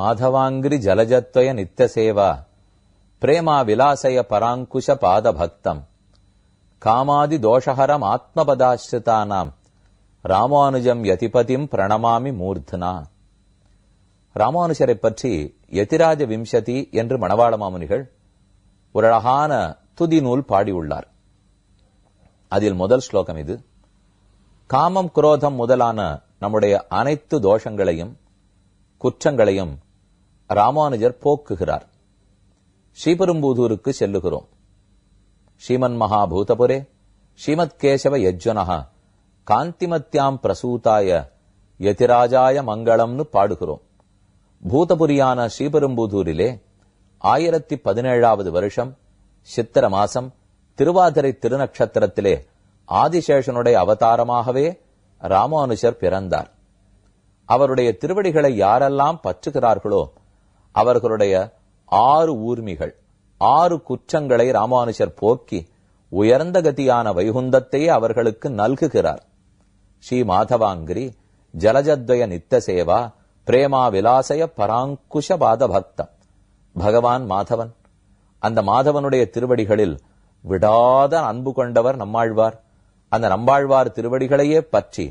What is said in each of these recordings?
మాధవాంగ్రి சேவா பிரேமா விலாசய பராங்குஷ பாத பக்தம் காமாதி தோஷஹரம் ஆத்மபதாசிரிதானாம் ராமானுஜம் யதிபதிம் பிரணமாமி மூர்த்தனா ராமானுஷரை பற்றி எதிராஜ விம்சதி என்று மணவாள மாமுனிகள் ஒரு அழகான துதி நூல் பாடியுள்ளார் அதில் முதல் ஸ்லோகம் இது காமம் குரோதம் முதலான நம்முடைய அனைத்து தோஷங்களையும் குற்றங்களையும் ராமானுஜர் போக்குகிறார் ஸ்ரீபெரும்புதூருக்கு செல்லுகிறோம் ஸ்ரீமன் மகாபூதபுரே ஸ்ரீமத் கேசவ யஜ்வனகா காந்திமத்யாம் பிரசூதாய யதிராஜாய மங்களம்னு பாடுகிறோம் பூதபுரியான ஸ்ரீபெரும்புதூரிலே ஆயிரத்தி பதினேழாவது வருஷம் சித்திர மாசம் திருவாதிரை திருநக்ஷத்திரத்திலே ஆதிசேஷனுடைய அவதாரமாகவே ராமானுஜர் பிறந்தார் அவருடைய திருவடிகளை யாரெல்லாம் பற்றுகிறார்களோ அவர்களுடைய ஆறு ஊர்மிகள் ஆறு குற்றங்களை ராமானுஷர் போக்கி உயர்ந்த கதியான வைகுந்தத்தையே அவர்களுக்கு நல்குகிறார் ஸ்ரீ மாதவாங்கிரி ஜலஜத்வய நித்த சேவா பிரேமா விலாசய பராங்குஷபாத பக்தம் பகவான் மாதவன் அந்த மாதவனுடைய திருவடிகளில் விடாத அன்பு கொண்டவர் நம்மாழ்வார் அந்த நம்மாழ்வார் திருவடிகளையே பற்றி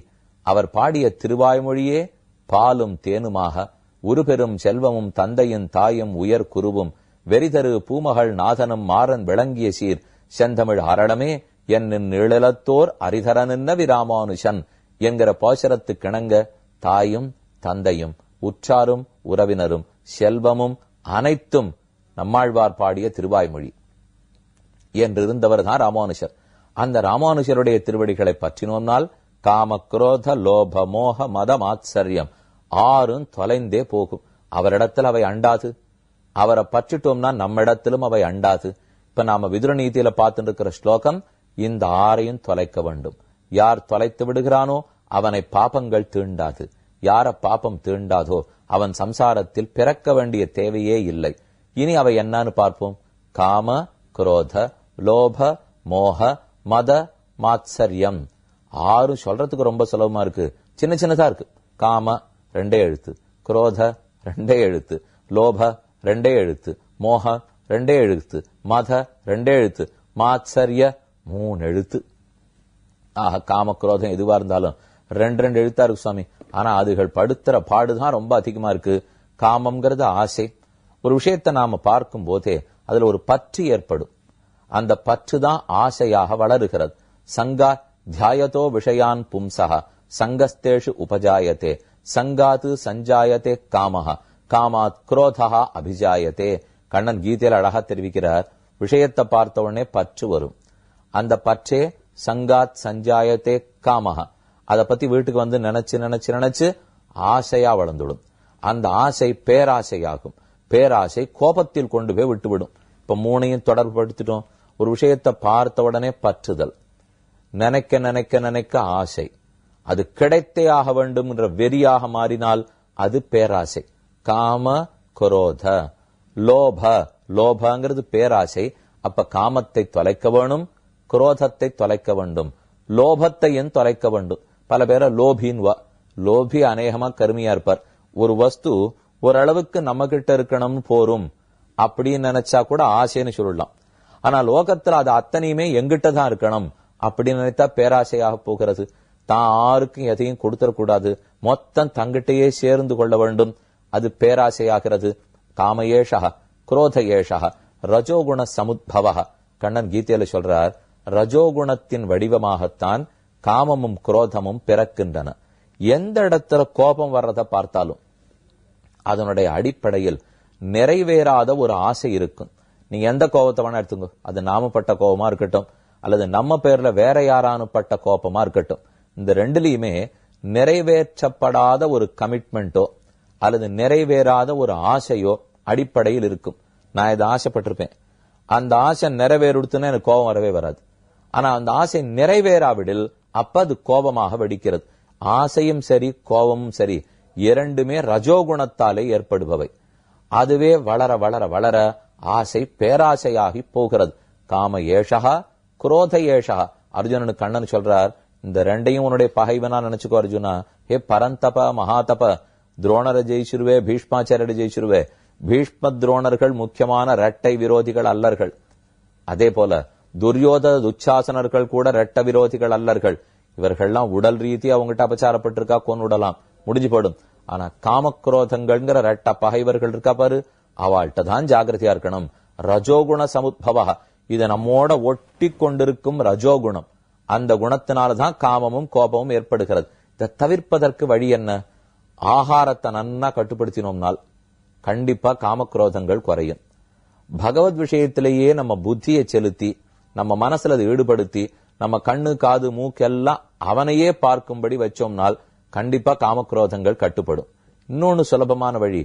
அவர் பாடிய திருவாய்மொழியே பாலும் தேனுமாக உருபெரும் பெரும் செல்வமும் தந்தையின் தாயும் உயர் குருவும் வெறிதரு பூமகள் நாதனும் மாறன் விளங்கிய சீர் செந்தமிழ் அரளமே என்னின் நிழலத்தோர் அரிதரனின்ன விராமானுஷன் என்கிற பாசரத்து கிணங்க தாயும் தந்தையும் உற்றாரும் உறவினரும் செல்வமும் அனைத்தும் நம்மாழ்வார் பாடிய திருவாய்மொழி என்றிருந்தவர் தான் ராமானுஷர் அந்த ராமானுஷருடைய திருவடிகளை பற்றினோம்னால் காமக்ரோத லோப மோக மதம் ஆச்சரியம் ஆறும் தொலைந்தே போகும் அவரிடத்தில் அவை அண்டாது அவரை பற்றிட்டோம்னா நம்ம இடத்திலும் அவை அண்டாது இப்ப நாம விதுர நீதியில பார்த்துட்டு இருக்கிற ஸ்லோகம் இந்த ஆறையும் தொலைக்க வேண்டும் யார் தொலைத்து விடுகிறானோ அவனை பாபங்கள் தீண்டாது யார பாபம் தீண்டாதோ அவன் சம்சாரத்தில் பிறக்க வேண்டிய தேவையே இல்லை இனி அவை என்னன்னு பார்ப்போம் காம குரோத லோப மோக மத மாத்சரியம் ஆறு சொல்றதுக்கு ரொம்ப சுலபமா இருக்கு சின்ன சின்னதா இருக்கு காம ரெண்டே எழுத்து குரோத ரெண்டே எழுத்து லோப ரெண்டே எழுத்து மோக ரெண்டே எழுத்து மத ரெண்டே எழுத்து மாத்சரிய மூணு எழுத்து ஆக காம குரோதம் எதுவா இருந்தாலும் ரெண்டு ரெண்டு எழுத்தா இருக்கு சுவாமி ஆனா அதுகள் படுத்துற பாடுதான் ரொம்ப அதிகமா இருக்கு காமம்ங்கிறது ஆசை ஒரு விஷயத்தை நாம பார்க்கும் போதே அதுல ஒரு பற்று ஏற்படும் அந்த பற்று தான் ஆசையாக வளருகிறது சங்கா தியாயதோ விஷயான் பும்சகா சங்கஸ்தேஷு உபஜாயத்தே சங்காத்து சஞ்சாயத்தே காமஹா காமாத் குரோதா அபிஜாயத்தே கண்ணன் கீதையில் அழகா தெரிவிக்கிறார் விஷயத்தை பார்த்த உடனே பற்று வரும் அந்த பற்றே சங்காத் சஞ்சாயத்தே காமஹா அதை பத்தி வீட்டுக்கு வந்து நினைச்சு நினைச்சு நினைச்சு ஆசையா வளர்ந்துடும் அந்த ஆசை பேராசையாகும் பேராசை கோபத்தில் கொண்டு போய் விட்டுவிடும் இப்ப மூணையும் தொடர்பு படுத்திட்டோம் ஒரு விஷயத்தை பார்த்த உடனே பற்றுதல் நினைக்க நினைக்க நினைக்க ஆசை அது கிடைத்தே ஆக வேண்டும் என்ற வெறியாக மாறினால் அது பேராசை காம குரோத லோப லோபங்கிறது பேராசை அப்ப காமத்தை தொலைக்க வேணும் குரோதத்தை தொலைக்க வேண்டும் லோபத்தையும் தொலைக்க வேண்டும் பல பேரை லோபின் வா லோபி அநேகமா கருமையா இருப்பார் ஒரு வஸ்து ஓரளவுக்கு நம்ம கிட்ட இருக்கணும்னு போரும் அப்படின்னு நினைச்சா கூட ஆசைன்னு சொல்லலாம் ஆனா லோகத்துல அது அத்தனையுமே எங்கிட்ட தான் இருக்கணும் அப்படின்னு நினைத்தா பேராசையாக போகிறது தான் யாருக்கும் எதையும் கொடுத்துடக்கூடாது மொத்தம் தங்கிட்டையே சேர்ந்து கொள்ள வேண்டும் அது பேராசையாகிறது காம ஏஷா குரோத ஏஷக ரஜோகுண சமுத்பவ கண்ணன் கீதையில சொல்றார் ரஜோகுணத்தின் வடிவமாகத்தான் காமமும் குரோதமும் பிறக்கின்றன எந்த இடத்துல கோபம் வர்றத பார்த்தாலும் அதனுடைய அடிப்படையில் நிறைவேறாத ஒரு ஆசை இருக்கும் நீ எந்த கோபத்தை வேணா எடுத்துங்க அது நாமப்பட்ட கோபமா இருக்கட்டும் அல்லது நம்ம பேர்ல வேற யாரானுப்பட்ட கோபமா இருக்கட்டும் இந்த ரெண்டுலையுமே நிறைவேற்றப்படாத ஒரு கமிட்மெண்ட்டோ அல்லது நிறைவேறாத ஒரு ஆசையோ அடிப்படையில் இருக்கும் நான் இதை ஆசைப்பட்டிருப்பேன் அந்த ஆசை நிறைவேறுடுத்துன்னா எனக்கு கோபம் வரவே வராது ஆனா அந்த ஆசை நிறைவேறாவிடில் அப்ப அது கோபமாக வெடிக்கிறது ஆசையும் சரி கோபமும் சரி இரண்டுமே ரஜோகுணத்தாலே ஏற்படுபவை அதுவே வளர வளர வளர ஆசை பேராசையாகி போகிறது காம ஏஷகா குரோத ஏஷகா அர்ஜுனனு கண்ணன் சொல்றார் இந்த ரெண்டையும் உன்னுடைய பகைவனா நினைச்சுக்கோ அர்ஜுனா ஹே பரந்தப மகாதப துரோணரை ஜெயிச்சிருவே பீஷ்மாச்சாரியரை ஜெயிச்சிருவே பீஷ்ம துரோணர்கள் முக்கியமான ரெட்டை விரோதிகள் அல்லர்கள் அதே போல துரியோத துச்சாசனர்கள் கூட ரெட்ட விரோதிகள் அல்லர்கள் இவர்கள்லாம் உடல் ரீதி அவங்ககிட்ட அபச்சாரப்பட்டிருக்கா கொன்னுடலாம் முடிஞ்சு போடும் ஆனா காமக்ரோதங்கள்ங்கிற ரெட்ட பகைவர்கள் இருக்கா பாரு அவள்கிட்ட தான் ஜாகிரதையா இருக்கணும் ரஜோகுண சமுத்பவா இதை நம்மோட ஒட்டி கொண்டிருக்கும் ரஜோகுணம் அந்த குணத்தினால்தான் காமமும் கோபமும் ஏற்படுகிறது இதை தவிர்ப்பதற்கு வழி என்ன ஆகாரத்தை நன்னா கட்டுப்படுத்தினோம்னால் கண்டிப்பா காமக்ரோதங்கள் குறையும் பகவத் விஷயத்திலேயே நம்ம புத்தியை செலுத்தி நம்ம மனசுல அதை ஈடுபடுத்தி நம்ம கண்ணு காது மூக்கெல்லாம் அவனையே பார்க்கும்படி வச்சோம்னால் கண்டிப்பா காமக்ரோதங்கள் கட்டுப்படும் இன்னொன்னு சுலபமான வழி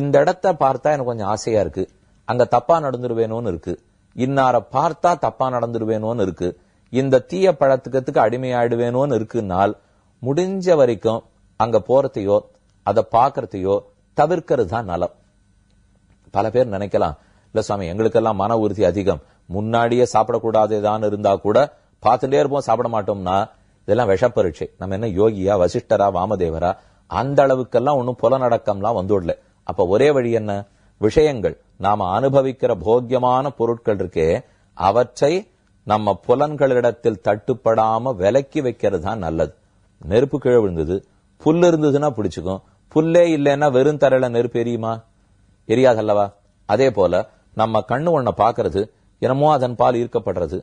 இந்த இடத்த பார்த்தா எனக்கு கொஞ்சம் ஆசையா இருக்கு அங்க தப்பா நடந்துருவேணும்னு இருக்கு இன்னார பார்த்தா தப்பா நடந்துருவேணும்னு இருக்கு இந்த தீய பழத்துக்கத்துக்கு அடிமையாயிடுவேணும்னு இருக்குனால் முடிஞ்ச வரைக்கும் அங்க போறதையோ அதை பார்க்கறதையோ தவிர்க்கிறது தான் நலம் பல பேர் நினைக்கலாம் இல்ல சுவாமி எங்களுக்கெல்லாம் மன உறுதி அதிகம் முன்னாடியே சாப்பிடக்கூடாதுதான் இருந்தா கூட பார்த்துட்டே இருப்போம் சாப்பிட மாட்டோம்னா இதெல்லாம் விஷப்பரீட்சை நம்ம என்ன யோகியா வசிஷ்டரா வாமதேவரா அந்த அளவுக்கெல்லாம் ஒன்றும் புலநடக்கம்லாம் வந்துடல அப்ப ஒரே வழி என்ன விஷயங்கள் நாம அனுபவிக்கிற போக்கியமான பொருட்கள் இருக்கே அவற்றை நம்ம புலன்களிடத்தில் தட்டுப்படாம விலக்கி வைக்கிறது தான் நல்லது நெருப்பு கிழ விழுந்தது புல் இருந்ததுன்னா பிடிச்சுக்கும் புல்லே இல்லைன்னா வெறும் தரையில நெருப்பு எரியுமா எரியாது அல்லவா அதே போல நம்ம கண்ணு ஒன்ன பாக்குறது என்னமோ அதன் பால் ஈர்க்கப்படுறது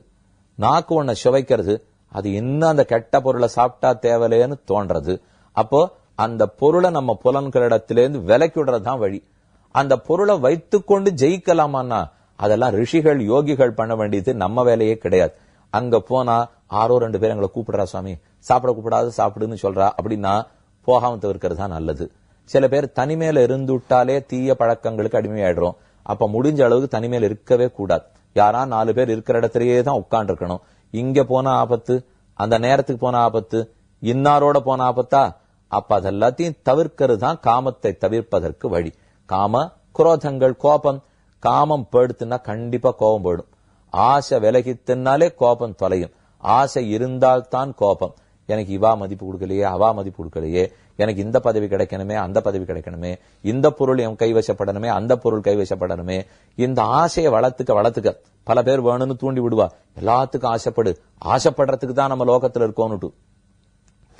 நாக்கு ஒன்ன சுவைக்கிறது அது இன்னும் அந்த கெட்ட பொருளை சாப்பிட்டா தேவலையேன்னு தோன்றது அப்போ அந்த பொருளை நம்ம புலன்களிடத்திலேருந்து விலக்கி விடுறது தான் வழி அந்த பொருளை வைத்துக்கொண்டு ஜெயிக்கலாமான்னா அதெல்லாம் ரிஷிகள் யோகிகள் பண்ண வேண்டியது நம்ம வேலையே கிடையாது அங்க போனா ஆறோ ரெண்டு பேர் எங்களை கூப்பிடுறா சுவாமி சாப்பிட கூப்பிடாது சாப்பிடுன்னு சொல்றா அப்படின்னா போகாம தவிர்க்கிறது தான் நல்லது சில பேர் தனிமேல இருந்துட்டாலே தீய பழக்கங்களுக்கு அடிமையாயிடுறோம் அப்ப முடிஞ்ச அளவுக்கு தனிமேல இருக்கவே கூடாது யாரா நாலு பேர் இருக்கிற இடத்திலேயே தான் உட்காந்துருக்கணும் இங்க போன ஆபத்து அந்த நேரத்துக்கு போன ஆபத்து இன்னாரோட போன ஆபத்தா அப்ப அதெல்லாத்தையும் தவிர்க்கிறது தான் காமத்தை தவிர்ப்பதற்கு வழி காம குரோதங்கள் கோபம் காமம் படுத்துனா கண்டிப்பா கோபம் போயிடும் ஆசை தின்னாலே கோபம் தொலையும் ஆசை இருந்தால் தான் கோபம் எனக்கு இவா மதிப்பு கொடுக்கலையே அவா மதிப்பு கொடுக்கலையே எனக்கு இந்த பதவி கிடைக்கணுமே அந்த பதவி கிடைக்கணுமே இந்த பொருள் என் கைவசப்படணுமே அந்த பொருள் கைவசப்படணுமே இந்த ஆசையை வளர்த்துக்க வளர்த்துக்க பல பேர் வேணும்னு தூண்டி விடுவா எல்லாத்துக்கும் ஆசைப்படு ஆசைப்படுறதுக்கு தான் நம்ம லோகத்துல இருக்கோம்னுட்டு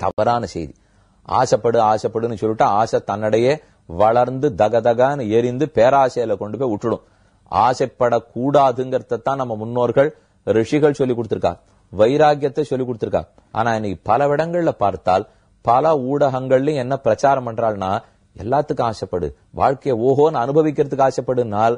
தவறான செய்தி ஆசைப்படு ஆசைப்படுன்னு சொல்லிட்டு ஆசை தன்னடையே வளர்ந்து தகான்னு எரிந்து பேராசையில கொண்டு போய் விட்டுடும் ஆசைப்படக்கூடாதுங்கிறதத்தான் நம்ம முன்னோர்கள் ரிஷிகள் சொல்லி கொடுத்திருக்காங்க வைராகியத்தை சொல்லி கொடுத்திருக்காங்க ஆனா இன்னைக்கு பல இடங்கள்ல பார்த்தால் பல ஊடகங்கள்லயும் என்ன பிரச்சாரம் பண்றாள்னா எல்லாத்துக்கும் ஆசைப்படு வாழ்க்கையை ஓஹோன்னு அனுபவிக்கிறதுக்கு ஆசைப்படுனால்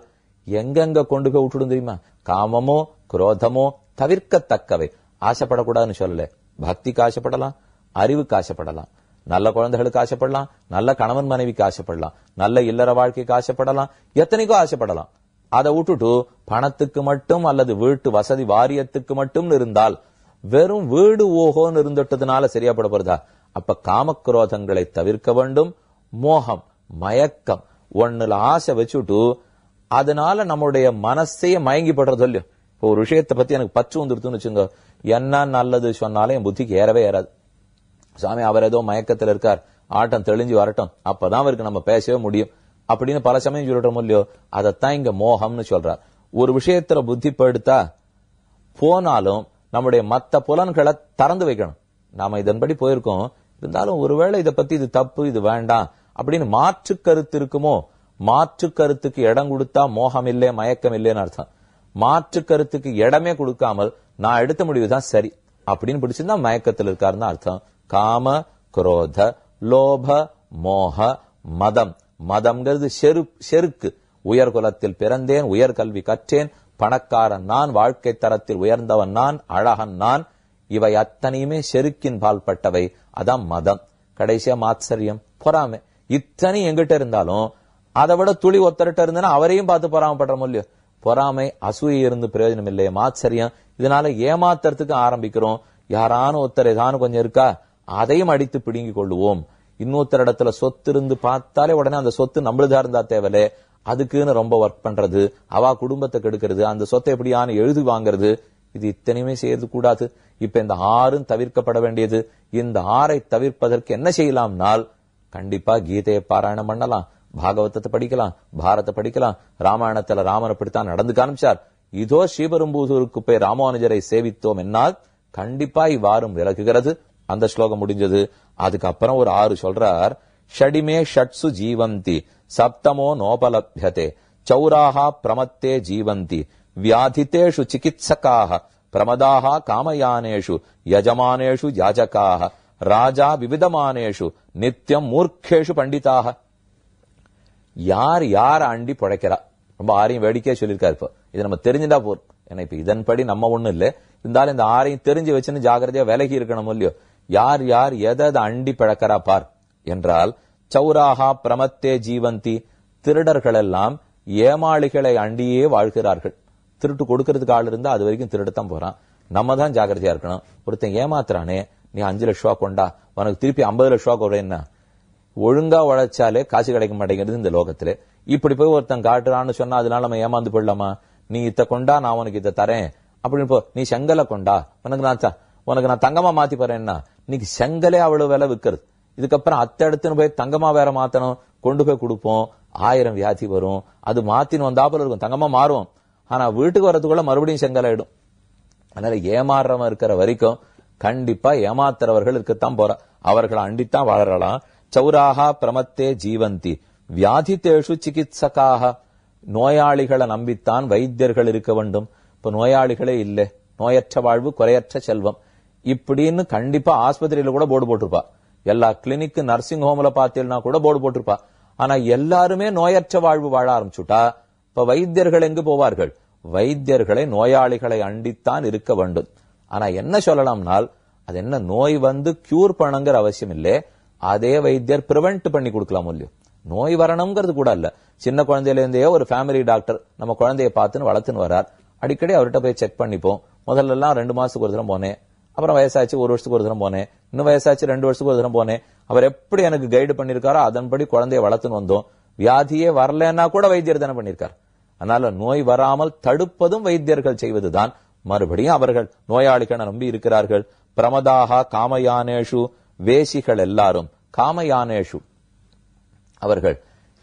எங்கெங்க கொண்டு போய் விட்டுடும் தெரியுமா காமமோ குரோதமோ தவிர்க்கத்தக்கவை ஆசைப்படக்கூடாதுன்னு சொல்லல பக்திக்கு ஆசைப்படலாம் அறிவுக்கு ஆசைப்படலாம் நல்ல குழந்தைகளுக்கு ஆசைப்படலாம் நல்ல கணவன் மனைவிக்கு ஆசைப்படலாம் நல்ல இல்லற வாழ்க்கைக்கு ஆசைப்படலாம் எத்தனைக்கும் ஆசைப்படலாம் அதை விட்டுட்டு பணத்துக்கு மட்டும் அல்லது வீட்டு வசதி வாரியத்துக்கு மட்டும் இருந்தால் வெறும் வீடு ஓஹோன்னு இருந்துட்டதுனால சரியா போறதா அப்ப காமக்ரோதங்களை தவிர்க்க வேண்டும் மோகம் மயக்கம் ஒண்ணுல ஆசை வச்சுட்டு அதனால நம்முடைய மனசையே மயங்கி படுறது இல்லையோ இப்போ ஒரு விஷயத்தை பத்தி எனக்கு பச்சு வந்துருதுன்னு வச்சுங்க என்ன நல்லது சொன்னாலும் என் புத்திக்கு ஏறவே ஏறாது சாமி அவர் ஏதோ மயக்கத்துல இருக்கார் ஆட்டம் தெளிஞ்சு வரட்டும் அப்பதான் அவருக்கு நம்ம பேசவே முடியும் அப்படின்னு பல சமயம் சொல்றோம் இல்லையோ அதைத்தான் இங்க மோகம்னு சொல்றார் ஒரு விஷயத்துல புத்திப்படுத்தா போனாலும் நம்முடைய மத்த புலன்களை திறந்து வைக்கணும் நாம இதன்படி போயிருக்கோம் இருந்தாலும் ஒருவேளை இதை பத்தி இது தப்பு இது வேண்டாம் அப்படின்னு மாற்று கருத்து இருக்குமோ மாற்று கருத்துக்கு இடம் கொடுத்தா மோகம் இல்லை மயக்கம் இல்லைன்னு அர்த்தம் மாற்று கருத்துக்கு இடமே கொடுக்காமல் நான் எடுத்த முடிவு தான் சரி அப்படின்னு பிடிச்சிருந்தா மயக்கத்தில் இருக்காருன்னு அர்த்தம் காம குரோத லோப மோக மதம் மதம்ங்கிறது செரு செருக்கு உயர்குலத்தில் பிறந்தேன் உயர்கல்வி கற்றேன் பணக்காரன் நான் வாழ்க்கை தரத்தில் உயர்ந்தவன் நான் அழகன் நான் இவை அத்தனையுமே செருக்கின் பால்பட்டவை அதான் மதம் கடைசியா மாத்சரியம் பொறாமை இத்தனை எங்கிட்ட இருந்தாலும் அதை விட துளி ஒத்தரட்ட இருந்தனா அவரையும் பார்த்து பொறாமப்படுற முடியும் பொறாமை அசூயை இருந்து பிரயோஜனம் இல்லையே மாத்சரியம் இதனால ஏமாத்துறதுக்கு ஆரம்பிக்கிறோம் யாரானு ஒருத்தர் ஏதானு கொஞ்சம் இருக்கா அதையும் அடித்து பிடுங்கிக் கொள்வோம் இன்னொருத்தர் இடத்துல சொத்து இருந்து பார்த்தாலே உடனே அந்த சொத்து நம்மளுதா இருந்தா தேவையில்ல அதுக்குன்னு ரொம்ப ஒர்க் பண்றது அவா குடும்பத்தை கெடுக்கிறது அந்த சொத்தை எப்படியான எழுதி வாங்குறது இது இத்தனையுமே செய்யறது கூடாது இப்ப இந்த ஆறும் தவிர்க்கப்பட வேண்டியது இந்த ஆறை தவிர்ப்பதற்கு என்ன செய்யலாம்னால் கண்டிப்பா கீதையை பாராயணம் பண்ணலாம் பாகவதத்தை படிக்கலாம் பாரத படிக்கலாம் ராமாயணத்துல ராமனை பிடித்தான் நடந்து காமிச்சார் இதோ ஸ்ரீபெரும்பூதூருக்கு போய் ராமானுஜரை சேவித்தோம் என்னால் கண்டிப்பா இவ்வாறும் விலகுகிறது அந்த ஸ்லோகம் முடிஞ்சது அதுக்கப்புறம் ஒரு ஆறு சொல்றார் ஷடிமே ஷட்சு ஜீவந்தி சப்தமோ நோபலபியதே சௌராக பிரமத்தே ஜீவந்தி வியாதித்தேஷு சிகிச்சகாக பிரமதாக காமயானேஷு யஜமானேஷு யாஜகாக ராஜா விவிதமானேஷு நித்தியம் மூர்க்கேஷு பண்டிதாக யார் யார் ஆண்டி பிழைக்கிறா ரொம்ப ஆரையும் வேடிக்கையா சொல்லியிருக்காரு இப்போ இது நம்ம தெரிஞ்சுட்டா போறோம் ஏன்னா இப்ப இதன்படி நம்ம ஒண்ணு இல்லை இருந்தாலும் இந்த ஆரையும் தெரிஞ்சு வச்சுன்னு ஜாகிரதையா விலகி இருக்கணும் இல்லையோ யார் யார் எதது அண்டி பிழக்கிறா பார் என்றால் சௌராகா பிரமத்தே ஜீவந்தி திருடர்களெல்லாம் ஏமாளிகளை அண்டியே வாழ்கிறார்கள் திருட்டு கொடுக்கறதுக்கு ஆள் இருந்தா அது வரைக்கும் திருடத்தான் போறான் நம்ம தான் ஜாகிரதையா இருக்கணும் ஒருத்தன் ஏமாத்துறானே நீ அஞ்சு லட்ச ரூபா கொண்டா உனக்கு திருப்பி ஐம்பது லட்ச ரூபா கொடுன்னா ஒழுங்கா உழைச்சாலே காசு கிடைக்க மாட்டேங்கிறது இந்த லோகத்துல இப்படி போய் ஒருத்தன் காட்டுறான்னு சொன்னா அதனால நம்ம ஏமாந்து போயிடலாமா நீ இத்த கொண்டா நான் உனக்கு இதை தரேன் அப்படின்னு போ நீ செங்கலை கொண்டா உனக்கு நான் உனக்கு நான் தங்கமா மாத்தி போறேன்னா இன்னைக்கு செங்கலே அவ்வளவு விலை விற்கிறது இதுக்கப்புறம் அத்த இடத்துல போய் தங்கமா வேற மாத்தணும் கொண்டு போய் கொடுப்போம் ஆயிரம் வியாதி வரும் அது மாத்தின்னு வந்தாப்புல இருக்கும் தங்கமா மாறுவோம் ஆனா வீட்டுக்கு வரதுக்குள்ள மறுபடியும் செங்கல் ஆயிடும் அதனால ஏமாறுறவன் இருக்கிற வரைக்கும் கண்டிப்பா ஏமாத்துறவர்கள் இருக்கத்தான் போற அவர்களை அண்டித்தான் வாழறலாம் சௌராகா பிரமத்தே ஜீவந்தி வியாதி தேஷு சிகிச்சக்காக நோயாளிகளை நம்பித்தான் வைத்தியர்கள் இருக்க வேண்டும் இப்ப நோயாளிகளே இல்லை நோயற்ற வாழ்வு குறையற்ற செல்வம் இப்படின்னு கண்டிப்பா ஆஸ்பத்திரியில கூட போர்டு போட்டிருப்பா எல்லா கிளினிக் நர்சிங் ஹோம்ல பாத்தீங்கன்னா கூட போர்டு போட்டிருப்பா ஆனா எல்லாருமே நோயற்ற வாழ்வு வாழ ஆரம்பிச்சுட்டா இப்ப வைத்தியர்கள் எங்கு போவார்கள் வைத்தியர்களை நோயாளிகளை அண்டித்தான் இருக்க வேண்டும் ஆனா என்ன சொல்லலாம்னால் அது என்ன நோய் வந்து கியூர் பண்ணுங்கிற அவசியம் இல்லை அதே வைத்தியர் பிரிவென்ட் பண்ணி கொடுக்கலாம் இல்லையோ நோய் வரணுங்கிறது கூட இல்ல சின்ன குழந்தையில இருந்தே ஒரு ஃபேமிலி டாக்டர் நம்ம குழந்தைய பார்த்துன்னு வளர்த்துன்னு வரார் அடிக்கடி அவர்கிட்ட போய் செக் பண்ணிப்போம் முதல்ல எல்லாம் ரெண்டு மாசத்துக்கு ஒரு தினம் போனேன் அப்புறம் வயசாச்சு ஒரு வருஷத்துக்கு ஒரு தினம் போனேன் இன்னும் வயசாச்சு ரெண்டு வருஷத்துக்கு ஒரு தினம் போனேன் அவர் எப்படி எனக்கு கைடு பண்ணிருக்காரோ அதன்படி குழந்தைய வளர்த்துன்னு வந்தோம் வியாதியே வரலன்னா கூட வைத்தியர் தானே பண்ணிருக்கார் அதனால நோய் வராமல் தடுப்பதும் வைத்தியர்கள் செய்வதுதான் மறுபடியும் அவர்கள் நோயாளிகள் நம்பி இருக்கிறார்கள் பிரமதாக காமயானேஷு வேசிகள் எல்லாரும் காமயானேஷு அவர்கள்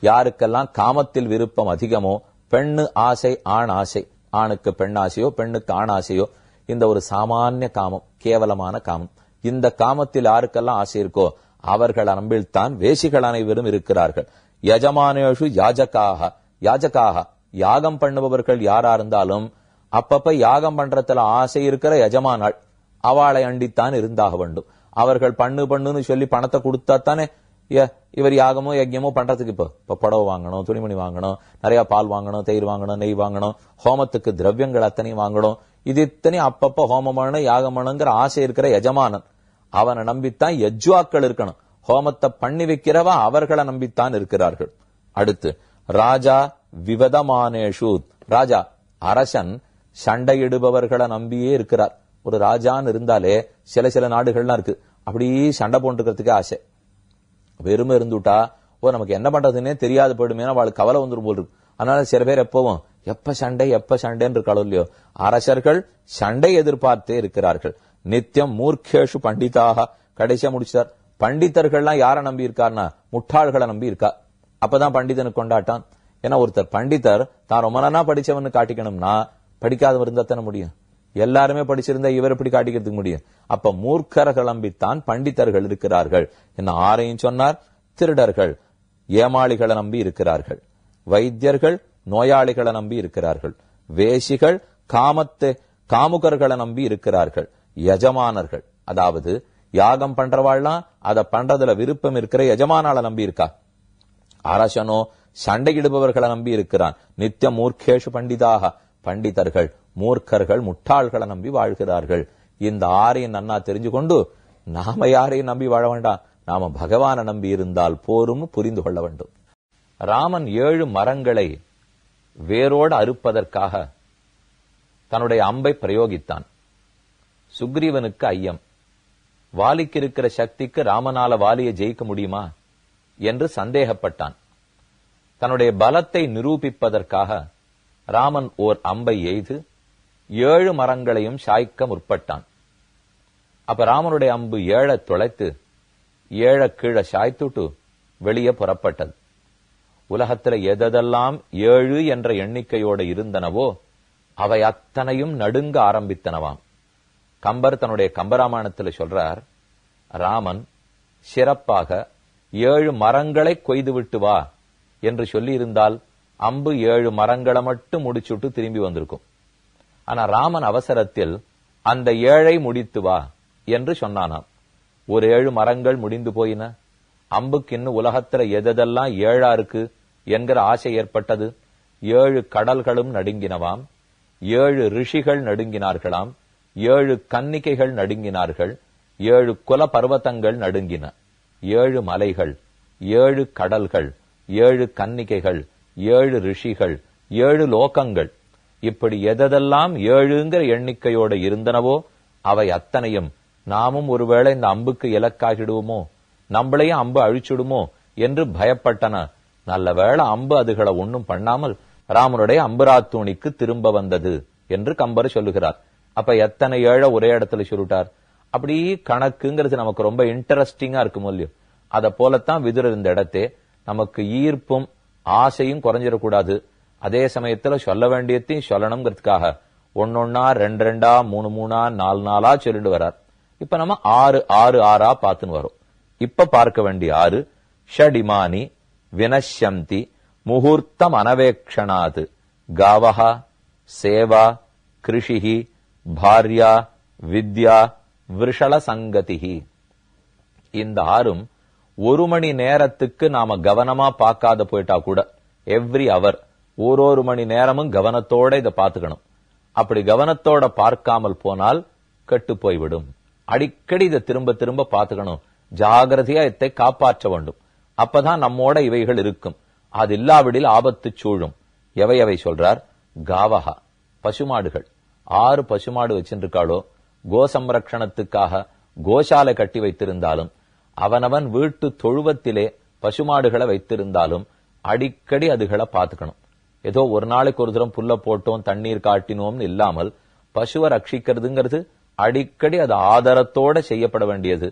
யாருக்கெல்லாம் காமத்தில் விருப்பம் அதிகமோ பெண்ணு ஆசை ஆண் ஆசை ஆணுக்கு பெண் ஆசையோ பெண்ணுக்கு ஆண் ஆசையோ இந்த ஒரு சாமானிய காமம் கேவலமான காமம் இந்த காமத்தில் யாருக்கெல்லாம் ஆசை இருக்கோ அவர்கள் அன்பில்தான் வேசிகள் அனைவரும் இருக்கிறார்கள் யஜமானேஷு யாஜக்காக யாஜகாக யாகம் பண்ணுபவர்கள் யாரா இருந்தாலும் அப்பப்ப யாகம் பண்றதுல ஆசை இருக்கிற யஜமானாள் அவளை அண்டித்தான் இருந்தாக வேண்டும் அவர்கள் பண்ணு பண்ணுன்னு சொல்லி பணத்தை கொடுத்தா தானே இவர் யாகமோ யஜ்யமோ பண்றதுக்கு இப்போ இப்ப புடவை வாங்கணும் துணிமணி வாங்கணும் நிறைய பால் வாங்கணும் தயிர் வாங்கணும் நெய் வாங்கணும் ஹோமத்துக்கு திரவியங்கள் அத்தனையும் வாங்கணும் இது இத்தனை அப்பப்ப ஹோமமான யாகமானங்கிற ஆசை இருக்கிற எஜமானன் அவனை நம்பித்தான் யஜ்வாக்கள் இருக்கணும் ஹோமத்தை பண்ணி வைக்கிறவா அவர்களை நம்பித்தான் இருக்கிறார்கள் அடுத்து ராஜா விவதமானேஷு ராஜா அரசன் சண்டையிடுபவர்களை நம்பியே இருக்கிறார் ஒரு ராஜான்னு இருந்தாலே சில சில நாடுகள்லாம் இருக்கு அப்படியே சண்டை போட்டுக்கிறதுக்கே ஆசை வெறுமை இருந்துட்டா ஓ நமக்கு என்ன பண்றதுன்னே தெரியாது போயிடுமே அவளுக்கு கவலை வந்துடும் போல் இருக்கு அதனால சில பேர் எப்பவும் எப்ப சண்டை எப்ப சண்டைன்னு இருக்காளோ இல்லையோ அரசர்கள் சண்டை எதிர்பார்த்தே இருக்கிறார்கள் நித்தியம் மூர்க்கேஷு பண்டிதாக கடைசியா முடிச்சார் பண்டித்தர்கள்லாம் யாரை நம்பி இருக்காருன்னா முட்டாள்களை நம்பி இருக்கா அப்பதான் பண்டிதனுக்கு கொண்டாட்டான் ஏன்னா ஒருத்தர் பண்டிதர் தான் ரொம்ப நானா படிச்சவன் காட்டிக்கணும்னா படிக்காதவர் இருந்தா தானே முடியும் எல்லாருமே படிச்சிருந்தா இவர் எப்படி காட்டிக்கிறதுக்கு முடியும் அப்ப மூர்க்கர்கள் நம்பித்தான் பண்டித்தர்கள் இருக்கிறார்கள் என்ன ஆரையும் சொன்னார் திருடர்கள் ஏமாளிகளை நம்பி இருக்கிறார்கள் வைத்தியர்கள் நோயாளிகளை நம்பி இருக்கிறார்கள் வேசிகள் காமத்து காமுகர்களை நம்பி இருக்கிறார்கள் எஜமானர்கள் அதாவது யாகம் பண்றவாள்லாம் அதை பண்றதுல விருப்பம் இருக்கிற எஜமானால நம்பி இருக்கா அரசனோ சண்டையிடுபவர்களை நம்பி இருக்கிறான் நித்திய மூர்க்கேஷு பண்டிதாக பண்டிதர்கள் மூர்க்கர்கள் முட்டாள்களை நம்பி வாழ்கிறார்கள் இந்த ஆரையும் நன்னா தெரிஞ்சு கொண்டு நாம யாரையும் நம்பி வாழ வேண்டாம் நாம பகவான நம்பி இருந்தால் போரும் புரிந்து கொள்ள வேண்டும் ராமன் ஏழு மரங்களை வேரோடு அறுப்பதற்காக தன்னுடைய அம்பை பிரயோகித்தான் சுக்ரீவனுக்கு ஐயம் வாலிக்கு இருக்கிற சக்திக்கு ராமனால வாலியை ஜெயிக்க முடியுமா என்று சந்தேகப்பட்டான் தன்னுடைய பலத்தை நிரூபிப்பதற்காக ராமன் ஓர் அம்பை எய்து ஏழு மரங்களையும் சாய்க்க முற்பட்டான் அப்ப ராமனுடைய அம்பு ஏழ தொலைத்து ஏழ கீழே சாய்த்துட்டு வெளியே புறப்பட்டது உலகத்துல எதெல்லாம் ஏழு என்ற எண்ணிக்கையோட இருந்தனவோ அவை அத்தனையும் நடுங்க ஆரம்பித்தனவாம் கம்பர் தன்னுடைய கம்பராமாயணத்தில் சொல்றார் ராமன் சிறப்பாக ஏழு மரங்களை கொய்துவிட்டு வா என்று சொல்லியிருந்தால் அம்பு ஏழு மரங்களை மட்டும் முடிச்சுட்டு திரும்பி வந்திருக்கும் ஆனா ராமன் அவசரத்தில் அந்த ஏழை முடித்து வா என்று சொன்னானாம் ஒரு ஏழு மரங்கள் முடிந்து போயின அம்புக்கு இன்னும் உலகத்துல எதெல்லாம் ஏழா இருக்கு என்கிற ஆசை ஏற்பட்டது ஏழு கடல்களும் நடுங்கினவாம் ஏழு ரிஷிகள் நடுங்கினார்களாம் ஏழு கன்னிகைகள் நடுங்கினார்கள் ஏழு குல பர்வத்தங்கள் நடுங்கின ஏழு மலைகள் ஏழு கடல்கள் ஏழு கன்னிகைகள் ஏழு ரிஷிகள் ஏழு லோகங்கள் இப்படி எதெல்லாம் ஏழுங்கிற எண்ணிக்கையோடு இருந்தனவோ அவை அத்தனையும் நாமும் ஒருவேளை இந்த அம்புக்கு இலக்காகிடுவோமோ நம்மளையும் அம்பு அழிச்சுடுமோ என்று பயப்பட்டன நல்ல வேளை அம்பு அதுகளை ஒன்றும் பண்ணாமல் ராமனுடைய அம்புராத்தூணிக்கு திரும்ப வந்தது என்று கம்பர் சொல்லுகிறார் அப்ப எத்தனை ஏழை ஒரே இடத்துல சொல்லிட்டார் அப்படி கணக்குங்கிறது நமக்கு ரொம்ப இன்ட்ரெஸ்டிங்கா இருக்கும் இல்லையோ அதை போலத்தான் விதிர இருந்த இடத்தே நமக்கு ஈர்ப்பும் ஆசையும் குறைஞ்சிடக்கூடாது அதே சமயத்துல சொல்ல வேண்டியத்தையும் சொல்லணுங்கிறதுக்காக ஒன்னொன்னா ரெண்டு ரெண்டா மூணு மூணா நாலு நாளா சொல்லிட்டு வரார் இப்ப நம்ம ஆறு ஆறு ஆறா பார்த்துன்னு வரும் இப்ப பார்க்க வேண்டிய ஆறு ஷடிமானி வினஷ்யந்தி முகூர்த்தம் அனவேக்ஷணாது காவா சேவா கிருஷி பாரியா வித்யா விஷல சங்கதிகி இந்த ஆறும் ஒரு மணி நேரத்துக்கு நாம கவனமா பார்க்காத போயிட்டா கூட எவ்ரி அவர் ஓரொரு மணி நேரமும் கவனத்தோட இதை பார்த்துக்கணும் அப்படி கவனத்தோட பார்க்காமல் போனால் கெட்டு போய்விடும் அடிக்கடி இதை திரும்ப திரும்ப பார்த்துக்கணும் ஜாகிரதையா இதை காப்பாற்ற வேண்டும் அப்பதான் நம்மோட இவைகள் இருக்கும் அது இல்லாவிடில் ஆபத்து சூழும் எவை எவை சொல்றார் காவகா பசுமாடுகள் ஆறு பசுமாடு வச்சிருக்காளோ கோசம்ரக்ஷணத்துக்காக கோசாலை கட்டி வைத்திருந்தாலும் அவனவன் வீட்டு தொழுவத்திலே பசுமாடுகளை வைத்திருந்தாலும் அடிக்கடி அதுகளை பார்த்துக்கணும் ஏதோ ஒரு நாளைக்கு ஒரு தூரம் புல்ல போட்டோம் தண்ணீர் காட்டினோம்னு இல்லாமல் பசுவை ரட்சிக்கிறதுங்கிறது அடிக்கடி அது ஆதாரத்தோட செய்யப்பட வேண்டியது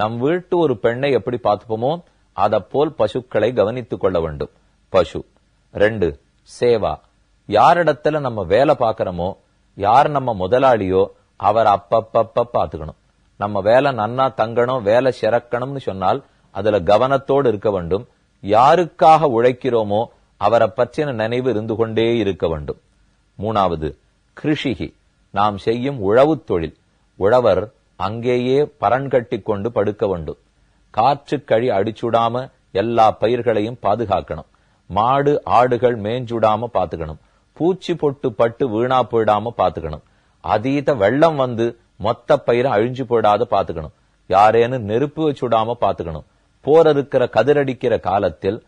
நம் வீட்டு ஒரு பெண்ணை எப்படி பார்த்துப்போமோ அதப்போல் பசுக்களை கவனித்துக் கொள்ள வேண்டும் பசு ரெண்டு சேவா யாரிடத்துல நம்ம வேலை பார்க்கிறோமோ யார் நம்ம முதலாளியோ அவர் அப்பப்பப்ப பாத்துக்கணும் நம்ம வேலை நன்னா தங்கணும் வேலை சிறக்கணும்னு சொன்னால் அதுல கவனத்தோடு இருக்க வேண்டும் யாருக்காக உழைக்கிறோமோ அவரை பற்றின நினைவு இருந்து கொண்டே இருக்க வேண்டும் மூணாவது கிருஷிகி நாம் செய்யும் உழவு தொழில் உழவர் அங்கேயே பரன் கட்டி கொண்டு படுக்க வேண்டும் காற்று கழி அடிச்சுடாம எல்லா பயிர்களையும் பாதுகாக்கணும் மாடு ஆடுகள் மேஞ்சுடாம பாத்துக்கணும் பூச்சி பொட்டு பட்டு வீணா போயிடாம பாத்துக்கணும் அதீத வெள்ளம் வந்து மொத்த பயிரை அழிஞ்சு போயிடாத பாத்துக்கணும் யாரேன்னு நெருப்பு வச்சுடாம பாத்துக்கணும் போர் இருக்கிற கதிரடிக்கிற காலத்தில்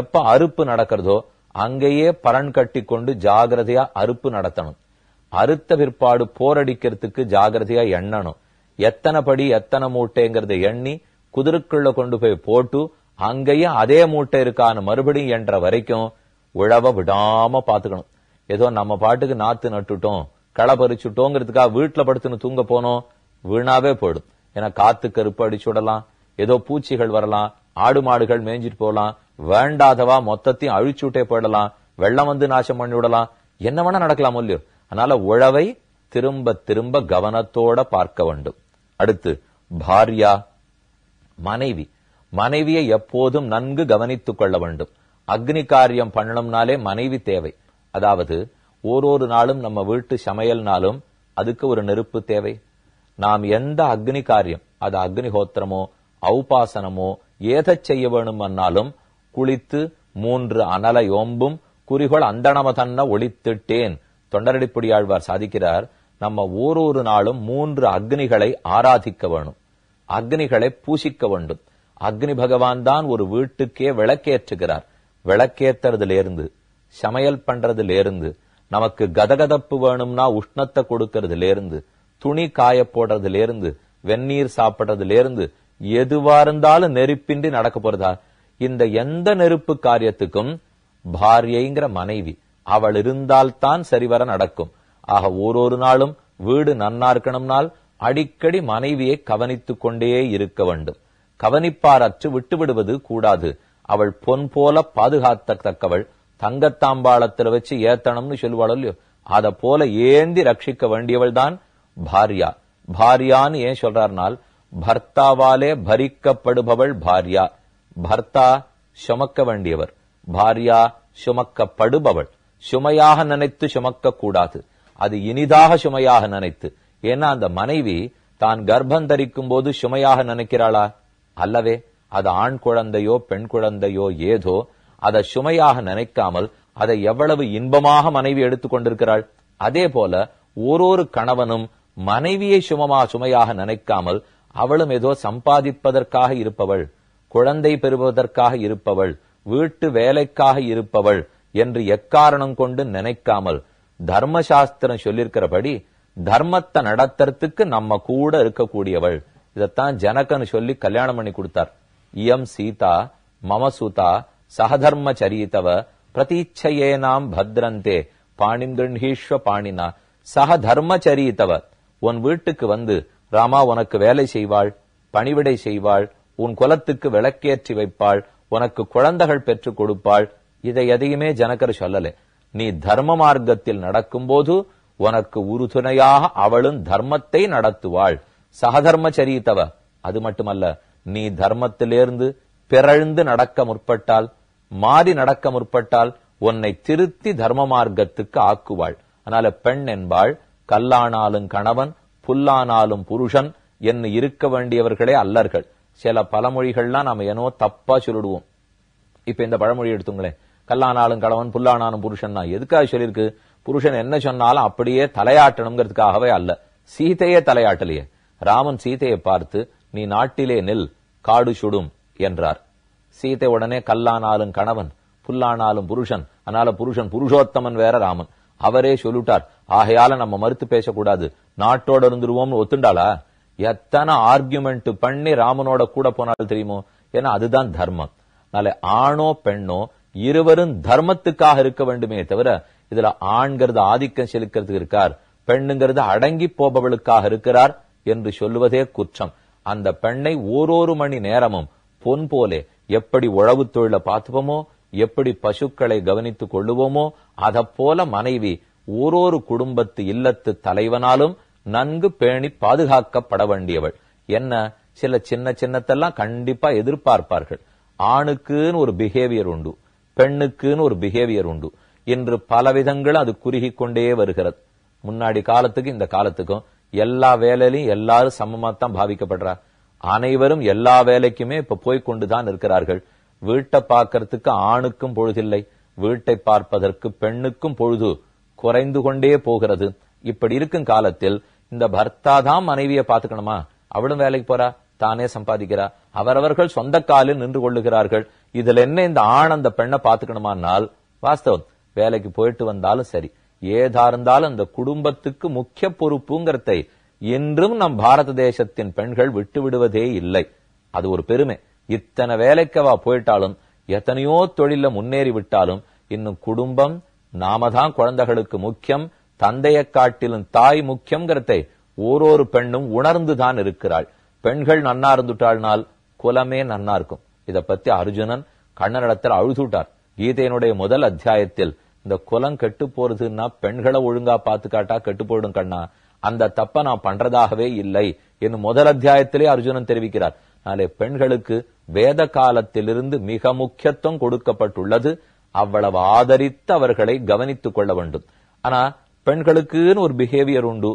எப்ப அறுப்பு நடக்கிறதோ அங்கேயே பரன் கட்டி கொண்டு ஜாகிரதையா அறுப்பு நடத்தணும் அறுத்த பிற்பாடு போரடிக்கிறதுக்கு ஜாகிரதையா எண்ணணும் எத்தனை படி எத்தனை மூட்டைங்கிறத எண்ணி குதிருக்குள்ள கொண்டு போய் போட்டு அங்கேயும் அதே மூட்டை இருக்கான்னு மறுபடியும் என்ற வரைக்கும் உழவ விடாம பாத்துக்கணும் ஏதோ நம்ம பாட்டுக்கு நாத்து நட்டுட்டோம் களை பறிச்சுட்டோங்கிறதுக்காக வீட்டுல படுத்துன்னு தூங்க போனோம் வீணாவே போயிடும் ஏன்னா காத்து கருப்பு அடிச்சு விடலாம் ஏதோ பூச்சிகள் வரலாம் ஆடு மாடுகள் மேய்ஞ்சிட்டு போகலாம் வேண்டாதவா மொத்தத்தையும் அழிச்சுட்டே போயிடலாம் வெள்ளம் வந்து நாசம் பண்ணி விடலாம் என்ன வேணா நடக்கலாம் இல்லையோ அதனால உழவை திரும்ப திரும்ப கவனத்தோட பார்க்க வேண்டும் அடுத்து பாரியா மனைவி மனைவியை எப்போதும் நன்கு கவனித்துக் கொள்ள வேண்டும் அக்னி காரியம் பண்ணணும்னாலே மனைவி தேவை அதாவது ஓரொரு நாளும் நம்ம வீட்டு சமையல்னாலும் அதுக்கு ஒரு நெருப்பு தேவை நாம் எந்த அக்னி காரியம் அது அக்னிஹோத்திரமோ ஔபாசனமோ ஏதை செய்ய வேணும்னாலும் குளித்து மூன்று ஓம்பும் குறிகோள் அந்தணம தன்ன ஒழித்துட்டேன் தொண்டரடிப்படியாழ்வார் சாதிக்கிறார் நம்ம ஓரொரு நாளும் மூன்று அக்னிகளை ஆராதிக்க வேணும் அக்னிகளை பூசிக்க வேண்டும் அக்னி பகவான் தான் ஒரு வீட்டுக்கே விளக்கேற்றுகிறார் விளக்கேத்துறதுல இருந்து சமையல் பண்றதுல இருந்து நமக்கு கதகதப்பு வேணும்னா உஷ்ணத்தை கொடுக்கறதுல இருந்து துணி காய போடுறதுல இருந்து வெந்நீர் சாப்பிடுறதுல இருந்து எதுவா இருந்தாலும் நெருப்பின்றி நடக்க போறதா இந்த எந்த நெருப்பு காரியத்துக்கும் பாரியைங்கிற மனைவி அவள் இருந்தால்தான் சரிவர நடக்கும் ஆக ஒரு நாளும் வீடு நன்னா இருக்கணும்னால் அடிக்கடி மனைவியை கவனித்துக் கொண்டே இருக்க வேண்டும் அற்று விட்டுவிடுவது கூடாது அவள் பொன் போல பாதுகாத்தக்கவள் தங்கத்தாம்பாளத்துல வச்சு ஏத்தனம்னு சொல்லுவாள் இல்லையோ அத போல ஏந்தி ரட்சிக்க வேண்டியவள் தான் பாரியா பாரியான்னு ஏன் சொல்றாருனால் பர்த்தாவாலே பரிக்கப்படுபவள் பாரியா பர்த்தா சுமக்க வேண்டியவர் பாரியா சுமக்கப்படுபவள் சுமையாக நினைத்து சுமக்க கூடாது அது இனிதாக சுமையாக நினைத்து ஏன்னா அந்த மனைவி தான் கர்ப்பம் தரிக்கும் போது சுமையாக நினைக்கிறாளா அல்லவே அது ஆண் குழந்தையோ பெண் குழந்தையோ ஏதோ அதை சுமையாக நினைக்காமல் அதை எவ்வளவு இன்பமாக மனைவி எடுத்துக் கொண்டிருக்கிறாள் அதே போல ஓரொரு கணவனும் மனைவியை சுமமா சுமையாக நினைக்காமல் அவளும் ஏதோ சம்பாதிப்பதற்காக இருப்பவள் குழந்தை பெறுவதற்காக இருப்பவள் வீட்டு வேலைக்காக இருப்பவள் என்று எக்காரணம் கொண்டு நினைக்காமல் தர்மசாஸ்திரம் சொல்லியிருக்கிறபடி தர்மத்தை நடத்துறதுக்கு நம்ம கூட இருக்கக்கூடியவள் இதத்தான் ஜனகன்னு சொல்லி கல்யாணம் பண்ணி கொடுத்தார் இயம் சீதா மமசுதா சகதர்ம சரித்தவ பிரதீச்சையே நாம் பத்ரந்தே பாணிந்திருஷ்வ பாணினா சக சரித்தவ உன் வீட்டுக்கு வந்து ராமா உனக்கு வேலை செய்வாள் பணிவிடை செய்வாள் உன் குலத்துக்கு விளக்கேற்றி வைப்பாள் உனக்கு குழந்தைகள் பெற்றுக் கொடுப்பாள் இதை எதையுமே ஜனகர் சொல்லல நீ தர்ம மார்க்கத்தில் நடக்கும்போது உனக்கு உறுதுணையாக அவளும் தர்மத்தை நடத்துவாள் சகதர்ம சரித்தவ அது மட்டுமல்ல நீ தர்மத்திலிருந்து பிறழ்ந்து நடக்க முற்பட்டால் மாறி நடக்க முற்பட்டால் உன்னை திருத்தி தர்ம மார்க்கத்துக்கு ஆக்குவாள் அதனால பெண் என்பாள் கல்லானாலும் கணவன் புல்லானாலும் புருஷன் என்று இருக்க வேண்டியவர்களே அல்லர்கள் சில பழமொழிகள்லாம் நாம ஏனோ தப்பா சொல்லிடுவோம் இப்ப இந்த பழமொழி எடுத்துங்களேன் கல்லானாலும் கணவன் புல்லானாலும் புருஷன் எதுக்காக சொல்லியிருக்கு புருஷன் என்ன சொன்னாலும் அப்படியே தலையாட்டணுங்கிறதுக்காகவே அல்ல சீதையே தலையாட்டலையே ராமன் சீதையை பார்த்து நீ நாட்டிலே நில் காடு சுடும் என்றார் சீதை உடனே கல்லானாலும் கணவன் புல்லானாலும் புருஷன் அதனால புருஷன் புருஷோத்தமன் வேற ராமன் அவரே சொல்லிட்டார் ஆகையால நம்ம மறுத்து பேசக்கூடாது நாட்டோட இருந்துருவோம்னு ஒத்துண்டாளா எத்தனை ஆர்கியூமெண்ட் பண்ணி ராமனோட கூட போனாலும் தெரியுமோ ஏன்னா அதுதான் தர்மம் அதனால ஆணோ பெண்ணோ இருவரும் தர்மத்துக்காக இருக்க வேண்டுமே தவிர இதுல ஆண்கிறது ஆதிக்கம் செலுக்கிறதுக்கு இருக்கார் பெண்ணுங்கிறது அடங்கி போபவளுக்காக இருக்கிறார் என்று சொல்லுவதே குற்றம் அந்த பெண்ணை ஓரொரு மணி நேரமும் பொன் போலே எப்படி உழவு தொழில பார்த்துப்போமோ எப்படி பசுக்களை கவனித்துக் கொள்ளுவோமோ அத போல மனைவி ஓரொரு குடும்பத்து இல்லத்து தலைவனாலும் நன்கு பேணி பாதுகாக்கப்பட வேண்டியவள் என்ன சில சின்ன சின்னத்தெல்லாம் கண்டிப்பா எதிர்பார்ப்பார்கள் ஆணுக்குன்னு ஒரு பிஹேவியர் உண்டு பெண்ணுக்குன்னு ஒரு பிஹேவியர் உண்டு என்று பலவிதங்கள் அது குறுகி கொண்டே வருகிறது முன்னாடி காலத்துக்கு இந்த காலத்துக்கும் எல்லா வேலையிலும் எல்லாரும் சமமா தான் பாவிக்கப்படுறார் அனைவரும் எல்லா வேலைக்குமே இப்ப கொண்டுதான் இருக்கிறார்கள் வீட்டை பார்க்கறதுக்கு ஆணுக்கும் பொழுதில்லை வீட்டை பார்ப்பதற்கு பெண்ணுக்கும் பொழுது குறைந்து கொண்டே போகிறது இப்படி இருக்கும் காலத்தில் இந்த பர்த்தா தான் மனைவியை பாத்துக்கணுமா அவளும் வேலைக்கு போறா தானே சம்பாதிக்கிறா அவரவர்கள் சொந்த காலில் நின்று கொள்ளுகிறார்கள் இதுல என்ன இந்த ஆண் அந்த பெண்ணை பாத்துக்கணுமானால் வாஸ்தவம் வேலைக்கு போயிட்டு வந்தாலும் சரி ஏதா இருந்தாலும் அந்த குடும்பத்துக்கு முக்கிய பொறுப்புங்கிறதை என்றும் நம் பாரத தேசத்தின் பெண்கள் விட்டு விடுவதே இல்லை அது ஒரு பெருமை இத்தனை வேலைக்கவா போயிட்டாலும் எத்தனையோ தொழில முன்னேறி விட்டாலும் இன்னும் குடும்பம் நாம தான் குழந்தைகளுக்கு முக்கியம் தந்தையை காட்டிலும் தாய் முக்கியங்கிறதை ஓரொரு பெண்ணும் உணர்ந்துதான் இருக்கிறாள் பெண்கள் நன்னா இருந்துட்டாள்னால் குலமே நன்னா இருக்கும் இதை பத்தி அர்ஜுனன் கண்ணனிடத்தில் அழுதுட்டார் கீதையினுடைய முதல் அத்தியாயத்தில் இந்த குலம் கெட்டு போறதுன்னா பெண்களை ஒழுங்கா பாத்துக்காட்டா கெட்டு போயிடும் கண்ணா அந்த தப்ப நான் பண்றதாகவே இல்லை என்று முதல் அத்தியாயத்திலே அர்ஜுனன் தெரிவிக்கிறார் அதனாலே பெண்களுக்கு வேத காலத்திலிருந்து மிக முக்கியத்துவம் கொடுக்கப்பட்டுள்ளது அவ்வளவு ஆதரித்து அவர்களை கவனித்துக் கொள்ள வேண்டும் ஆனா பெண்களுக்குன்னு ஒரு பிஹேவியர் உண்டு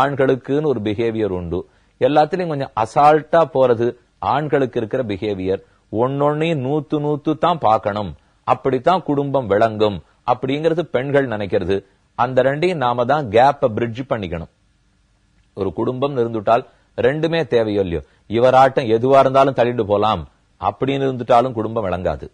ஆண்களுக்குன்னு ஒரு பிஹேவியர் உண்டு எல்லாத்திலையும் கொஞ்சம் அசால்ட்டா போறது ஆண்களுக்கு இருக்கிற பிஹேவியர் ஒன்னொன்னையும் நூத்து நூத்து தான் பார்க்கணும் அப்படித்தான் குடும்பம் விளங்கும் அப்படிங்கிறது பெண்கள் நினைக்கிறது அந்த ரெண்டையும் நாம தான் கேப்பை பிரிட்ஜ் பண்ணிக்கணும் ஒரு குடும்பம் இருந்துட்டால் ரெண்டுமே தேவையோ இல்லையோ இவராட்டம் எதுவா இருந்தாலும் தள்ளிட்டு போலாம் அப்படின்னு இருந்துட்டாலும் குடும்பம் விளங்காது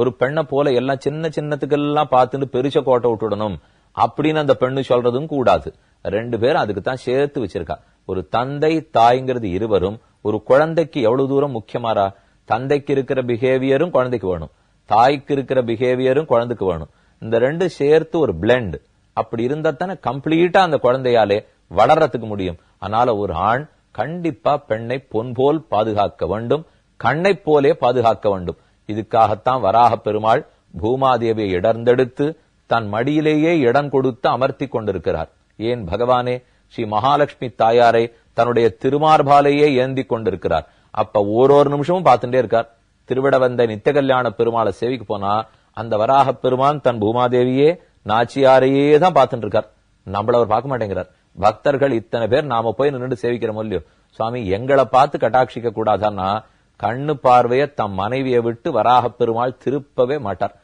ஒரு பெண்ணை போல எல்லாம் சின்ன சின்னத்துக்கெல்லாம் பார்த்துட்டு பெருச கோட்டை விட்டுடணும் அப்படின்னு அந்த பெண்ணு சொல்றதும் கூடாது ரெண்டு பேரும் அதுக்கு தான் சேர்த்து வச்சிருக்கா ஒரு தந்தை தாய்ங்கிறது இருவரும் ஒரு குழந்தைக்கு எவ்வளவு தூரம் முக்கியமாரா தந்தைக்கு இருக்கிற பிஹேவியரும் குழந்தைக்கு வேணும் தாய்க்கு இருக்கிற பிஹேவியரும் குழந்தைக்கு வேணும் இந்த ரெண்டு சேர்த்து ஒரு பிளெண்ட் அப்படி இருந்தா கம்ப்ளீட்டா அந்த குழந்தையாலே வளர்றதுக்கு முடியும் அதனால ஒரு ஆண் கண்டிப்பா பெண்ணை பொன் போல் பாதுகாக்க வேண்டும் கண்ணை போலே பாதுகாக்க வேண்டும் இதுக்காகத்தான் வராக பெருமாள் பூமாதேவியை இடர்ந்தெடுத்து தன் மடியிலேயே இடம் கொடுத்து அமர்த்தி கொண்டிருக்கிறார் ஏன் பகவானே ஸ்ரீ மகாலட்சுமி தாயாரை தன்னுடைய திருமார்பாலேயே ஏந்தி கொண்டிருக்கிறார் அப்ப ஒரு ஒரு நிமிஷமும் பார்த்துட்டே இருக்கார் வந்த நித்த கல்யாண பெருமாளை சேவிக்கு போனா அந்த வராக பெருமான் தன் பூமாதேவியே நாச்சியாரையே தான் பார்த்துட்டு இருக்கார் நம்மள அவர் பார்க்க மாட்டேங்கிறார் பக்தர்கள் இத்தனை பேர் நாம போய் நின்று சேவிக்கிறோம் இல்லையோ சுவாமி எங்களை பார்த்து கட்டாட்சிக்க கூடாதான்னா கண்ணு பார்வைய தம் மனைவியை விட்டு வராக பெருமாள் திருப்பவே மாட்டார்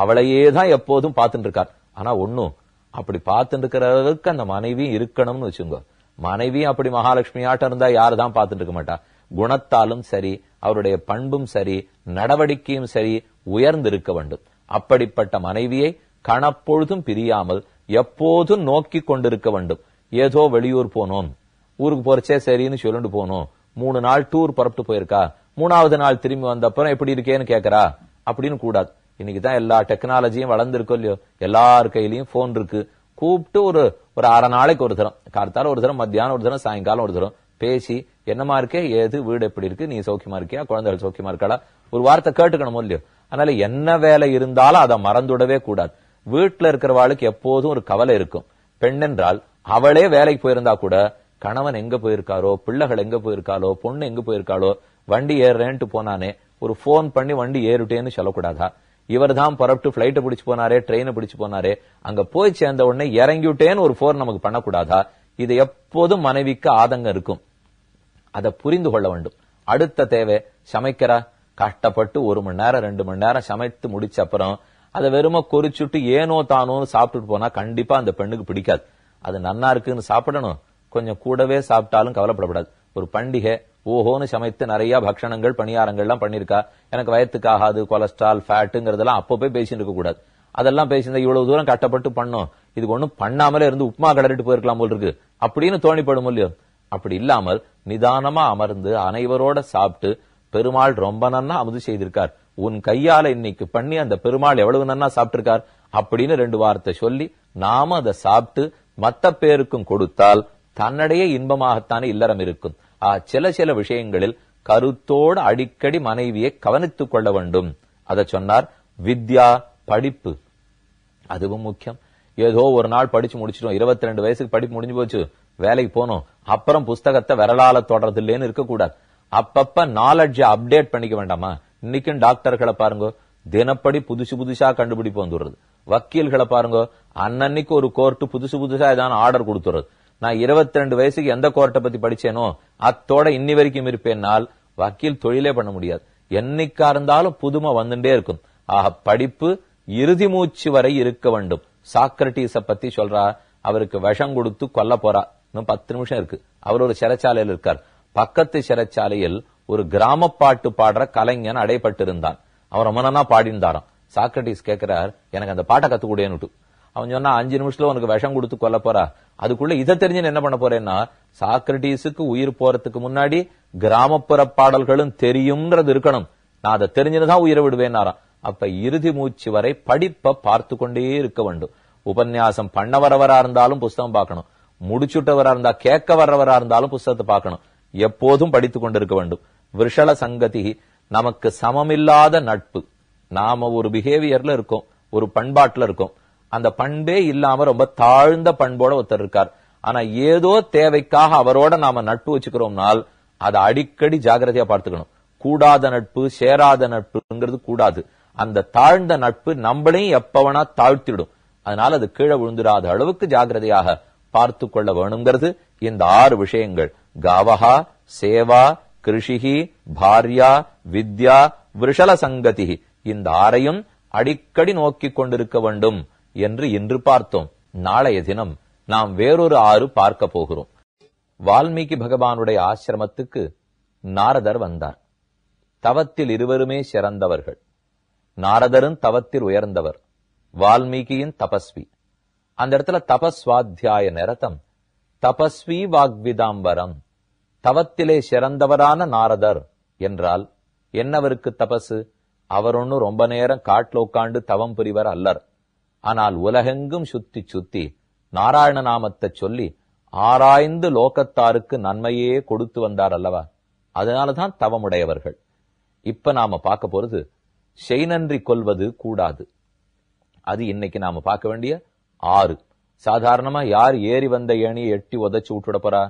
அவளையே தான் எப்போதும் பார்த்துட்டு இருக்கார் ஆனா ஒண்ணும் அப்படி பார்த்துட்டு இருக்கிற அளவுக்கு அந்த மனைவி இருக்கணும்னு வச்சுங்க மனைவி அப்படி மகாலட்சுமி ஆட்டம் இருந்தா யாரு தான் பார்த்துட்டு இருக்க மாட்டா குணத்தாலும் சரி அவருடைய பண்பும் சரி நடவடிக்கையும் சரி உயர்ந்திருக்க வேண்டும் அப்படிப்பட்ட மனைவியை கணப்பொழுதும் பிரியாமல் எப்போதும் நோக்கி கொண்டிருக்க வேண்டும் ஏதோ வெளியூர் போனோம் ஊருக்கு போறச்சே சரின்னு சொல்லிட்டு போனோம் மூணு நாள் டூர் புறப்பட்டு போயிருக்கா மூணாவது நாள் திரும்பி வந்த அப்புறம் எப்படி இருக்கேன்னு கேக்குறா அப்படின்னு கூடாது இன்னைக்குதான் எல்லா டெக்னாலஜியும் வளர்ந்துருக்கோ இல்லையோ எல்லார் கையிலயும் போன் இருக்கு கூப்பிட்டு ஒரு ஒரு அரை நாளைக்கு ஒரு தரம் கார்த்தால ஒரு தரம் மத்தியானம் ஒரு தரம் சாயங்காலம் ஒரு தரம் பேசி என்னமா இருக்கே ஏது வீடு எப்படி இருக்கு நீ சௌக்கியமா இருக்கியா குழந்தைகள் சௌக்கியமா இருக்காளா ஒரு வார்த்தை கேட்டுக்கணுமோ இல்லையோ அதனால என்ன வேலை இருந்தாலும் அதை மறந்துடவே கூடாது வீட்டுல இருக்கிறவாளுக்கு எப்போதும் ஒரு கவலை இருக்கும் பெண்ணென்றால் அவளே வேலைக்கு போயிருந்தா கூட கணவன் எங்க போயிருக்காரோ பிள்ளைகள் எங்க போயிருக்காளோ பொண்ணு எங்க போயிருக்காளோ வண்டி ஏறுறேன்ட்டு போனானே ஒரு போன் பண்ணி வண்டி ஏறிட்டேன்னு சொல்லக்கூடாதா இவர் தான் புறப்பட்டு பிளைட்டை பிடிச்சு போனாரே ட்ரெயினை பிடிச்சு போனாரே அங்க போய் சேர்ந்த உடனே இறங்கிவிட்டேன்னு ஒரு போன் நமக்கு பண்ணக்கூடாதா இது எப்போதும் மனைவிக்கு ஆதங்கம் இருக்கும் அதை புரிந்து கொள்ள வேண்டும் அடுத்த தேவை சமைக்கிறா கஷ்டப்பட்டு ஒரு மணி நேரம் ரெண்டு மணி நேரம் சமைத்து முடிச்ச அப்புறம் அதை வெறும கொறிச்சுட்டு ஏனோ தானோ சாப்பிட்டுட்டு போனா கண்டிப்பா அந்த பெண்ணுக்கு பிடிக்காது அது நன்னா இருக்குன்னு சாப்பிடணும் கொஞ்சம் கூடவே சாப்பிட்டாலும் கவலைப்படப்படாது ஒரு பண்டிகை ஓஹோன்னு சமைத்து நிறைய பக்ஷணங்கள் பணியாரங்கள் எல்லாம் பண்ணிருக்கா எனக்கு வயத்துக்கு ஆகாது கொலஸ்ட்ரால் ஃபேட்டுங்கிறதெல்லாம் அப்போ போய் பேசிட்டு இருக்க கூடாது அதெல்லாம் பேசியிருந்தா இவ்வளவு தூரம் கட்டப்பட்டு பண்ணோம் இதுக்கு ஒன்றும் பண்ணாமலே இருந்து உப்மா கடறிட்டு போயிருக்கலாம் போல் இருக்கு அப்படின்னு தோணிப்படும் இல்லையோ அப்படி இல்லாமல் நிதானமா அமர்ந்து அனைவரோட சாப்பிட்டு பெருமாள் ரொம்ப நன்னா அமுது செய்திருக்கார் உன் கையால இன்னைக்கு பண்ணி அந்த பெருமாள் எவ்வளவு நன்னா சாப்பிட்டிருக்கார் அப்படின்னு ரெண்டு வார்த்தை சொல்லி நாம அதை சாப்பிட்டு மத்த பேருக்கும் கொடுத்தால் தன்னடையே இன்பமாகத்தானே இல்லறம் இருக்கும் சில சில விஷயங்களில் கருத்தோடு அடிக்கடி மனைவியை கவனித்துக் கொள்ள வேண்டும் அதை சொன்னார் வித்யா படிப்பு அதுவும் முக்கியம் ஏதோ ஒரு நாள் படிச்சு முடிச்சிடும் இருபத்தி ரெண்டு வயசுக்கு படிப்பு முடிஞ்சு போச்சு வேலைக்கு போனோம் அப்புறம் புஸ்தகத்தை விரலால தொடறது இல்லைன்னு இருக்கக்கூடாது அப்பப்ப நாலெட்ஜ அப்டேட் பண்ணிக்க வேண்டாமா இன்னைக்கும் டாக்டர்களை பாருங்க தினப்படி புதுசு புதுசா கண்டுபிடிப்பு வந்துடுறது வக்கீல்களை பாருங்க அன்னன்னைக்கு ஒரு கோர்ட் புதுசு புதுசா ஏதாவது ஆர்டர் கொடுத்துறது நான் இருபத்தி ரெண்டு வயசுக்கு எந்த கோர்ட்டை பத்தி படிச்சேனோ அத்தோட இன்னி வரைக்கும் இருப்பேன்னால் வக்கீல் தொழிலே பண்ண முடியாது என்னைக்கா இருந்தாலும் புதுமை வந்துட்டே இருக்கும் ஆக படிப்பு இறுதி மூச்சு வரை இருக்க வேண்டும் சாக்ரட்டிஸ பத்தி சொல்றா அவருக்கு விஷம் கொடுத்து கொல்ல போறா இன்னும் பத்து நிமிஷம் இருக்கு அவர் ஒரு சிறைச்சாலையில் இருக்கார் பக்கத்து சிறைச்சாலையில் ஒரு கிராம பாட்டு பாடுற கலைஞன் அடைப்பட்டிருந்தான் அவன் ரொம்ப நல்லா பாடிந்தாராம் சாக்ரட்டிஸ் கேட்கிறார் எனக்கு அந்த பாட்டை கத்துக்கூடியன்னு அவன் சொன்னா அஞ்சு நிமிஷத்துல உனக்கு விஷம் கொடுத்து கொல்ல போறா அதுக்குள்ள இதை தெரிஞ்சு என்ன பண்ண போறேன்னா சாக்ரட்டிஸுக்கு உயிர் போறதுக்கு முன்னாடி கிராமப்புற பாடல்களும் தெரியும்ன்றது இருக்கணும் நான் அதை தெரிஞ்சுதான் உயிரை விடுவேன் அப்ப இறுதி மூச்சு வரை படிப்ப பார்த்து கொண்டே இருக்க வேண்டும் உபன்யாசம் பண்ண வரவரா இருந்தாலும் புஸ்தகம் பார்க்கணும் முடிச்சுட்டவரா இருந்தா கேட்க வரவரா இருந்தாலும் புஸ்தகத்தை பார்க்கணும் எப்போதும் படித்துக் கொண்டிருக்க வேண்டும் விஷல சங்கதி நமக்கு சமமில்லாத நட்பு நாம ஒரு பிஹேவியர்ல இருக்கோம் ஒரு பண்பாட்டுல இருக்கோம் அந்த பண்பே இல்லாம ரொம்ப தாழ்ந்த பண்போட ஒருத்தர் இருக்கார் ஆனா ஏதோ தேவைக்காக அவரோட நாம நட்பு வச்சுக்கிறோம்னால் அதை அடிக்கடி ஜாகிரதையா பார்த்துக்கணும் கூடாத நட்பு சேராத நட்புங்கிறது கூடாது அந்த தாழ்ந்த நட்பு நம்மளையும் எப்பவனா தாழ்த்திடும் அதனால அது கீழே விழுந்துடாத அளவுக்கு ஜாகிரதையாக பார்த்து கொள்ள வேணுங்கிறது இந்த ஆறு விஷயங்கள் காவஹா சேவா கிருஷிகி பாரியா வித்யா விருஷல சங்கதி இந்த ஆரையும் அடிக்கடி நோக்கிக் கொண்டிருக்க வேண்டும் என்று இன்று பார்த்தோம் நாளைய தினம் நாம் வேறொரு ஆறு பார்க்க போகிறோம் வால்மீகி பகவானுடைய ஆசிரமத்துக்கு நாரதர் வந்தார் தவத்தில் இருவருமே சிறந்தவர்கள் நாரதரும் தவத்தில் உயர்ந்தவர் வால்மீகியின் தபஸ்வி அந்த இடத்துல தபஸ்வாத்தியாய நிரதம் தபஸ்வி வாக்விதாம்பரம் தவத்திலே சிறந்தவரான நாரதர் என்றால் என்னவருக்கு தபசு அவர் ஒன்னும் ரொம்ப நேரம் காட்டில் உட்காண்டு தவம் புரிவர் அல்லர் ஆனால் உலகெங்கும் சுத்தி சுத்தி நாராயண நாமத்தை சொல்லி ஆராய்ந்து லோகத்தாருக்கு நன்மையே கொடுத்து வந்தார் அல்லவா அதனாலதான் தவமுடையவர்கள் இப்ப நாம பார்க்க போறது செய்நன்றி கொள்வது கூடாது அது இன்னைக்கு நாம பார்க்க வேண்டிய ஆறு சாதாரணமா யார் ஏறி வந்த ஏணியை எட்டி உதச்சு விட்டுட போறா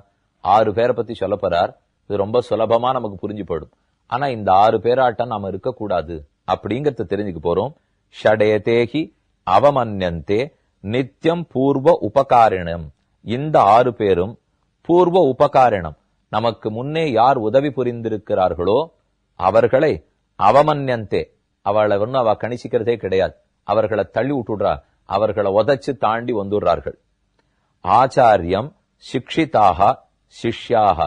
ஆறு பேரை பத்தி சொல்ல போறார் இது ரொம்ப சுலபமா நமக்கு புரிஞ்சு போயிடும் ஆனா இந்த ஆறு பேராட்டம் நாம இருக்கக்கூடாது அப்படிங்கறத தெரிஞ்சுக்க போறோம் தேகி அவமன்யந்தே நித்தியம் பூர்வ உபகாரணம் இந்த ஆறு பேரும் பூர்வ உபகாரணம் நமக்கு முன்னே யார் உதவி புரிந்திருக்கிறார்களோ அவர்களை அவமன்யந்தே அவளை ஒன்னும் அவ கணிச்சிக்கிறதே கிடையாது அவர்களை தள்ளி விட்டுடுறா அவர்களை உதச்சு தாண்டி வந்துடுறார்கள் ஆச்சாரியம் சிக்ஷிதாக சிஷ்யாக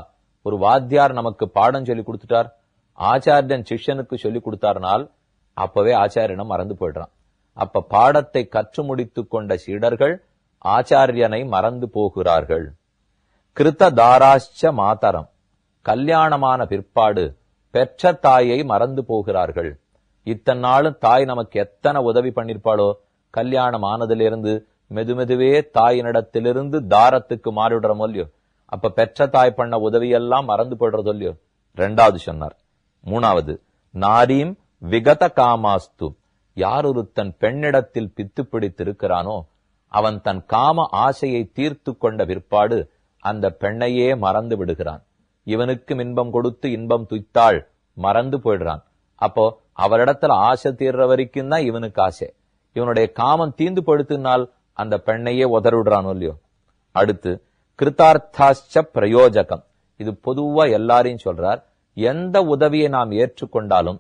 ஒரு வாத்தியார் நமக்கு பாடம் சொல்லி கொடுத்துட்டார் ஆச்சாரியன் சிஷ்யனுக்கு சொல்லி கொடுத்தார்னால் அப்பவே ஆச்சாரியனை மறந்து போயிடுறான் அப்ப பாடத்தை கற்று முடித்து கொண்ட சீடர்கள் ஆச்சாரியனை மறந்து போகிறார்கள் கிருத்த தாராச்ச மாதரம் கல்யாணமான பிற்பாடு பெற்ற தாயை மறந்து போகிறார்கள் இத்தனை நாளும் தாய் நமக்கு எத்தனை உதவி பண்ணிருப்பாளோ கல்யாணம் ஆனதிலிருந்து மெதுமெதுவே தாயினிடத்திலிருந்து தாரத்துக்கு மாறிடுறோம் இல்லையோ அப்ப பெற்ற தாய் பண்ண உதவியெல்லாம் மறந்து போடுறது இல்லையோ ரெண்டாவது சொன்னார் மூணாவது நாரீம் விகத காமாஸ்து யார் ஒருத்தன் பெண்ணிடத்தில் பித்து பிடித்திருக்கிறானோ அவன் தன் காம ஆசையை தீர்த்து கொண்ட பிற்பாடு அந்த பெண்ணையே மறந்து விடுகிறான் இவனுக்கு இன்பம் கொடுத்து இன்பம் துய்த்தாள் மறந்து போயிடுறான் அப்போ அவரிடத்துல ஆசை தீர்ற வரைக்கும் தான் இவனுக்கு ஆசை இவனுடைய காமம் தீந்து படுத்தினால் அந்த பெண்ணையே உதறிடுறானோ இல்லையோ அடுத்து கிருத்தார்த்தாச்ச பிரயோஜகம் இது பொதுவா எல்லாரையும் சொல்றார் எந்த உதவியை நாம் ஏற்றுக்கொண்டாலும்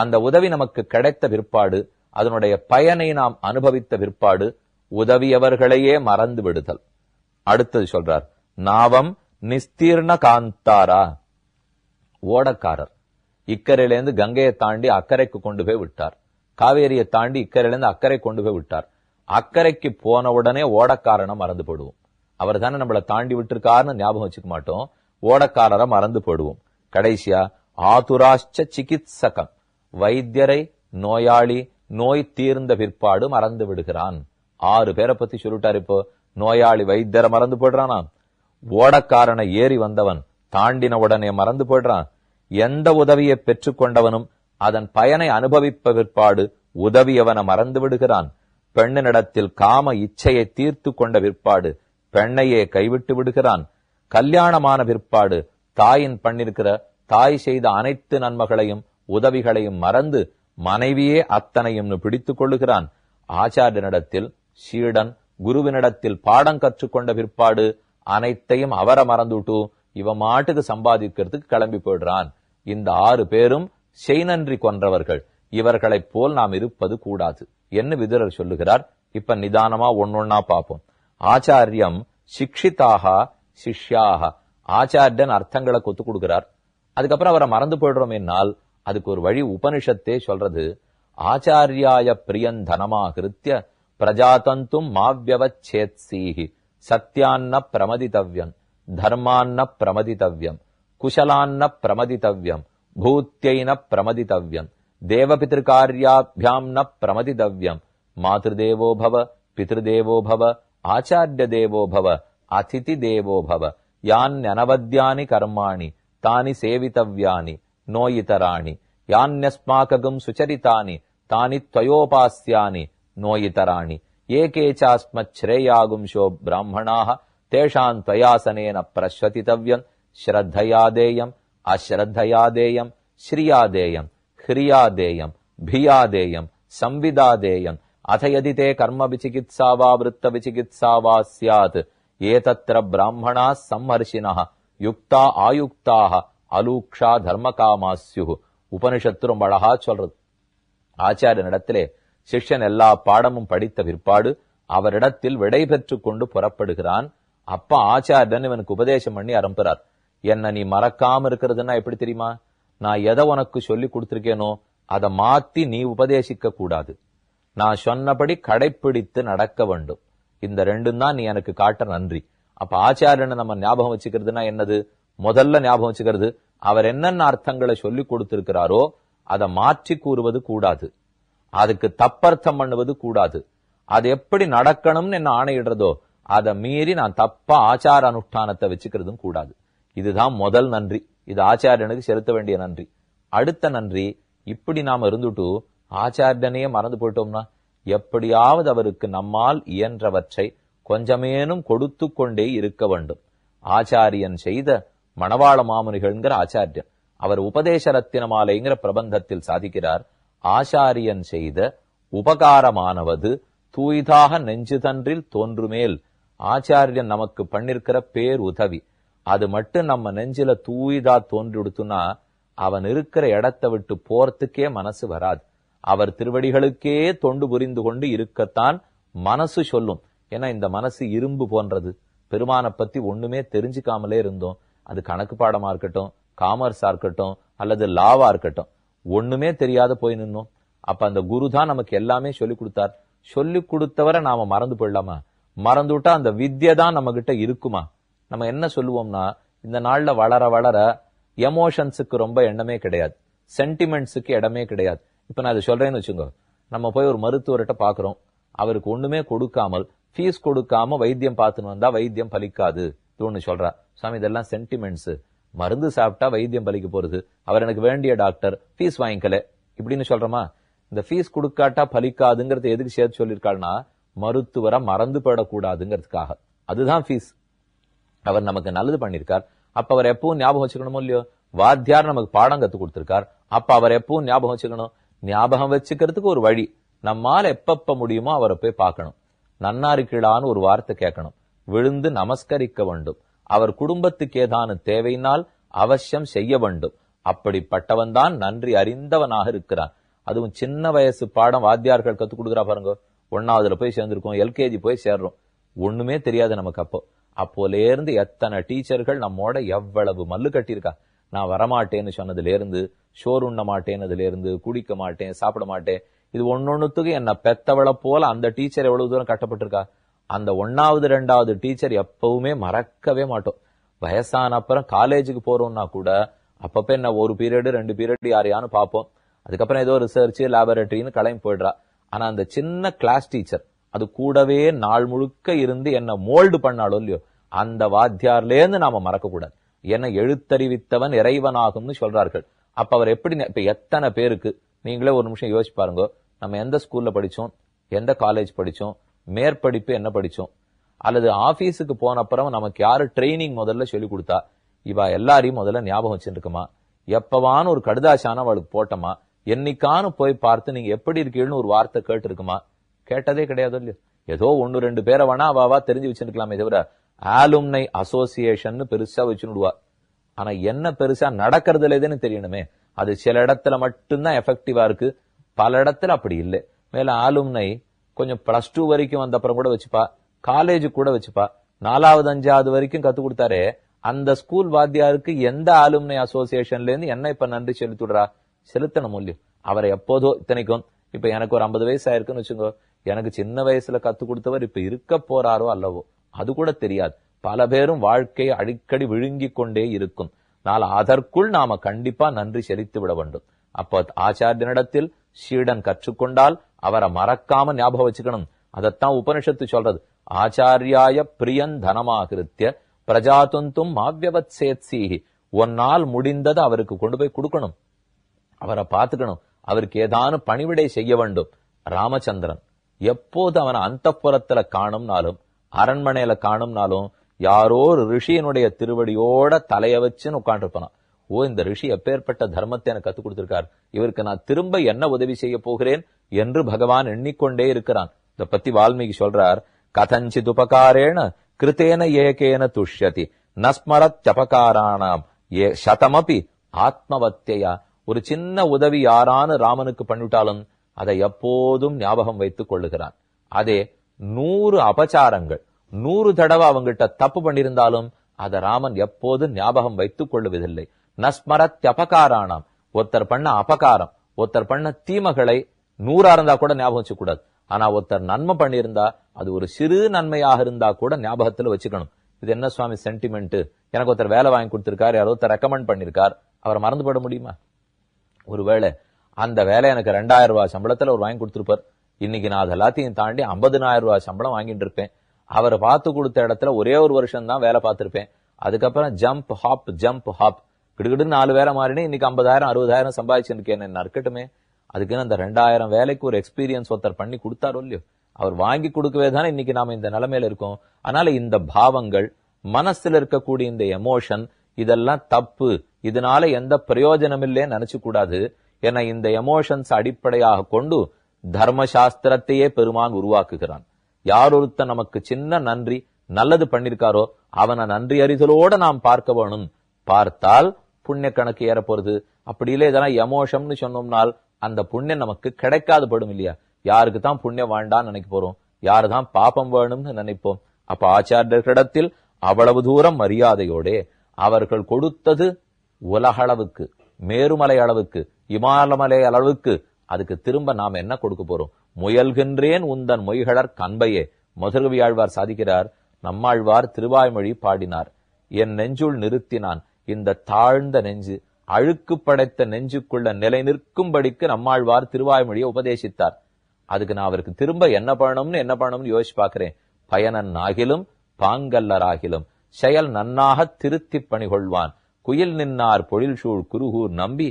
அந்த உதவி நமக்கு கிடைத்த பிற்பாடு அதனுடைய பயனை நாம் அனுபவித்த பிற்பாடு உதவியவர்களையே மறந்து விடுதல் அடுத்தது சொல்றார் நாவம் நிஸ்தீர்ண காந்தாரா ஓடக்காரர் இக்கரையிலேருந்து கங்கையை தாண்டி அக்கறைக்கு கொண்டு போய் விட்டார் காவேரியை தாண்டி இக்கரையிலேருந்து அக்கறை கொண்டு போய் விட்டார் அக்கறைக்கு போன உடனே ஓடக்காரனை மறந்து போடுவோம் அவர் தானே நம்மளை தாண்டி விட்டுருக்காருன்னு ஞாபகம் வச்சுக்க மாட்டோம் ஓடக்காரரை மறந்து போடுவோம் கடைசியா ஆதுராஷ்ட சிகித்சகம் வைத்தியரை நோயாளி நோய் தீர்ந்த பிற்பாடு மறந்து விடுகிறான் ஆறு பேரை பத்தி சொல்லிட்டார் இப்போ நோயாளி வைத்தியரை மறந்து போடுறானா ஓடக்காரனை ஏறி வந்தவன் தாண்டின உடனே மறந்து போடுறான் எந்த உதவியை பெற்றுக்கொண்டவனும் அதன் பயனை அனுபவிப்ப விற்பாடு உதவியவன மறந்து விடுகிறான் பெண்ணினிடத்தில் காம இச்சையை தீர்த்து கொண்ட விற்பாடு பெண்ணையே கைவிட்டு விடுகிறான் கல்யாணமான விற்பாடு தாயின் பண்ணிருக்கிற தாய் செய்த அனைத்து நன்மகளையும் உதவிகளையும் மறந்து மனைவியே அத்தனையும் பிடித்துக் கொள்ளுகிறான் ஆச்சாரியனிடத்தில் சீடன் குருவினிடத்தில் பாடம் கற்றுக்கொண்ட விற்பாடு அனைத்தையும் அவர மறந்துட்டு இவ மாட்டுக்கு சம்பாதிக்கிறதுக்கு கிளம்பி போயிடுறான் இந்த ஆறு பேரும் செய்நன்றி கொன்றவர்கள் இவர்களைப் போல் நாம் இருப்பது கூடாது என்ன விதுரர் சொல்லுகிறார் இப்ப நிதானமா ஒன்னொன்னா பார்ப்போம் ஆச்சாரியம் சிக்ஷிதாக சிஷ்யாக ஆச்சாரியன் அர்த்தங்களை கொத்து கொடுக்கிறார் அதுக்கப்புறம் அவரை மறந்து போயிடுறோம் என்னால் அதுக்கு ஒரு வழி உபனிஷத்தே சொல்றது ஆச்சாரியாய பிரியன் தனமாகிருத்திய பிரஜாதந்தும் மாவியவச்சேத்சீஹி சத்தியான்ன பிரமதித்தவ்யம் தர்மான்ன பிரமதித்தவ்யம் குஷலான்ன பிரமதித்தவ்யம் भूत्यै न प्रमदितव्यम् देवपितृकार्याभ्याम् न प्रमदितव्यम् मातृदेवो भव पितृदेवो भव आचार्यदेवो भव अतिथिदेवो भव यान्यनवद्यानि कर्माणि तानि सेवितव्यानि नो इतराणि यान्यस्माकगम् सुचरितानि तानि त्वयोपास्यानि नो इतराणि ये के चास्मच्छ्रेयागुंशो ब्राह्मणाः तेषाम् त्वयासनेन प्रश्वतितव्यम् श्रद्धया देयम् அஸ்ரத்தயாதேயம் ஸ்ரீயாதேயம் ஹிரியாதேயம் பியாதேயம் சம்விதாதேயம் ಸಂವಿದಾದೇಯಂ ಅಥ ಯದಿ ತೇ ಕರ್ಮ ವಿಚಿಕಿತ್ಸಾ ವಾ ವೃತ್ತ ವಿಚಿಕಿತ್ಸಾ ವಾ ಸ್ಯಾತ್ ಏತತ್ರ ಬ್ರಾಹ್ಮಣಾ ಸಂಹರ್ಷಿನಃ ಯುಕ್ತ அலூக்ஷா தர்மகாமாசியு உபனிஷத்து ரொம்ப அழகா சொல்றது ஆச்சாரிய நடத்திலே சிஷ்யன் எல்லா பாடமும் படித்த பிற்பாடு அவரிடத்தில் விடை பெற்று கொண்டு புறப்படுகிறான் அப்ப ஆச்சாரியன் இவனுக்கு உபதேசம் பண்ணி அரம்புறார் என்ன நீ மறக்காம இருக்கிறதுன்னா எப்படி தெரியுமா நான் எதை உனக்கு சொல்லி கொடுத்துருக்கேனோ அதை மாத்தி நீ உபதேசிக்க கூடாது நான் சொன்னபடி கடைப்பிடித்து நடக்க வேண்டும் இந்த ரெண்டும் தான் நீ எனக்கு காட்ட நன்றி அப்ப ஆச்சாரியனை நம்ம ஞாபகம் வச்சுக்கிறதுனா என்னது முதல்ல ஞாபகம் வச்சுக்கிறது அவர் என்னென்ன அர்த்தங்களை சொல்லி கொடுத்திருக்கிறாரோ அதை மாற்றி கூறுவது கூடாது அதுக்கு தப்பர்த்தம் பண்ணுவது கூடாது அது எப்படி நடக்கணும்னு என்ன ஆணையிடுறதோ அதை மீறி நான் தப்பா ஆச்சார அனுஷ்டானத்தை வச்சுக்கிறதும் கூடாது இதுதான் முதல் நன்றி இது ஆச்சாரியனுக்கு செலுத்த வேண்டிய நன்றி அடுத்த நன்றி இப்படி நாம் இருந்துட்டு ஆச்சாரியனையே மறந்து போயிட்டோம்னா எப்படியாவது அவருக்கு நம்மால் இயன்றவற்றை கொஞ்சமேனும் கொடுத்து கொண்டே இருக்க வேண்டும் ஆச்சாரியன் செய்த மணவாள மாமுனிகள்ங்கிற ஆச்சாரியன் அவர் உபதேச ரத்தினமாலைங்கிற பிரபந்தத்தில் சாதிக்கிறார் ஆச்சாரியன் செய்த உபகாரமானவது தூய்தாக நெஞ்சுதன்றில் தோன்றுமேல் ஆச்சாரியன் நமக்கு பண்ணிருக்கிற பேர் உதவி அது மட்டும் நம்ம நெஞ்சில தூய்தா தோன்றி விடுத்துன்னா அவன் இருக்கிற இடத்தை விட்டு போறதுக்கே மனசு வராது அவர் திருவடிகளுக்கே தொண்டு புரிந்து கொண்டு இருக்கத்தான் மனசு சொல்லும் ஏன்னா இந்த மனசு இரும்பு போன்றது பெருமானை பத்தி ஒண்ணுமே தெரிஞ்சுக்காமலே இருந்தோம் அது கணக்கு பாடமா இருக்கட்டும் காமர்ஸா இருக்கட்டும் அல்லது லாவா இருக்கட்டும் ஒண்ணுமே தெரியாத போய் நின்னோம் அப்ப அந்த குரு தான் நமக்கு எல்லாமே சொல்லி கொடுத்தார் சொல்லி கொடுத்தவரை நாம மறந்து போயிடலாமா மறந்து விட்டா அந்த வித்யை தான் நம்ம கிட்ட இருக்குமா நம்ம என்ன சொல்லுவோம்னா இந்த நாள்ல வளர வளர எமோஷன்ஸுக்கு ரொம்ப எண்ணமே கிடையாது சென்டிமெண்ட்ஸுக்கு இடமே கிடையாது இப்ப நான் அதை சொல்றேன்னு வச்சுங்க நம்ம போய் ஒரு மருத்துவர்கிட்ட பாக்குறோம் அவருக்கு ஒண்ணுமே கொடுக்காமல் ஃபீஸ் கொடுக்காம வைத்தியம் பார்த்துன்னு வந்தா வைத்தியம் பலிக்காது இது சொல்றா சாமி இதெல்லாம் சென்டிமெண்ட்ஸ் மருந்து சாப்பிட்டா வைத்தியம் பலிக்க போறது அவர் எனக்கு வேண்டிய டாக்டர் ஃபீஸ் வாங்கிக்கல இப்படின்னு சொல்றோமா இந்த ஃபீஸ் கொடுக்காட்டா பலிக்காதுங்கிறது எதுக்கு சேர்த்து சொல்லியிருக்காள்னா மருத்துவரை மறந்து போயிடக்கூடாதுங்கிறதுக்காக அதுதான் ஃபீஸ் அவர் நமக்கு நல்லது பண்ணிருக்கார் அப்ப அவர் எப்பவும் ஞாபகம் வச்சுக்கணுமோ இல்லையோ வாத்தியார் நமக்கு பாடம் கத்து கொடுத்திருக்கார் அப்ப அவர் எப்பவும் ஞாபகம் வச்சுக்கணும் ஞாபகம் வச்சுக்கிறதுக்கு ஒரு வழி நம்மால் எப்பப்ப முடியுமோ அவரை போய் பார்க்கணும் நன்னாரு கீழான்னு ஒரு வார்த்தை கேட்கணும் விழுந்து நமஸ்கரிக்க வேண்டும் அவர் குடும்பத்துக்கு ஏதான தேவையினால் அவசியம் செய்ய வேண்டும் அப்படிப்பட்டவன் தான் நன்றி அறிந்தவனாக இருக்கிறான் அதுவும் சின்ன வயசு பாடம் வாத்தியார்கள் கத்துக் கொடுக்குறா பாருங்க ஒன்னாவதுல போய் சேர்ந்திருக்கோம் எல்கேஜி போய் சேர்றோம் ஒண்ணுமே தெரியாது நமக்கு அப்போ அப்போலேருந்து எத்தனை டீச்சர்கள் நம்மோட எவ்வளவு மல்லு கட்டியிருக்கா நான் வரமாட்டேன்னு சொன்னதுலேருந்து சோறு உண்ண மாட்டேன்னதுலேருந்து குடிக்க மாட்டேன் சாப்பிட மாட்டேன் இது ஒன்னொன்னுத்துக்கு என்னை பெத்தவள போல அந்த டீச்சர் எவ்வளவு தூரம் கட்டப்பட்டிருக்கா அந்த ஒன்னாவது ரெண்டாவது டீச்சர் எப்பவுமே மறக்கவே மாட்டோம் வயசான அப்புறம் காலேஜுக்கு போறோம்னா கூட அப்பப்ப என்ன ஒரு பீரியடு ரெண்டு பீரியட் யாரையான்னு பார்ப்போம் அதுக்கப்புறம் ஏதோ ரிசர்ச் லேபரட்டரின்னு கிளம்பி போயிடுறா ஆனா அந்த சின்ன கிளாஸ் டீச்சர் அது கூடவே நாள் முழுக்க இருந்து என்ன மோல்டு பண்ணாலும் இல்லையோ அந்த வாத்தியார்லேருந்து நாம மறக்கக்கூடாது என்ன எழுத்தறிவித்தவன் இறைவனாகும்னு சொல்றார்கள் அப்ப அவர் எப்படி இப்ப எத்தனை பேருக்கு நீங்களே ஒரு நிமிஷம் யோசிச்சு பாருங்க நம்ம எந்த ஸ்கூல்ல படிச்சோம் எந்த காலேஜ் படிச்சோம் மேற்படிப்பு என்ன படிச்சோம் அல்லது ஆபீஸுக்கு போன அப்புறம் நமக்கு யாரு ட்ரைனிங் முதல்ல சொல்லி கொடுத்தா இவா எல்லாரையும் முதல்ல ஞாபகம் வச்சுருக்குமா எப்பவான ஒரு கடுதாசான அவளுக்கு போட்டோமா என்னைக்கானு போய் பார்த்து நீங்க எப்படி இருக்கீங்கன்னு ஒரு வார்த்தை கேட்டு இருக்குமா கேட்டதே கிடையாது இல்லையா ஏதோ ஒன்னு ரெண்டு பேரை வேணா அவாவா தெரிஞ்சு வச்சிருக்கலாமே தவிர ஆலும்னை அசோசியேஷன் பெருசா வச்சுடுவா ஆனா என்ன பெருசா நடக்கிறது இல்லதுன்னு தெரியணுமே அது சில இடத்துல மட்டும்தான் எஃபெக்டிவா இருக்கு பல இடத்துல அப்படி இல்லை மேல ஆலும்னை கொஞ்சம் பிளஸ் டூ வரைக்கும் வந்தப்புறம் கூட வச்சுப்பா காலேஜ் கூட வச்சுப்பா நாலாவது அஞ்சாவது வரைக்கும் கத்து கொடுத்தாரு அந்த ஸ்கூல் வாத்தியாருக்கு எந்த ஆலும்னை அசோசியேஷன்ல இருந்து என்ன இப்ப நன்றி செலுத்துடுறா செலுத்தணும் இல்லையோ அவரை எப்போதோ இத்தனைக்கும் இப்ப எனக்கு ஒரு ஐம்பது வயசு ஆயிருக்குன்னு வச்சுக்கோ எனக்கு சின்ன வயசுல கத்து கொடுத்தவர் இப்ப இருக்க போறாரோ அல்லவோ அது கூட தெரியாது பல பேரும் வாழ்க்கையை அடிக்கடி விழுங்கிக் கொண்டே இருக்கும் ஆனால் அதற்குள் நாம கண்டிப்பா நன்றி செலுத்தி விட வேண்டும் அப்போ ஆச்சாரியனிடத்தில் ஷீடன் கற்றுக்கொண்டால் அவரை மறக்காம ஞாபகம் வச்சுக்கணும் அதைத்தான் உபனிஷத்து சொல்றது ஆச்சாரியாய பிரியன் தனமாக பிரஜாதுந்தும் மாவியவத் சேத்சீஹி ஒன்னால் முடிந்ததை அவருக்கு கொண்டு போய் கொடுக்கணும் அவரை பார்த்துக்கணும் அவருக்கு ஏதானும் பணிவிடை செய்ய வேண்டும் ராமச்சந்திரன் எப்போது அவனை அந்த புறத்துல காணும்னாலும் அரண்மனையில காணும்னாலும் யாரோ ஒரு ரிஷியனுடைய திருவடியோட தலைய வச்சுன்னு உட்காந்துருப்பான் ஓ இந்த ரிஷி எப்பேற்பட்ட தர்மத்தை எனக்கு கத்துக் கொடுத்திருக்கார் இவருக்கு நான் திரும்ப என்ன உதவி செய்ய போகிறேன் என்று பகவான் எண்ணிக்கொண்டே இருக்கிறான் இத பத்தி வால்மீகி சொல்றார் கதஞ்சித் உபகாரேன கிருத்தேன ஏகேன துஷ்யதி நஸ்மரத்யபகாராணாம் ஏ சதமபி ஆத்மவத்தையா ஒரு சின்ன உதவி யாரானு ராமனுக்கு பண்ணிவிட்டாலும் அதை எப்போதும் ஞாபகம் வைத்துக் கொள்ளுகிறான் அதே நூறு அபச்சாரங்கள் நூறு தடவை அவங்ககிட்ட தப்பு பண்ணியிருந்தாலும் அதை ராமன் எப்போதும் ஞாபகம் வைத்துக் கொள்ளுவதில்லை நஸ்மரத்யபகாரானாம் ஒருத்தர் பண்ண அபகாரம் ஒருத்தர் பண்ண தீமைகளை நூறா இருந்தா கூட ஞாபகம் வச்சுக்கூடாது ஆனா ஒருத்தர் நன்மை பண்ணியிருந்தா அது ஒரு சிறு நன்மையாக இருந்தா கூட ஞாபகத்துல வச்சுக்கணும் இது என்ன சுவாமி சென்டிமெண்ட் எனக்கு ஒருத்தர் வேலை வாங்கி கொடுத்திருக்காரு யாரோ ஒருத்தர் ரெக்கமெண்ட் பண்ணிருக்கார் அவரை மறந்துபட முடியுமா ஒருவேளை அந்த வேலை எனக்கு ரெண்டாயிரம் ரூபாய் சம்பளத்துல அவர் வாங்கி கொடுத்துருப்பார் இன்னைக்கு நான் அதை எல்லாத்தையும் தாண்டி ஐம்பதுனாயிரம் ரூபாய் சம்பளம் வாங்கிட்டு இருப்பேன் அவர் பார்த்து கொடுத்த இடத்துல ஒரே ஒரு வருஷம் தான் வேலை பார்த்திருப்பேன் அதுக்கப்புறம் ஜம்ப் ஹாப் ஜம்ப் ஹாப் கிடுகிடுன்னு நாலு வேலை மாறினு இன்னைக்கு ஐம்பதாயிரம் அறுபதாயிரம் சம்பாதிச்சிருக்கேன் என்ன இருக்கட்டுமே அதுக்குன்னு அந்த ரெண்டாயிரம் வேலைக்கு ஒரு எக்ஸ்பீரியன்ஸ் ஒருத்தர் பண்ணி கொடுத்தாரோ இல்லையோ அவர் வாங்கி கொடுக்கவே தானே இன்னைக்கு நாம இந்த நிலைமையில இருக்கோம் அதனால இந்த பாவங்கள் மனசுல இருக்கக்கூடிய இந்த எமோஷன் இதெல்லாம் தப்பு இதனால எந்த பிரயோஜனம் இல்லையே நினைச்சு கூடாது என இந்த எமோஷன்ஸ் அடிப்படையாக கொண்டு தர்மசாஸ்திரத்தையே பெருமான் உருவாக்குகிறான் யார் ஒருத்த நமக்கு சின்ன நன்றி நல்லது பண்ணிருக்காரோ அவனை நன்றி அறிதலோட நாம் பார்க்க வேணும் பார்த்தால் புண்ணிய கணக்கு ஏற போறது அப்படி இல்லை எதனா எமோஷம்னு சொன்னோம்னால் அந்த புண்ணியம் நமக்கு கிடைக்காது படும் இல்லையா யாருக்கு தான் புண்ணியம் வேண்டாம்னு நினைக்க போறோம் யாரு தான் பாப்பம் வேணும்னு நினைப்போம் அப்ப ஆச்சாரியர்களிடத்தில் அவ்வளவு தூரம் மரியாதையோடே அவர்கள் கொடுத்தது உலகளவுக்கு மேருமலை அளவுக்கு இமாலமலை அளவுக்கு அதுக்கு திரும்ப நாம் என்ன கொடுக்க போறோம் முயல்கின்றேன் உந்தன் மொய்களர் கண்பையே மதுரவியாழ்வார் சாதிக்கிறார் நம்மாழ்வார் திருவாய்மொழி பாடினார் என் நெஞ்சுள் நிறுத்தினான் இந்த தாழ்ந்த நெஞ்சு அழுக்கு படைத்த நெஞ்சுக்குள்ள நிலை நிற்கும்படிக்கு நம்மாழ்வார் திருவாய்மொழியை உபதேசித்தார் அதுக்கு நான் அவருக்கு திரும்ப என்ன பண்ணணும்னு என்ன பண்ணணும்னு யோசிச்சு பார்க்கிறேன் பயனன் ஆகிலும் பாங்கல்லராகிலும் செயல் நன்னாக திருத்தி பணி கொள்வான் குயில் நின்னார் பொழில் சூழ் குருகூர் நம்பி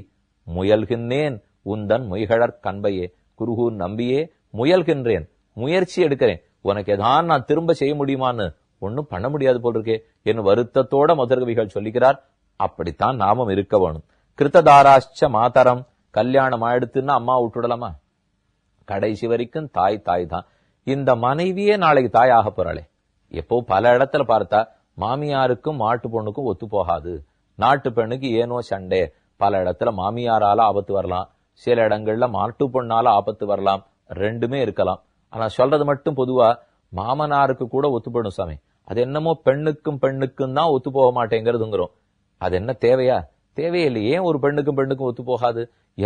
முயல்கின்றேன் உந்தன் முய்கழற் கண்பையே குருகூர் நம்பியே முயல்கின்றேன் முயற்சி எடுக்கிறேன் உனக்கு எதான் நான் திரும்ப செய்ய முடியுமான்னு ஒன்னும் பண்ண முடியாது போல் இருக்கே என் வருத்தத்தோட மதுரகவிகள் சொல்லிக்கிறார் அப்படித்தான் நாமம் இருக்க வேணும் கிருத்ததாராஷ்ட மாதரம் கல்யாணம் ஆயிடுத்துன்னா அம்மா விட்டுடலாமா கடைசி வரைக்கும் தாய் தாய் தான் இந்த மனைவியே நாளைக்கு தாய் ஆக போறாளே எப்போ பல இடத்துல பார்த்தா மாமியாருக்கும் மாட்டு பொண்ணுக்கும் ஒத்து போகாது நாட்டு பெண்ணுக்கு ஏனோ சண்டே பல இடத்துல மாமியாரால ஆபத்து வரலாம் சில இடங்கள்ல மாட்டு பொண்ணால ஆபத்து வரலாம் ரெண்டுமே இருக்கலாம் ஆனா சொல்றது மட்டும் பொதுவா மாமனாருக்கு கூட ஒத்துப்படும் சாமி அது என்னமோ பெண்ணுக்கும் பெண்ணுக்கும் தான் ஒத்து போக மாட்டேங்கிறதுங்கிறோம் அது என்ன தேவையா தேவையில்லையே ஏன் ஒரு பெண்ணுக்கும் பெண்ணுக்கும் ஒத்து போகாது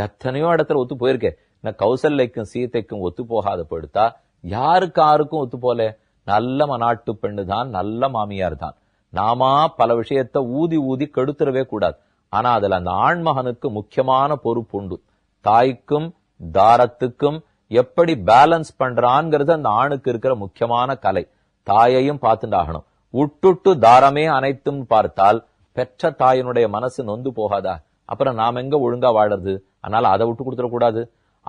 எத்தனையோ இடத்துல ஒத்து போயிருக்கேன் நான் கௌசல்லைக்கும் சீத்தைக்கும் ஒத்து போகாத போடுத்தா யாருக்கு ஆருக்கும் ஒத்து போல நல்ல மனாட்டு பெண்ணு தான் நல்ல மாமியார் தான் நாமா பல விஷயத்த ஊதி ஊதி கெடுத்துடவே கூடாது ஆனா அதுல அந்த ஆண்மகனுக்கு முக்கியமான பொறுப்பு உண்டு தாய்க்கும் தாரத்துக்கும் எப்படி பேலன்ஸ் பண்றான்ங்கிறது அந்த ஆணுக்கு இருக்கிற முக்கியமான கலை தாயையும் பார்த்துண்டாகணும் உட்டுட்டு தாரமே அனைத்தும் பார்த்தால் பெற்ற தாயினுடைய மனசு நொந்து போகாதா அப்புறம் நாம் எங்க ஒழுங்கா வாழறது அதனால அதை விட்டு கொடுத்துடக்கூடாது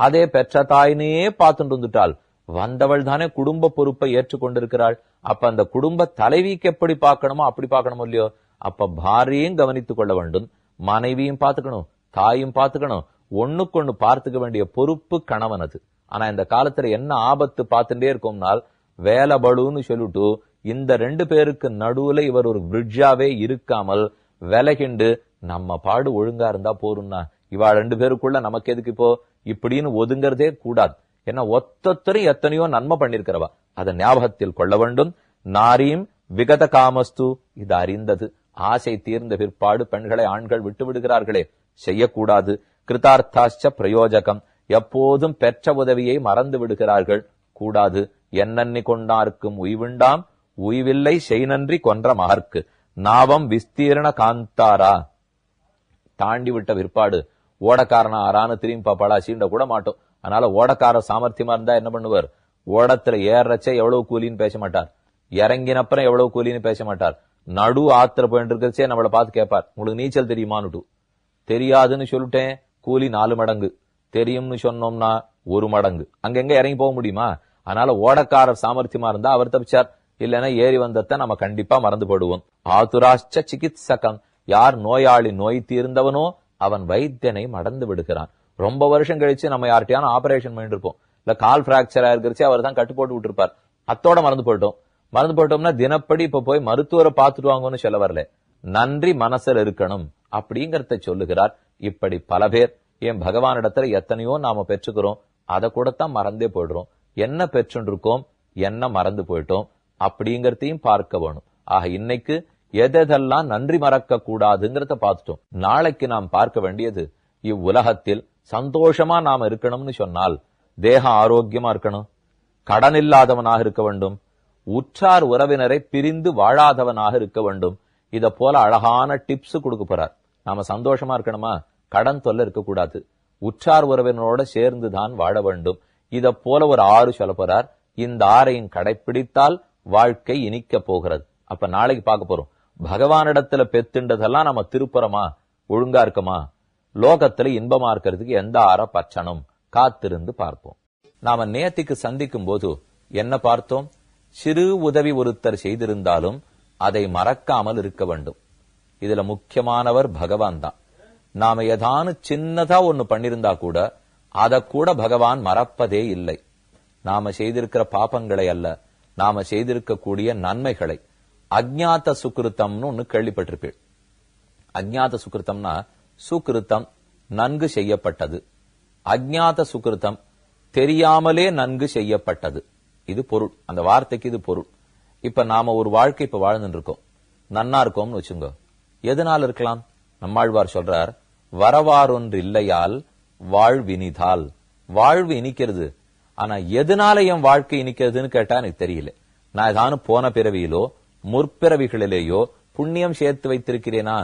அதே பெற்ற தாயினையே பார்த்துட்டு வந்துட்டாள் வந்தவள் தானே குடும்ப பொறுப்பை ஏற்றுக்கொண்டிருக்கிறாள் அப்ப அந்த குடும்ப தலைவிக்கு எப்படி பார்க்கணுமோ அப்படி பார்க்கணுமோ இல்லையோ அப்ப பாரியும் கவனித்துக் கொள்ள வேண்டும் மனைவியும் பார்த்துக்கணும் தாயும் பார்த்துக்கணும் ஒண்ணுக்கொண்ணு பார்த்துக்க வேண்டிய பொறுப்பு கணவன் அது ஆனா இந்த காலத்துல என்ன ஆபத்து பார்த்துட்டே இருக்கோம்னால் வேலை பழுன்னு சொல்லிட்டு இந்த ரெண்டு பேருக்கு நடுவுல இவர் ஒரு பிரிட்ஜாவே இருக்காமல் விலகிண்டு நம்ம பாடு ஒழுங்கா இருந்தா போறோம்னா இவா ரெண்டு பேருக்குள்ள நமக்கு எதுக்கு இப்போ இப்படின்னு ஒதுங்கிறதே கூடாது ஏன்னா ஒத்தொத்தரும் எத்தனையோ நன்மை பண்ணிருக்கிறவா அதை ஞாபகத்தில் கொள்ள வேண்டும் நாரியும் விகத காமஸ்து இது அறிந்தது ஆசை தீர்ந்த பிற்பாடு பெண்களை ஆண்கள் விட்டு விடுகிறார்களே செய்யக்கூடாது கிருதார்த்தாச்ச பிரயோஜகம் எப்போதும் பெற்ற உதவியை மறந்து விடுகிறார்கள் கூடாது என்னன்னி கொண்டார்க்கும் உய்விண்டாம் உய்வில்லை செய் நன்றி கொன்ற மார்க்கு நாவம் விஸ்தீரண காந்தாரா தாண்டி விட்ட பிற்பாடு ஓடக்காரனா ஆறான்னு திரும்பி பாப்பாடா சீண்ட கூட மாட்டோம் அதனால ஓடக்கார சாமர்த்தியமா இருந்தா என்ன பண்ணுவார் ஓடத்துல ஏறச்சே எவ்வளவு கூலின்னு பேச மாட்டார் இறங்கினப்புறம் எவ்வளவு கூலின்னு பேச மாட்டார் நடு ஆத்திர போயிட்டு இருக்கிறச்சே நம்மளை பார்த்து கேட்பார் உங்களுக்கு நீச்சல் தெரியுமான்னுட்டு தெரியாதுன்னு சொல்லிட்டேன் கூலி நாலு மடங்கு தெரியும்னு சொன்னோம்னா ஒரு மடங்கு அங்கெங்க இறங்கி போக முடியுமா அதனால ஓடக்காரர் சாமர்த்தியமா இருந்தா அவர் தப்பிச்சார் இல்லைன்னா ஏறி வந்தத்தை நம்ம கண்டிப்பா மறந்து போடுவோம் ஆதுராஷ்ட சிகித்சகம் யார் நோயாளி நோய் தீர்ந்தவனோ அவன் வைத்தியனை மடந்து விடுகிறான் ரொம்ப வருஷம் கழிச்சு நம்ம யார்கிட்டயான ஆபரேஷன் பண்ணிட்டு இருப்போம் இல்ல கால் பிராக்சர் ஆயிருக்கிறச்சு அவர் தான் கட்டு போட்டு விட்டுருப்பார் அத்தோட மறந்து போயிட்டோம் மறந்து போட்டோம்னா தினப்படி இப்ப போய் மருத்துவரை பார்த்துட்டு வாங்கன்னு சொல்ல வரல நன்றி மனசுல இருக்கணும் அப்படிங்கறத சொல்லுகிறார் இப்படி பல பேர் என் பகவானிடத்துல எத்தனையோ நாம பெற்றுக்கிறோம் அதை கூடத்தான் மறந்தே போயிடுறோம் என்ன பெற்றுருக்கோம் என்ன மறந்து போயிட்டோம் அப்படிங்கறதையும் பார்க்க வேணும் ஆக இன்னைக்கு எதெல்லாம் நன்றி மறக்க கூடாதுங்கிறத பார்த்துட்டோம் நாளைக்கு நாம் பார்க்க வேண்டியது இவ்வுலகத்தில் சந்தோஷமா நாம இருக்கணும்னு சொன்னால் தேக ஆரோக்கியமா இருக்கணும் கடன் இல்லாதவனாக இருக்க வேண்டும் உற்றார் உறவினரை பிரிந்து வாழாதவனாக இருக்க வேண்டும் இத போல அழகான டிப்ஸ் கொடுக்க போறார் நாம சந்தோஷமா இருக்கணுமா கடன் தொல்லை இருக்கக்கூடாது உற்றார் உறவினரோட சேர்ந்து தான் வாழ வேண்டும் இத போல ஒரு ஆறு சொல்ல போறார் இந்த ஆறையும் கடைபிடித்தால் வாழ்க்கை இனிக்க போகிறது அப்ப நாளைக்கு பார்க்க போறோம் பகவானிடத்துல பெத்துண்டதெல்லாம் நம்ம திருப்புறமா ஒழுங்கா இருக்குமா லோகத்துல இன்பமா இருக்கிறதுக்கு எந்த ஆற பச்சனும் காத்திருந்து பார்ப்போம் நாம நேத்திக்கு சந்திக்கும் போது என்ன பார்த்தோம் சிறு உதவி ஒருத்தர் செய்திருந்தாலும் அதை மறக்காமல் இருக்க வேண்டும் இதுல முக்கியமானவர் பகவான் தான் நாம ஏதானு சின்னதா ஒன்னு பண்ணிருந்தா கூட அத கூட பகவான் மறப்பதே இல்லை நாம செய்திருக்கிற பாபங்களை அல்ல நாம செய்திருக்கக்கூடிய நன்மைகளை அஜ்ஞாத்த சுக்கிருத்தம்னு ஒன்னு கேள்விப்பட்டிருப்பீள் அஜ்ஞாத சுக்கிருத்தம்னா சுக்கிருத்தம் நன்கு செய்யப்பட்டது அஜ்ஞாத சுக்கிருத்தம் தெரியாமலே நன்கு செய்யப்பட்டது இது பொருள் அந்த வார்த்தைக்கு இது பொருள் இப்ப நாம ஒரு வாழ்க்கை இப்ப வாழ்ந்துட்டு இருக்கோம் நன்னா இருக்கோம்னு வச்சுங்க எதனால் இருக்கலாம் நம்மாழ்வார் சொல்றார் வரவாறொன்று இல்லையால் வாழ்வினிதால் வாழ்வு இனிக்கிறது ஆனா எதனால என் வாழ்க்கை இனிக்கிறதுன்னு கேட்டா எனக்கு தெரியல நான் ஏதானு போன பிறவியிலோ முற்பிறவிகளிலேயோ புண்ணியம் சேர்த்து வைத்திருக்கிறேனா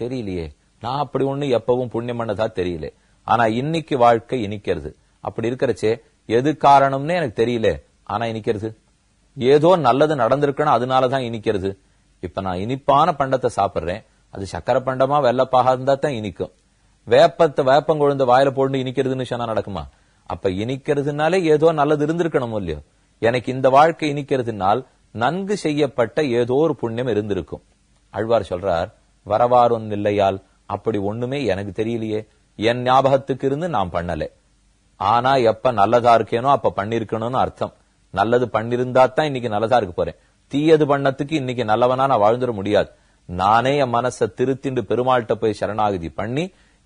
தெரியலையே நான் அப்படி ஒண்ணு எப்பவும் புண்ணியம் பண்ணதா தெரியல ஆனா இன்னைக்கு வாழ்க்கை இனிக்கிறது அப்படி இருக்கிறச்சே எது காரணம்னு எனக்கு தெரியல ஆனா இனிக்கிறது ஏதோ நல்லது நடந்திருக்குன்னு அதனாலதான் இனிக்கிறது இப்ப நான் இனிப்பான பண்டத்தை சாப்பிடுறேன் அது சக்கரை பண்டமா வெள்ளப்பாக இருந்தா தான் இனிக்கும் வேப்பத்தை கொழுந்து வாயில போட்டு இனிக்கிறதுன்னு சொன்னா நடக்குமா அப்ப இனிக்கிறதுனாலே ஏதோ நல்லது இருந்திருக்கணும் இல்லையோ எனக்கு இந்த வாழ்க்கை இனிக்கிறதுனால் நன்கு செய்யப்பட்ட ஏதோ ஒரு புண்ணியம் இருந்திருக்கும் அழ்வார் சொல்றார் வரவாறும் இல்லையால் அப்படி ஒண்ணுமே எனக்கு தெரியலையே என் ஞாபகத்துக்கு இருந்து நான் பண்ணல ஆனா எப்ப நல்லதா இருக்கேனோ அப்ப பண்ணிருக்கணும்னு அர்த்தம் நல்லது பண்ணிருந்தா தான் இன்னைக்கு நல்லதா இருக்க போறேன் தீயது பண்ணத்துக்கு இன்னைக்கு நல்லவனா நான் வாழ்ந்துட முடியாது நானே என் மனசை திருத்திண்டு பெருமாள்கிட்ட போய் சரணாகதி பண்ணி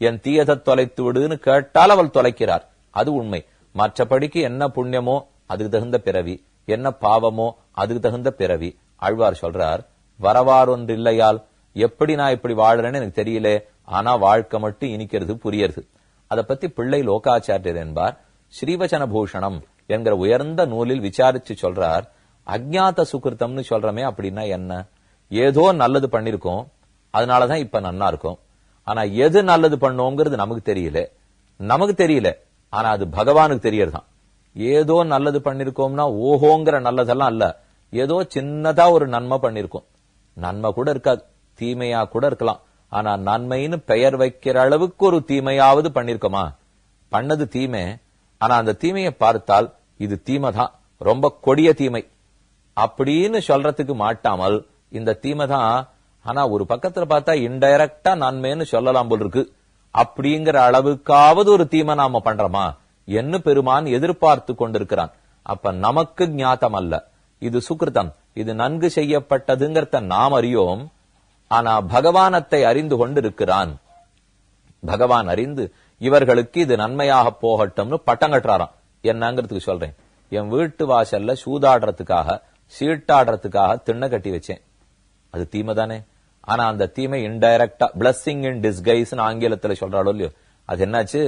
என் தீயதை தொலைத்து விடுன்னு கேட்டால் அவள் தொலைக்கிறார் அது உண்மை மற்றபடிக்கு என்ன புண்ணியமோ அதுக்கு தகுந்த பிறவி என்ன பாவமோ அதுக்கு தகுந்த பிறவி அழ்வார் சொல்றார் வரவாறு ஒன்று இல்லையால் எப்படி நான் இப்படி வாழறேன்னு எனக்கு தெரியல ஆனா வாழ்க்கை மட்டும் இனிக்கிறது புரியறது அதை பத்தி பிள்ளை லோகாச்சாரியர் என்பார் ஸ்ரீவசன பூஷணம் என்கிற உயர்ந்த நூலில் விசாரிச்சு சொல்றார் அஜாத்த சுகிருத்தம்னு சொல்றமே அப்படின்னா என்ன ஏதோ நல்லது பண்ணிருக்கோம் அதனாலதான் இப்ப நன்னா இருக்கும் ஆனா எது நல்லது பண்ணோங்கிறது நமக்கு தெரியல நமக்கு தெரியல ஆனா அது பகவானுக்கு தெரியறதுதான் ஏதோ நல்லது பண்ணிருக்கோம்னா ஓஹோங்கிற நல்லதெல்லாம் அல்ல ஏதோ சின்னதா ஒரு நன்மை பண்ணிருக்கோம் நன்மை கூட இருக்காது தீமையா கூட இருக்கலாம் ஆனா நன்மைன்னு பெயர் வைக்கிற அளவுக்கு ஒரு தீமையாவது பண்ணிருக்கோமா பண்ணது தீமை ஆனா அந்த தீமையை பார்த்தால் இது தீமை தான் ரொம்ப கொடிய தீமை அப்படின்னு சொல்றதுக்கு மாட்டாமல் இந்த தீமை தான் ஆனா ஒரு பக்கத்துல பார்த்தா இன்டைரக்டா நன்மைன்னு சொல்லலாம் போல் இருக்கு அப்படிங்கிற அளவுக்காவது ஒரு தீமை நாம பண்றோமா என்ன பெருமான் எதிர்பார்த்து கொண்டிருக்கிறான் அப்ப நமக்கு ஞாத்தம் அல்ல இது சுக்கிருத்தம் இது நன்கு செய்யப்பட்டதுங்கிறத நாம் அறியோம் ஆனா பகவானத்தை அறிந்து கொண்டிருக்கிறான் பகவான் அறிந்து இவர்களுக்கு இது நன்மையாக போகட்டும்னு பட்டம் கட்டுறாராம் என்னங்கிறதுக்கு சொல்றேன் என் வீட்டு வாசல்ல சூதாடுறதுக்காக சீட்டாடுறதுக்காக திண்ணை கட்டி வச்சேன் அது தீமை தானே ஆனா அந்த தீமை இன்டைரக்டா பிளஸ்ஸிங் இன் டிஸ்கைஸ் ஆங்கிலத்துல சொல்றாளோ இல்லையோ அது என்னாச்சு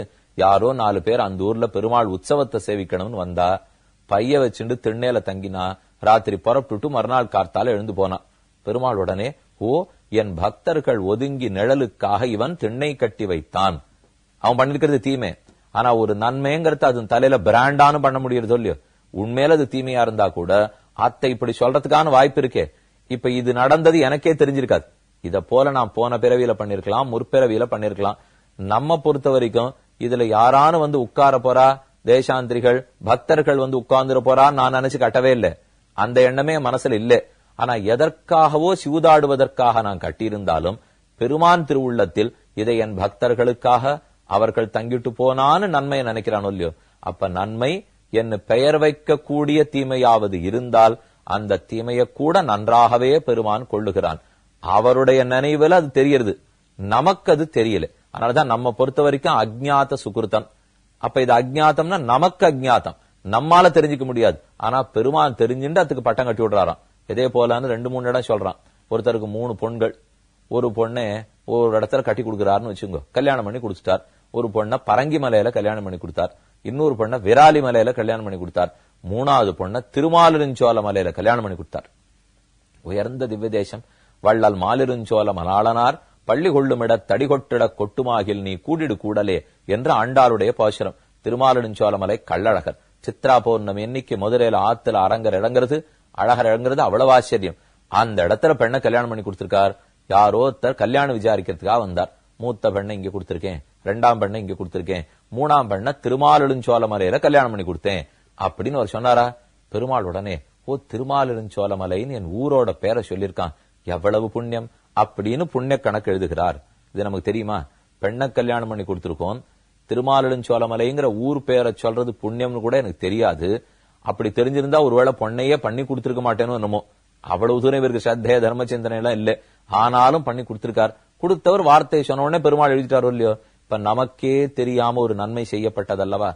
யாரோ நாலு பேர் அந்த ஊர்ல பெருமாள் உற்சவத்தை சேவிக்கணும்னு வந்தா பைய வச்சுட்டு திண்ணையில தங்கினா ராத்திரி புறப்பட்டுட்டு மறுநாள் கார்த்தால எழுந்து போனான் பெருமாள் உடனே ஓ என் பக்தர்கள் ஒதுங்கி நிழலுக்காக இவன் திண்ணை கட்டி வைத்தான் அவன் பண்ணிருக்கிறது தீமை ஆனா ஒரு நன்மைங்கிறது அது தலையில பிராண்டானு பண்ண முடியறது இல்லையோ உண்மையில அது தீமையா இருந்தா கூட அத்தை இப்படி சொல்றதுக்கான வாய்ப்பு இருக்கே இப்ப இது நடந்தது எனக்கே தெரிஞ்சிருக்காது இத போல நான் போன பிறவியில பண்ணிருக்கலாம் முற்பிறவியில பண்ணிருக்கலாம் நம்ம பொறுத்த வரைக்கும் இதுல யாரானு வந்து உட்கார போறா தேசாந்திரிகள் பக்தர்கள் வந்து உட்கார்ந்துட போறா நான் நினைச்சு கட்டவே இல்லை அந்த எண்ணமே மனசுல இல்ல ஆனா எதற்காகவோ சிவதாடுவதற்காக நான் கட்டியிருந்தாலும் பெருமான் திருவுள்ளத்தில் இதை என் பக்தர்களுக்காக அவர்கள் தங்கிட்டு போனான்னு நன்மையை நினைக்கிறானோ இல்லையோ அப்ப நன்மை என்ன பெயர் வைக்கக்கூடிய தீமையாவது இருந்தால் அந்த தீமையை கூட நன்றாகவே பெருமான் கொள்ளுகிறான் அவருடைய நினைவுல அது தெரியறது நமக்கு அது தெரியல அதனாலதான் நம்ம பொறுத்த வரைக்கும் அஜ்ஞாத சுகிருத்தம் அப்ப இது அஜ்ஞாத்தம்னா நமக்கு அஜ்ஞாத்தம் நம்மால தெரிஞ்சுக்க முடியாது ஆனா பெருமான் தெரிஞ்சுட்டு அதுக்கு பட்டம் கட்டி விடுறாராம் இதே போலான்னு ரெண்டு மூணு இடம் சொல்றான் ஒருத்தருக்கு மூணு பொண்கள் ஒரு பொண்ணு ஒரு இடத்துல கட்டி கொடுக்குறாருன்னு வச்சுங்க கல்யாணம் பண்ணி குடிச்சிட்டார் ஒரு பொண்ணை பரங்கி மலையில கல்யாணம் பண்ணி கொடுத்தார் இன்னொரு பொண்ணை விராலி மலையில கல்யாணம் பண்ணி கொடுத்தார் மூணாவது பொண்ணை திருமாலிருஞ்சோல மலையில கல்யாணம் பண்ணி கொடுத்தார் உயர்ந்த திவ்ய தேசம் வள்ளல் மாலிருஞ்சோல மலாளனார் பள்ளி கொள்ளுமிட தடிகொட்டிட கொட்டுமாகில் நீ கூடிடு கூடலே என்ற ஆண்டாருடைய பாசுரம் மலை கள்ளழகர் சித்ரா பௌர்ணமி இன்னைக்கு மதுரையில ஆத்துல அரங்கர் இறங்குறது அழகர் இறங்குறது அவ்வளவு ஆச்சரியம் அந்த இடத்துல பெண்ணை கல்யாணம் பண்ணி கொடுத்திருக்கார் யாரோ ஒருத்தர் கல்யாணம் விசாரிக்கிறதுக்காக வந்தார் மூத்த பெண்ணை இங்க கொடுத்திருக்கேன் ரெண்டாம் பெண்ணை இங்க கொடுத்திருக்கேன் மூணாம் பெண்ண பெண்ணை மலையில கல்யாணம் பண்ணி கொடுத்தேன் அப்படின்னு அவர் சொன்னாரா பெருமாள் உடனே ஓ திருமாலிருஞ்சோலமலைன்னு என் ஊரோட பேரை சொல்லியிருக்கான் எவ்வளவு புண்ணியம் அப்படின்னு புண்ணிய கணக்கு எழுதுகிறார் இது நமக்கு தெரியுமா பெண்ணை கல்யாணம் பண்ணி கொடுத்திருக்கோம் சோழமலைங்கிற ஊர் பேரை சொல்றது புண்ணியம்னு கூட எனக்கு தெரியாது அப்படி தெரிஞ்சிருந்தா ஒருவேளை பொண்ணையே பண்ணி கொடுத்திருக்க மாட்டேன்னு என்னமோ அவ்வளவு தூரம் இவருக்கு சத்தே தர்ம சிந்தனை எல்லாம் இல்லை ஆனாலும் பண்ணி கொடுத்திருக்கார் கொடுத்தவர் வார்த்தை சொன்ன உடனே பெருமாள் எழுதிட்டாரோ இல்லையோ இப்ப நமக்கே தெரியாம ஒரு நன்மை செய்யப்பட்டதல்லவா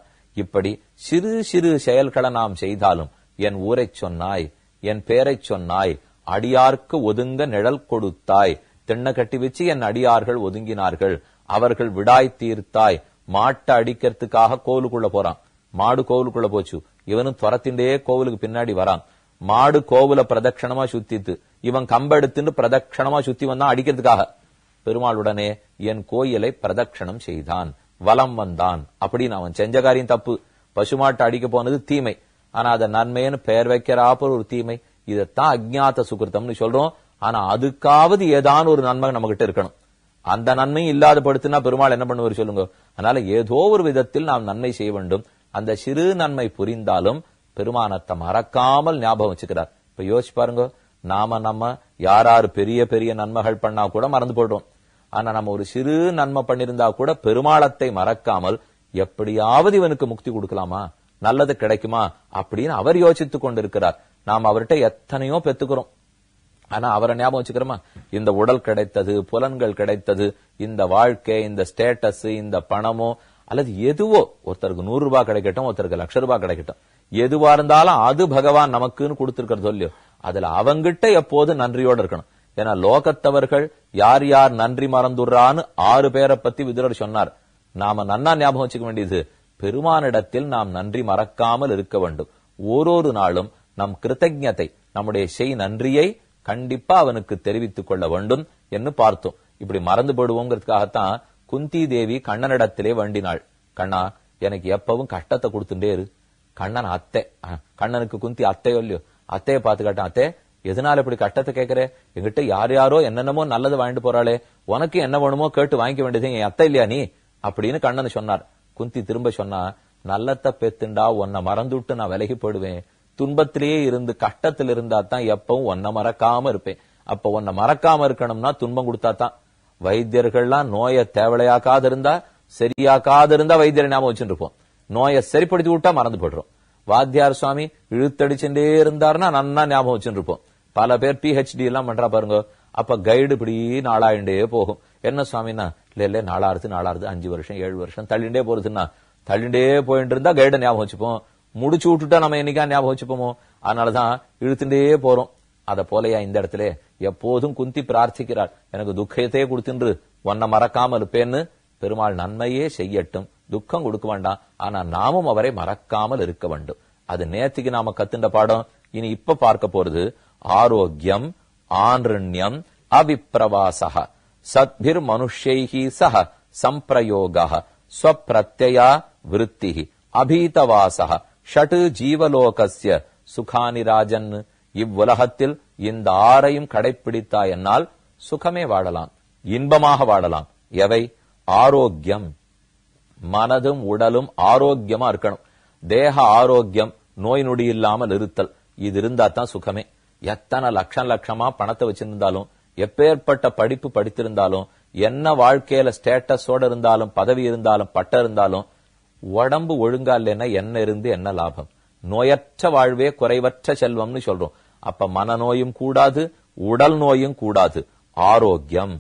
இப்படி சிறு சிறு செயல்களை நாம் செய்தாலும் என் ஊரை சொன்னாய் என் பேரை சொன்னாய் அடியார்க்கு ஒதுங்க நிழல் கொடுத்தாய் தென்ன கட்டி வச்சு என் அடியார்கள் ஒதுங்கினார்கள் அவர்கள் விடாய் தீர்த்தாய் மாட்டை அடிக்கிறதுக்காக கோவிலுக்குள்ள போறான் மாடு கோவிலுக்குள்ள போச்சு இவனும் துரத்திண்டே கோவிலுக்கு பின்னாடி வரான் மாடு கோவில பிரதட்சணமா சுத்தித்து இவன் கம்பெடுத்துன்னு பிரதட்சணமா சுத்தி வந்தான் அடிக்கிறதுக்காக பெருமாளுடனே என் கோயிலை பிரதட்சணம் செய்தான் வலம் வந்தான் அப்படின்னு அவன் செஞ்ச காரியம் தப்பு பசுமாட்டை அடிக்க போனது தீமை ஆனா அதை நன்மைன்னு பெயர் வைக்கிறாப்புற ஒரு தீமை இதத்தான் அஜ்ஞாத சுகிருத்தம்னு சொல்றோம் ஆனா அதுக்காவது ஏதான் ஒரு நன்மை நம்ம கிட்ட இருக்கணும் அந்த நன்மையும் இல்லாத படுத்துனா பெருமாள் என்ன பண்ணுவார் சொல்லுங்க அதனால ஏதோ ஒரு விதத்தில் நாம் நன்மை செய்ய வேண்டும் அந்த சிறு நன்மை புரிந்தாலும் பெருமானத்தை மறக்காமல் ஞாபகம் வச்சுக்கிறார் இப்ப யோசிச்சு பாருங்க நாம நம்ம யாராரு பெரிய பெரிய நன்மைகள் பண்ணா கூட மறந்து போடுறோம் ஆனா நம்ம ஒரு சிறு நன்மை பண்ணிருந்தா கூட பெருமாளத்தை மறக்காமல் எப்படியாவது இவனுக்கு முக்தி கொடுக்கலாமா நல்லது கிடைக்குமா அப்படின்னு அவர் யோசித்துக் கொண்டிருக்கிறார் நாம் அவர்கிட்ட எத்தனையோ பெத்துக்கிறோம் ஆனா அவரை ஞாபகம் வச்சுக்கிறோமா இந்த உடல் கிடைத்தது புலன்கள் கிடைத்தது இந்த வாழ்க்கை இந்த ஸ்டேட்டஸ் இந்த பணமோ அல்லது எதுவோ ஒருத்தருக்கு நூறு ரூபாய் கிடைக்கட்டும் ஒருத்தருக்கு லட்ச ரூபாய் கிடைக்கட்டும் எதுவா இருந்தாலும் அது பகவான் நமக்குன்னு கொடுத்திருக்கிறது சொல்லியோ அதுல அவங்கிட்ட எப்போது நன்றியோட இருக்கணும் ஏன்னா லோகத்தவர்கள் யார் யார் நன்றி மறந்துடுறான்னு ஆறு பேரை பத்தி விதுரர் சொன்னார் நாம நன்னா ஞாபகம் வச்சுக்க வேண்டியது பெருமானிடத்தில் நாம் நன்றி மறக்காமல் இருக்க வேண்டும் ஓரொரு நாளும் நம் கிருத்தஜத்தை நம்முடைய செய் நன்றியை கண்டிப்பா அவனுக்கு தெரிவித்துக் கொள்ள வேண்டும் என்று பார்த்தோம் இப்படி மறந்து போடுவோங்கிறதுக்காகத்தான் குந்தி தேவி கண்ணனிடத்திலே வண்டினாள் கண்ணா எனக்கு எப்பவும் கஷ்டத்தை கொடுத்துட்டே இரு கண்ணன் அத்தை கண்ணனுக்கு குந்தி அத்தையோ இல்லையோ அத்தையை பார்த்துக்காட்டான் அத்தை எதனால இப்படி கட்டத்தை கேட்கிற எங்கிட்ட யார் யாரோ என்னென்னமோ நல்லது வாங்கிட்டு போறாளே உனக்கு என்ன வேணுமோ கேட்டு வாங்கிக்க வேண்டியது என் அத்தை இல்லையா நீ அப்படின்னு கண்ணன் சொன்னார் குந்தி திரும்ப சொன்னா நல்லத்தை பெத்துண்டா உன்னை மறந்துட்டு நான் விலகி போயிடுவேன் துன்பத்திலேயே இருந்து கட்டத்தில் இருந்தா தான் எப்பவும் உன்னை மறக்காம இருப்பேன் அப்ப உன்னை மறக்காம இருக்கணும்னா துன்பம் கொடுத்தா தான் வைத்தியர்கள்லாம் நோயை தேவலையாக்காது இருந்தா சரியாக்காது இருந்தா வைத்தியரை ஞாபகம் வச்சுட்டு இருப்போம் நோயை சரிப்படுத்தி விட்டா மறந்து போடுறோம் வாத்தியார் சுவாமி இழுத்தடிச்சுட்டே இருந்தாருன்னா நன்னா ஞாபகம் வச்சுட்டு இருப்போம் பல பேர் பிஹெச்டி எல்லாம் பண்றா பாருங்க அப்ப கைடு இப்படி நாளாயிண்டே போகும் என்ன சுவாமின்னா இல்ல இல்ல நாலாறுது நாலாறுது அஞ்சு வருஷம் ஏழு வருஷம் தள்ளிண்டே போறதுன்னா தள்ளிண்டே போயிட்டு இருந்தா கைட ஞாபகம் வச்சுப்போம் முடிச்சு விட்டுட்டா நம்ம என்னைக்கா ஞாபகம் வச்சுப்போமோ அதனாலதான் இழுத்துட்டே போறோம் அத போலயா இந்த இடத்துல எப்போதும் குந்தி பிரார்த்திக்கிறார் எனக்கு துக்கத்தையே கொடுத்துன்று ஒன்ன மறக்காம இருப்பேன்னு பெருமாள் நன்மையே செய்யட்டும் துக்கம் கொடுக்க வேண்டாம் ஆனா நாமும் அவரை மறக்காமல் இருக்க வேண்டும் அது நேத்துக்கு நாம கத்துண்ட பாடம் இனி இப்ப பார்க்க போறது ஆரோக்கியம் ஆன்ருண்யம் அவிப்பிரவாச சத்பிர் மனுஷைஹி சக சம்பிரயோக ஸ்வப்பிரத்யா விருத்தி அபீதவாச ஷட்டு ஜீவலோகசிய சுகானிராஜன் இவ்வுலகத்தில் இந்த ஆறையும் கடைப்பிடித்தா என்னால் சுகமே வாழலாம் இன்பமாக வாழலாம் எவை ஆரோக்கியம் மனதும் உடலும் ஆரோக்கியமா இருக்கணும் தேக ஆரோக்கியம் நோய் நொடி இல்லாமல் இருத்தல் இது இருந்தா தான் சுகமே எத்தனை லட்சம் லட்சமா பணத்தை வச்சிருந்தாலும் எப்பேற்பட்ட படிப்பு படித்திருந்தாலும் என்ன வாழ்க்கையில ஸ்டேட்டஸோட இருந்தாலும் பதவி இருந்தாலும் பட்ட இருந்தாலும் உடம்பு ஒழுங்கா இல்லைன்னா என்ன இருந்து என்ன லாபம் நோயற்ற வாழ்வே குறைவற்ற செல்வம்னு சொல்றோம் அப்ப மனநோயும் கூடாது உடல் நோயும் கூடாது ஆரோக்கியம்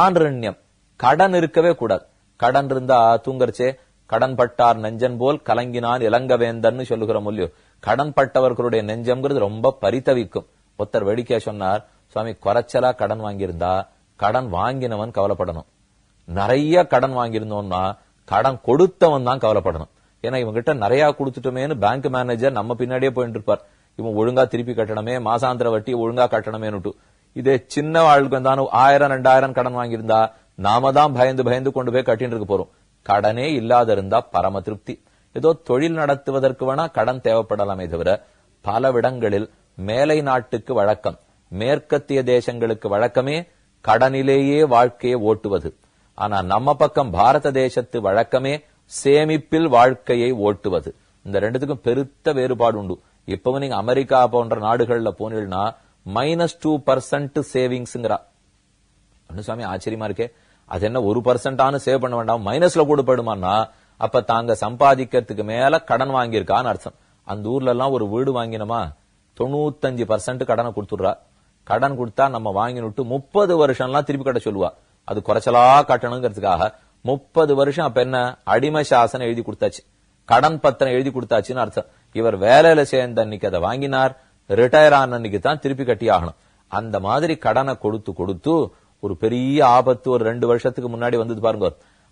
ஆண்யம் கடன் இருக்கவே கூடாது கடன் இருந்தா தூங்கறச்சே கடன் பட்டார் நெஞ்சன் போல் கலங்கினான் இளங்கவேந்தன் சொல்லுகிறோம் இல்லையோ கடன் பட்டவர்களுடைய நெஞ்சம்ங்கிறது ரொம்ப பரித்தவிக்கும் ஒருத்தர் வேடிக்கையா சொன்னார் சுவாமி குறைச்சலா கடன் வாங்கியிருந்தா கடன் வாங்கினவன் கவலைப்படணும் நிறைய கடன் வாங்கியிருந்தோம்னா கடன் கொடுத்தவன் தான் கவலைப்படணும் ஏன்னா இவங்கிட்ட நிறைய கொடுத்துட்டோமேனு பேங்க் மேனேஜர் நம்ம பின்னாடியே போயிட்டு இருப்பார் இவன் ஒழுங்கா திருப்பி கட்டணமே மாசாந்திர வட்டி ஒழுங்கா கட்டணமேனுட்டு இதே சின்ன வாழ்க்கை தான் ஆயிரம் ரெண்டாயிரம் கடன் வாங்கியிருந்தா நாம தான் பயந்து பயந்து கொண்டு போய் கட்டின்னு இருக்க போறோம் கடனே இல்லாத இருந்தா பரம திருப்தி ஏதோ தொழில் நடத்துவதற்கு வேணா கடன் தேவைப்படலாமே தவிர பலவிடங்களில் மேலை நாட்டுக்கு வழக்கம் மேற்கத்திய தேசங்களுக்கு வழக்கமே கடனிலேயே வாழ்க்கையை ஓட்டுவது ஆனா நம்ம பக்கம் பாரத தேசத்து வழக்கமே சேமிப்பில் வாழ்க்கையை ஓட்டுவது இந்த ரெண்டுத்துக்கும் பெருத்த வேறுபாடு உண்டு இப்பவும் நீங்க அமெரிக்கா போன்ற நாடுகள்ல போனீங்கன்னா மைனஸ் டூ பர்சன்ட் சேவிங்ஸ்ங்கிறா சுவாமி ஆச்சரியமா இருக்கே அது என்ன ஒரு பர்சன்டானு சேவ் பண்ண வேண்டாம் மைனஸ்ல கூட போயிடுமான்னா அப்ப தாங்க சம்பாதிக்கிறதுக்கு மேல கடன் வாங்கியிருக்கான்னு அர்த்தம் அந்த ஊர்ல எல்லாம் ஒரு வீடு வாங்கினோமா தொண்ணூத்தஞ்சு பர்சன்ட் கடனை கொடுத்துடுறா கடன் கொடுத்தா நம்ம வாங்கினுட்டு முப்பது வருஷம் எல்லாம் திருப்பி கட்ட சொல்லுவா அது குறைச்சலா கட்டணுங்கிறதுக்காக முப்பது வருஷம் அப்ப என்ன அடிமை சாசனம் எழுதி கொடுத்தாச்சு கடன் பத்திரம் எழுதி கொடுத்தாச்சுன்னு அர்த்தம் இவர் வேலையில சேர்ந்த அன்னைக்கு அதை வாங்கினார் ரிட்டையர் ஆன அன்னைக்கு தான் திருப்பி கட்டி ஆகணும் அந்த மாதிரி கடனை கொடுத்து கொடுத்து ஒரு பெரிய ஆபத்து ஒரு ரெண்டு வருஷத்துக்கு முன்னாடி வந்தது பாருங்க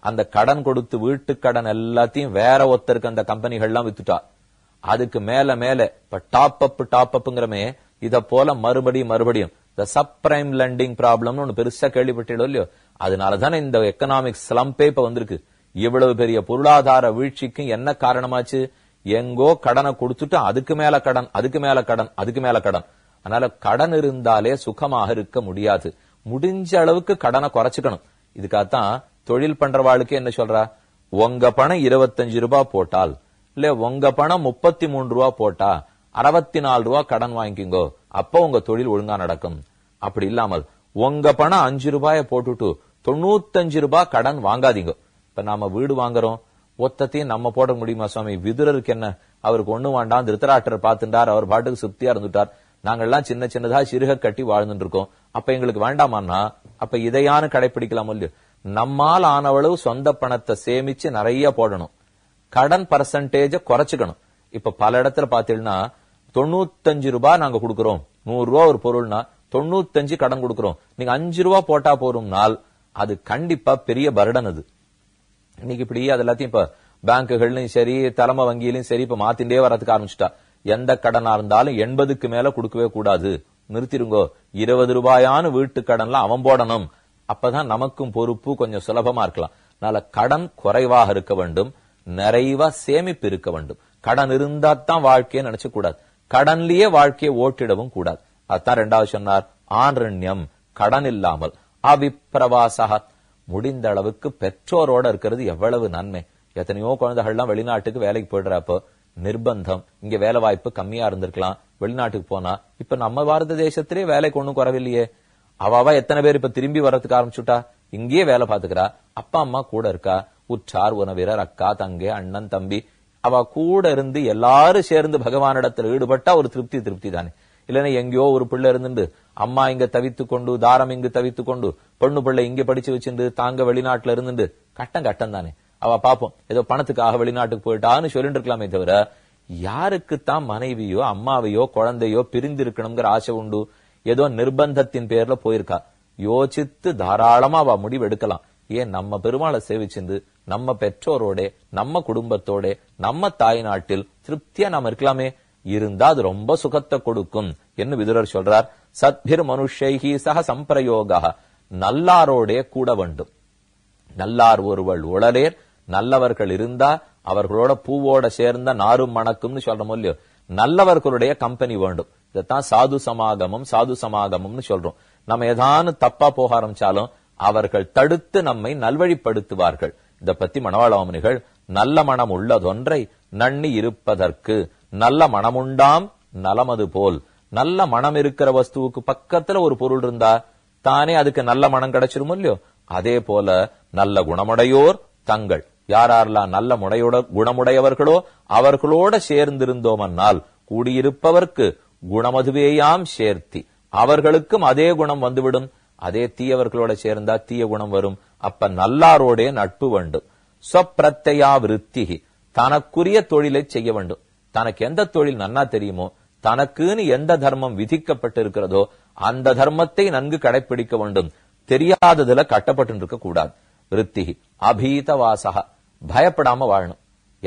அந்த கடன் கொடுத்து வீட்டு கடன் எல்லாத்தையும் வேற ஒருத்தருக்கு அந்த கம்பெனிகள்லாம் வித்துட்டா அதுக்கு மேல மேல இப்ப டாப் அப் டாப் அப்ங்கிறமே இத போல மறுபடியும் மறுபடியும் இந்த சப்ரைம் லெண்டிங் ப்ராப்ளம்னு ஒன்று பெருசா கேள்விப்பட்டிடும் இல்லையோ அதனாலதானே இந்த எக்கனாமிக் ஸ்லம்பே இப்ப வந்திருக்கு இவ்வளவு பெரிய பொருளாதார வீழ்ச்சிக்கு என்ன காரணமாச்சு எங்கோ கடனை கொடுத்துட்டு அதுக்கு மேல கடன் அதுக்கு மேல கடன் அதுக்கு மேல கடன் அதனால கடன் இருந்தாலே சுகமாக இருக்க முடியாது முடிஞ்ச அளவுக்கு கடனை குறைச்சுக்கணும் இதுக்காகத்தான் தொழில் பண்றவாளுக்கு என்ன சொல்றா உங்க பணம் இருபத்தஞ்சு ரூபாய் போட்டால் இல்ல உங்க பணம் முப்பத்தி மூணு ரூபா போட்டா அறுபத்தி நாலு ரூபா கடன் வாங்கிக்கோ அப்போ உங்க தொழில் ஒழுங்கா நடக்கும் அப்படி இல்லாமல் உங்க பணம் அஞ்சு ரூபாய போட்டுட்டு தொண்ணூத்தஞ்சு ரூபாய் கடன் வாங்காதீங்க இப்ப நாம வீடு வாங்குறோம் ஒத்தத்தையும் நம்ம போட முடியுமா சுவாமி விதுரருக்கு என்ன அவருக்கு ஒண்ணு வேண்டாம் திருத்தராட்டர் பாத்துட்டார் அவர் பாட்டுக்கு சுப்தியா இருந்துட்டார் நாங்கள்லாம் சின்ன சின்னதா சிறுக கட்டி வாழ்ந்துட்டு இருக்கோம் அப்ப எங்களுக்கு வேண்டாமான்னா அப்ப இதையானு கடைபிடிக்கலாம் இல்லையோ நம்மால் ஆனவளவு சொந்த பணத்தை சேமிச்சு நிறைய போடணும் கடன் பர்சன்டேஜ குறைச்சிக்கணும் இப்ப பல இடத்துல பாத்தீங்கன்னா தொண்ணூத்தஞ்சு ரூபாய் நாங்க கொடுக்கறோம் நூறு ரூபா ஒரு பொருள்னா தொண்ணூத்தஞ்சு கடன் கொடுக்கறோம் நீங்க அஞ்சு ரூபா போட்டா போறோம்னால் அது கண்டிப்பா பெரிய பர்டன் அது இன்னைக்கு இப்படி அது எல்லாத்தையும் இப்ப பேங்குகள்லயும் சரி தலைமை வங்கியிலும் சரி இப்ப மாத்திண்டே வரதுக்கு ஆரம்பிச்சுட்டா எந்த கடனா இருந்தாலும் எண்பதுக்கு மேல கொடுக்கவே கூடாது நிறுத்திருங்கோ இருபது ரூபாயான வீட்டு கடன்லாம் அவன் போடணும் அப்பதான் நமக்கும் பொறுப்பு கொஞ்சம் சுலபமா இருக்கலாம் அதனால கடன் குறைவாக இருக்க வேண்டும் நிறைவா சேமிப்பு இருக்க வேண்டும் கடன் இருந்தா தான் வாழ்க்கையை நினைச்ச கூடாது கடன்லயே வாழ்க்கையை ஓட்டிடவும் கூடாது அதான் ரெண்டாவது சொன்னார் ஆரண்யம் கடன் இல்லாமல் அவிப்பிரவாசகா முடிந்த அளவுக்கு பெற்றோரோட இருக்கிறது எவ்வளவு நன்மை எத்தனையோ குழந்தைகள்லாம் வெளிநாட்டுக்கு வேலைக்கு போயிடுறப்போ நிர்பந்தம் இங்க வேலை வாய்ப்பு கம்மியா இருந்திருக்கலாம் வெளிநாட்டுக்கு போனா இப்ப நம்ம பாரத தேசத்திலேயே வேலை கொண்டு குறவில்லையே அவாவா எத்தனை பேர் இப்ப திரும்பி வர்றதுக்கு ஆரம்பிச்சுட்டா இங்கேயே வேலை பாத்துக்கிறா அப்பா அம்மா கூட இருக்கா உற்றார் உணவீரர் அக்கா தங்கை அண்ணன் தம்பி அவ கூட இருந்து எல்லாரும் சேர்ந்து பகவானிடத்துல ஈடுபட்டா ஒரு திருப்தி திருப்தி தானே இல்லைன்னா எங்கேயோ ஒரு பிள்ளை இருந்துட்டு அம்மா இங்க தவித்து கொண்டு தாரம் இங்கு தவித்து கொண்டு பொண்ணு பிள்ளை இங்க படிச்சு வச்சிருந்து தாங்க வெளிநாட்டுல இருந்துட்டு கட்டம் கட்டம் தானே அவ பாப்போம் ஏதோ பணத்துக்காக வெளிநாட்டுக்கு போயிட்டான்னு சொல்லிட்டு இருக்கலாமே தவிர யாருக்குத்தான் மனைவியோ அம்மாவையோ குழந்தையோ பிரிந்து இருக்கணுங்கிற ஆசை உண்டு ஏதோ நிர்பந்தத்தின் பேர்ல போயிருக்கா யோசித்து தாராளமா அவ முடிவு எடுக்கலாம் ஏன் நம்ம பெருமாளை சேவிச்சிருந்து நம்ம பெற்றோரோட நம்ம குடும்பத்தோட நம்ம தாய் நாட்டில் திருப்தியா நாம இருக்கலாமே இருந்தா அது ரொம்ப சுகத்தை கொடுக்கும் என்று விதுரர் சொல்றார் சத்பிர் மனுஷைகி சக சம்பிரயோக நல்லாரோடே கூட வேண்டும் நல்லார் ஒருவள் உளரேர் நல்லவர்கள் இருந்தா அவர்களோட பூவோட சேர்ந்த நாரும் மணக்கும்னு சொல்ற இல்லையோ நல்லவர்களுடைய கம்பெனி வேண்டும் இதைத்தான் சாது சமாகமம் சாது சமாகமம்னு சொல்றோம் நம்ம ஏதானு தப்பா போக ஆரம்பிச்சாலும் அவர்கள் தடுத்து நம்மை நல்வழிப்படுத்துவார்கள் இத பத்தி மணவாளவாமனிகள் நல்ல மனம் உள்ளதொன்றை நன்னி இருப்பதற்கு நல்ல மனமுண்டாம் நலமது போல் நல்ல மனம் இருக்கிற வஸ்துவுக்கு பக்கத்துல ஒரு பொருள் இருந்தா தானே அதுக்கு நல்ல மனம் கிடைச்சிருமோ இல்லையோ அதே போல நல்ல குணமுடையோர் தங்கள் யாரெல்லாம் நல்ல முடையோட குணமுடையவர்களோ அவர்களோட சேர்ந்திருந்தோமன்னால் கூடியிருப்பவர்க்கு குணமதுவேயாம் சேர்த்தி அவர்களுக்கும் அதே குணம் வந்துவிடும் அதே தீயவர்களோட சேர்ந்தா தீய குணம் வரும் அப்ப நல்லாரோடே நட்பு வேண்டும் சொப்பிரத்தையா விருத்தி தனக்குரிய தொழிலை செய்ய வேண்டும் தனக்கு எந்த தொழில் நன்னா தெரியுமோ தனக்குன்னு எந்த தர்மம் விதிக்கப்பட்டிருக்கிறதோ அந்த தர்மத்தை நன்கு கடைபிடிக்க வேண்டும் தெரியாததுல கட்டப்பட்டு இருக்க கூடாது விருத்திகி அபீத வாசகா பயப்படாம வாழணும்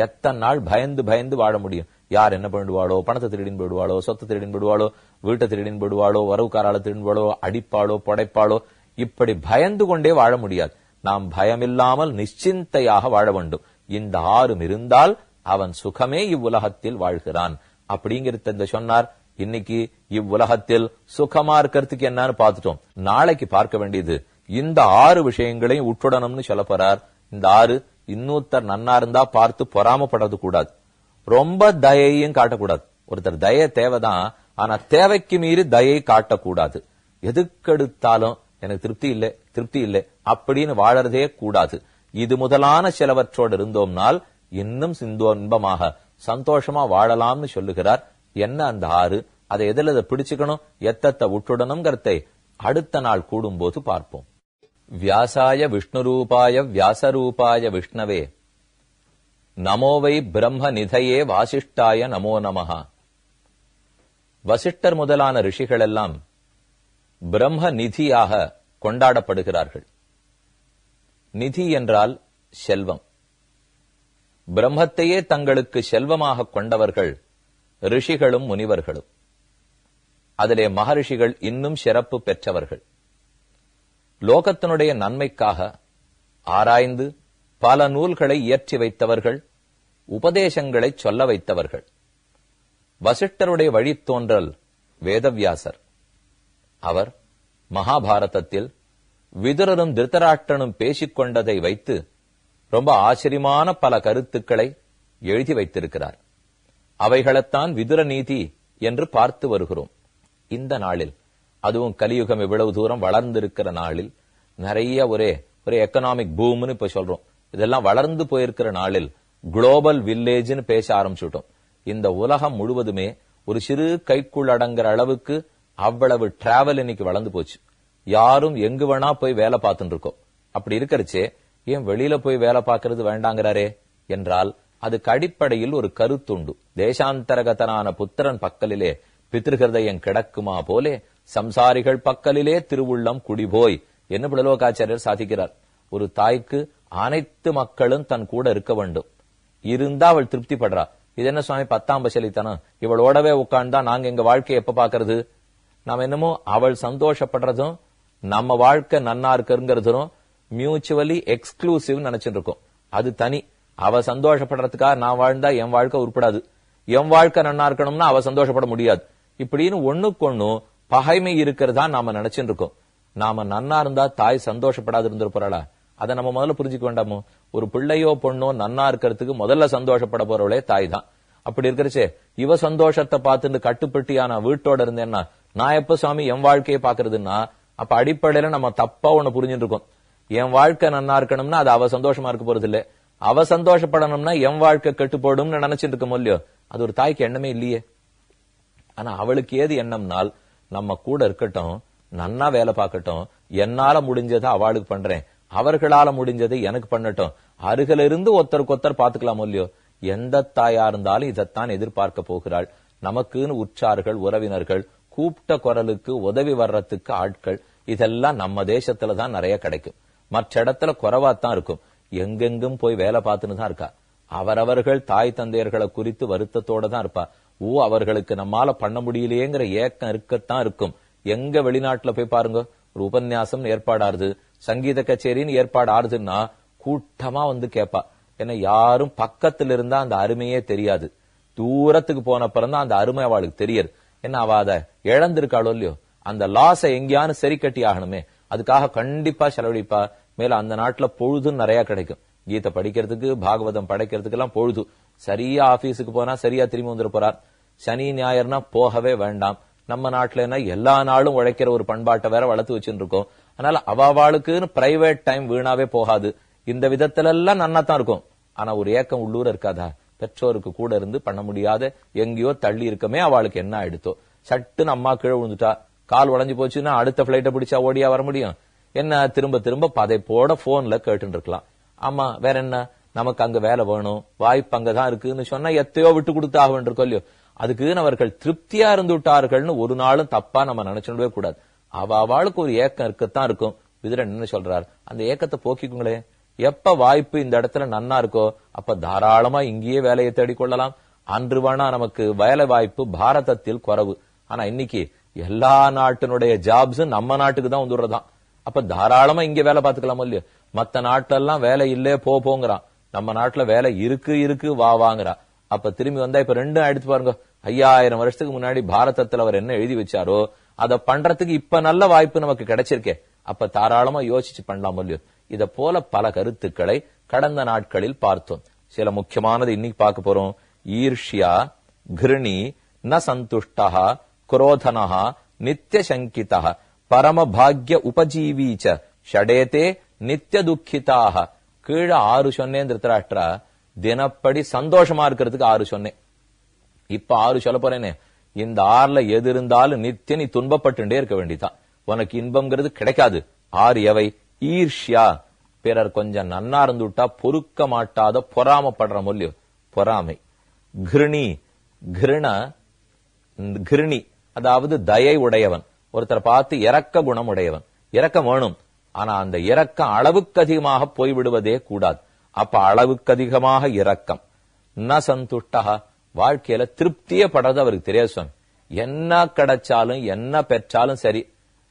எத்தனை நாள் பயந்து பயந்து வாழ முடியும் யார் என்ன பண்ணிடுவாளோ பணத்தை திருடின் போயிடுவாளோ சொத்தை திருடின் போடுவாளோ வீட்டை திருடின் போடுவாளோ வரவுக்காரால திருடுவாளோ அடிப்பாளோ படைப்பாளோ இப்படி பயந்து கொண்டே வாழ முடியாது நாம் பயமில்லாமல் நிச்சிந்தையாக வாழ வேண்டும் இந்த ஆறும் இருந்தால் அவன் சுகமே இவ்வுலகத்தில் வாழ்கிறான் அப்படிங்கிறத சொன்னார் இன்னைக்கு இவ்வுலகத்தில் சுகமா இருக்கிறதுக்கு என்னன்னு பார்த்துட்டோம் நாளைக்கு பார்க்க வேண்டியது இந்த ஆறு விஷயங்களையும் உற்றுடணும்னு சொல்ல போறார் இந்த ஆறு இன்னொருத்தர் நன்னா இருந்தா பார்த்து பொறாமப்படுறது கூடாது ரொம்ப தயையும் காட்டக்கூடாது ஒருத்தர் தய தேவைதான் ஆனா தேவைக்கு மீறி தயை காட்டக்கூடாது எதுக்கெடுத்தாலும் எனக்கு திருப்தி இல்லை திருப்தி இல்லை அப்படின்னு வாழறதே கூடாது இது முதலான சிலவற்றோடு இருந்தோம்னால் இன்னும் சிந்தோன்பமாக சந்தோஷமா வாழலாம்னு சொல்லுகிறார் என்ன அந்த ஆறு அதை எதில் அதை பிடிச்சுக்கணும் உட்டுடனும் கருத்தை அடுத்த நாள் கூடும் போது பார்ப்போம் வியாசாய விஷ்ணு ரூபாய வியாசரூபாய விஷ்ணவே நமோவை பிரம்ம நிதையே வாசிஷ்டாய நமோ நமஹா வசிஷ்டர் முதலான ரிஷிகள் எல்லாம் பிரம்ம நிதியாக கொண்டாடப்படுகிறார்கள் நிதி என்றால் செல்வம் பிரம்மத்தையே தங்களுக்கு செல்வமாக கொண்டவர்கள் ரிஷிகளும் முனிவர்களும் அதிலே மகரிஷிகள் இன்னும் சிறப்பு பெற்றவர்கள் லோகத்தினுடைய நன்மைக்காக ஆராய்ந்து பல நூல்களை இயற்றி வைத்தவர்கள் உபதேசங்களை சொல்ல வைத்தவர்கள் வசிஷ்டருடைய வழித்தோன்றல் வேதவியாசர் அவர் மகாபாரதத்தில் விதுரரும் திருத்தராட்டனும் பேசிக்கொண்டதை வைத்து ரொம்ப ஆச்சரியமான பல கருத்துக்களை எழுதி வைத்திருக்கிறார் அவைகளைத்தான் விதுர நீதி என்று பார்த்து வருகிறோம் இந்த நாளில் அதுவும் கலியுகம் இவ்வளவு தூரம் வளர்ந்திருக்கிற நாளில் நிறைய ஒரே ஒரு எக்கனாமிக் பூம்னு இப்ப சொல்றோம் இதெல்லாம் வளர்ந்து போயிருக்கிற நாளில் குளோபல் வில்லேஜ் பேச ஆரம்பிச்சுட்டோம் இந்த உலகம் முழுவதுமே ஒரு சிறு கைக்குள் அடங்குற அளவுக்கு அவ்வளவு டிராவல் இன்னைக்கு வளர்ந்து போச்சு யாரும் எங்கு வேணா போய் வேலை பார்த்துட்டு இருக்கோம் அப்படி இருக்கிறச்சே ஏன் வெளியில போய் வேலை பார்க்கறது வேண்டாங்கிறாரே என்றால் அதுக்கு அடிப்படையில் ஒரு கருத்துண்டு தேசாந்தரகத்தனான புத்திரன் பக்கலிலே பித்திருகிருதயம் கிடக்குமா போலே சம்சாரிகள் பக்கலிலே திருவுள்ளம் குடிபோய் என்ன பிளலோகாச்சாரியர் சாதிக்கிறார் ஒரு தாய்க்கு அனைத்து மக்களும் தன் கூட இருக்க வேண்டும் இருந்தா அவள் திருப்தி படுறா இது என்ன சுவாமி பத்தாம் பசலித்தனம் இவளோடவே உட்காந்தா நாங்க எங்க வாழ்க்கையை எப்ப பாக்குறது நாம் என்னமோ அவள் சந்தோஷப்படுறதும் நம்ம வாழ்க்கை நன்னா இருக்குங்கிறதும் மியூச்சுவலி எக்ஸ்க்ளூசிவ் நினைச்சிட்டு இருக்கோம் அது தனி அவ சந்தோஷப்படுறதுக்காக நான் வாழ்ந்தா என் வாழ்க்கை உருப்படாது என் வாழ்க்கை நன்னா இருக்கணும்னா அவ சந்தோஷப்பட முடியாது இப்படின்னு ஒண்ணுக்கொன்னும் பகைமை இருக்கிறதா நாம நினைச்சிட்டு இருக்கோம் நாம நன்னா இருந்தா தாய் சந்தோஷப்படாது இருந்திருப்பாளா அதை நம்ம முதல்ல புரிஞ்சுக்க வேண்டாமோ ஒரு பிள்ளையோ பொண்ணோ நன்னா இருக்கிறதுக்கு முதல்ல சந்தோஷப்பட போறவளே தாய் தான் அப்படி இருக்கிறச்சே இவ சந்தோஷத்தை பார்த்துட்டு கட்டுப்பட்டியா நான் வீட்டோட இருந்தேன்னா நான் எப்ப சுவாமி என் வாழ்க்கையை பாக்குறதுன்னா அப்ப அடிப்படையில நம்ம தப்பா ஒண்ணு புரிஞ்சுட்டு இருக்கோம் என் வாழ்க்கை நன்னா இருக்கணும்னா அது அவ சந்தோஷமா இருக்க போறது இல்ல அவ சந்தோஷப்படணும்னா என் வாழ்க்கை கெட்டு போடும்னு நினைச்சிட்டு இருக்கோம் இல்லையோ அது ஒரு தாய்க்கு எண்ணமே இல்லையே ஆனா அவளுக்கு ஏது எண்ணம்னால் நம்ம கூட இருக்கட்டும் நன்னா வேலை பார்க்கட்டும் என்னால முடிஞ்சதை அவளுக்கு பண்றேன் அவர்களால முடிஞ்சதை எனக்கு பண்ணட்டும் அருகில இருந்து ஒருத்தருக்கு ஒருத்தர் பாத்துக்கலாம் இல்லையோ எந்த தாயா இருந்தாலும் இதைத்தான் எதிர்பார்க்க போகிறாள் நமக்குன்னு உற்சார்கள் உறவினர்கள் கூப்பிட்ட குரலுக்கு உதவி வர்றதுக்கு ஆட்கள் இதெல்லாம் நம்ம தேசத்துல தான் நிறைய கிடைக்கும் மற்ற இடத்துல குறைவாத்தான் இருக்கும் எங்கெங்கும் போய் வேலை பார்த்துன்னு தான் இருக்கா அவரவர்கள் தாய் தந்தையர்களை குறித்து வருத்தத்தோட தான் இருப்பா ஓ அவர்களுக்கு நம்மால பண்ண முடியலையேங்கிற ஏக்கம் இருக்கத்தான் இருக்கும் எங்க வெளிநாட்டுல போய் பாருங்க ஒரு உபன்யாசம் ஏற்பாடாருது சங்கீத கச்சேரின்னு ஏற்பாடு ஆடுதுன்னா கூட்டமா வந்து கேட்பா ஏன்னா யாரும் பக்கத்துல இருந்தா அந்த அருமையே தெரியாது தூரத்துக்கு போன தான் அந்த அருமை அவளுக்கு தெரியாது என்ன அவ அதை இழந்திருக்காளோ இல்லையோ அந்த லாஸை எங்கேயானு சரி கட்டி ஆகணுமே அதுக்காக கண்டிப்பா செலவழிப்பா மேல அந்த நாட்டுல பொழுதுன்னு நிறைய கிடைக்கும் கீதை படிக்கிறதுக்கு பாகவதம் படைக்கிறதுக்கு எல்லாம் பொழுது சரியா ஆபீஸுக்கு போனா சரியா திரும்பி வந்துட போறார் சனி ஞாயிறுனா போகவே வேண்டாம் நம்ம நாட்டுல எல்லா நாளும் உழைக்கிற ஒரு பண்பாட்டை வேற வளர்த்து வச்சுருக்கோம் அதனால அவாவாளுக்குன்னு பிரைவேட் டைம் வீணாவே போகாது இந்த விதத்துல எல்லாம் நன்னா தான் இருக்கும் ஆனா ஒரு ஏக்கம் உள்ளூர இருக்காதா பெற்றோருக்கு கூட இருந்து பண்ண முடியாத எங்கேயோ தள்ளி இருக்கமே அவளுக்கு என்ன ஆயிடுத்தோ சட்டுன்னு அம்மா கீழே விழுந்துட்டா கால் உடஞ்சு போச்சுன்னா அடுத்த பிளைட்டை பிடிச்சா ஓடியா வர முடியும் என்ன திரும்ப திரும்ப பதை போட போன்ல கேட்டு இருக்கலாம் ஆமா வேற என்ன நமக்கு அங்க வேலை வேணும் வாய்ப்பு அங்கதான் இருக்குன்னு சொன்னா எத்தையோ விட்டு கொடுத்து ஆக வேண்டியிருக்கோ இல்லையோ அதுக்குன்னு அவர்கள் திருப்தியா இருந்து விட்டார்கள்னு ஒரு நாளும் தப்பா நம்ம நினைச்சுடவே கூடாது அவளுக்கு ஒரு ஏக்கம் இருக்கத்தான் இருக்கும் விதுரன் என்ன சொல்றார் அந்த ஏக்கத்தை போக்கிக்கோங்களே எப்ப வாய்ப்பு இந்த இடத்துல நன்னா இருக்கோ அப்ப தாராளமா இங்கேயே வேலையை தேடிக்கொள்ளலாம் அன்று வேணா நமக்கு வேலை வாய்ப்பு பாரதத்தில் குறவு ஆனா இன்னைக்கு எல்லா நாட்டினுடைய ஜாப்ஸ் நம்ம நாட்டுக்கு தான் வந்துடுறதான் அப்ப தாராளமா இங்க வேலை பாத்துக்கலாம் இல்லையோ மத்த நாட்டுல எல்லாம் வேலை இல்லையே போ போங்கிறான் நம்ம நாட்டுல வேலை இருக்கு இருக்கு வா வாங்குறான் அப்ப திரும்பி வந்தா இப்ப ரெண்டும் எடுத்து பாருங்க ஐயாயிரம் வருஷத்துக்கு முன்னாடி பாரதத்துல அவர் என்ன எழுதி வச்சாரோ அதை பண்றதுக்கு இப்ப நல்ல வாய்ப்பு நமக்கு கிடைச்சிருக்கே அப்ப தாராளமா யோசிச்சு பண்ணலாம் இல்லையோ இத போல பல கருத்துக்களை கடந்த நாட்களில் பார்த்தோம் சில முக்கியமானது இன்னைக்கு பார்க்க போறோம் ஈர்ஷ்யா கிருணி ந சந்துஷ்டா குரோதனஹா நித்திய சங்கிதா பரமபாகிய உபஜீவீச்ச ஷடேதே நித்திய துக்கிதாக கீழே ஆறு சொன்னேன் தினப்படி சந்தோஷமா இருக்கிறதுக்கு ஆறு சொன்னேன் இப்ப ஆறு சொல்ல போறேனே இந்த ஆறுல எது இருந்தாலும் நித்திய நீ இருக்க வேண்டிதான் உனக்கு இன்பம்ங்கிறது கிடைக்காது ஆறு எவை ஈர்ஷியா பிறர் கொஞ்சம் நன்னா இருந்துட்டா பொறுக்க மாட்டாத பொறாமப்படுற மொழியோ பொறாமை கிருணி கிருண கிருணி அதாவது தயை உடையவன் ஒருத்தர் பார்த்து இறக்க குணம் உடையவன் இறக்க வேணும் ஆனா அந்த இறக்கம் அளவுக்கு அதிகமாக போய்விடுவதே கூடாது அப்ப அளவுக்கு அதிகமாக இரக்கம் ந சந்துட்டா வாழ்க்கையில திருப்தியே படுறது அவருக்கு தெரியாது சுவாமி என்ன கிடைச்சாலும் என்ன பெற்றாலும் சரி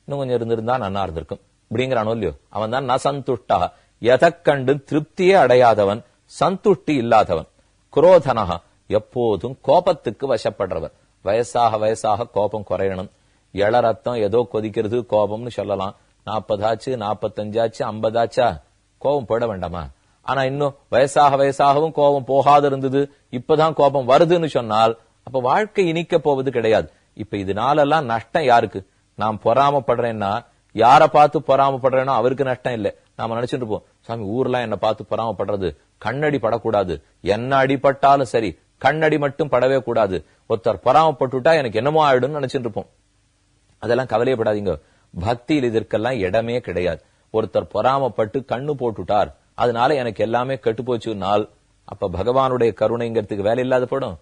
இன்னும் கொஞ்சம் இருந்திருந்தா நன்னா இருந்திருக்கும் அப்படிங்கிறானோ இல்லையோ அவன் தான் நான் எதை கண்டு திருப்தியே அடையாதவன் சந்துஷ்டி இல்லாதவன் குரோதனகா எப்போதும் கோபத்துக்கு வசப்படுறவர் வயசாக வயசாக கோபம் குறையணும் ரத்தம் ஏதோ கொதிக்கிறது கோபம்னு சொல்லலாம் நாற்பதாச்சு நாற்பத்தஞ்சாச்சு ஐம்பதாச்சா கோபம் போட வேண்டாமா ஆனா இன்னும் வயசாக வயசாகவும் கோபம் போகாது இருந்தது இப்பதான் கோபம் வருதுன்னு சொன்னால் அப்ப வாழ்க்கை இனிக்க போவது கிடையாது இப்ப இதனாலெல்லாம் நஷ்டம் யாருக்கு நான் பொறாமப்படுறேன்னா யார பார்த்து பொறாமப்படுறேனோ அவருக்கு நஷ்டம் இல்லை நாம நினைச்சிட்டு இருப்போம் சாமி ஊர்லாம் என்ன பார்த்து பொறாமப்படுறது கண்ணடி படக்கூடாது என்ன அடிபட்டாலும் சரி கண்ணடி மட்டும் படவே கூடாது ஒருத்தர் பொறாமப்பட்டுட்டா எனக்கு என்னமோ ஆயிடும்னு நினைச்சிட்டு இருப்போம் அதெல்லாம் கவலையப்படாதீங்க பக்தியில் இதற்கெல்லாம் இடமே கிடையாது ஒருத்தர் பொறாமப்பட்டு கண்ணு போட்டுட்டார் அதனால எனக்கு எல்லாமே கட்டு போச்சு நாள் அப்ப பகவானுடைய கருணைங்கிறதுக்கு வேலை இல்லாத போடும்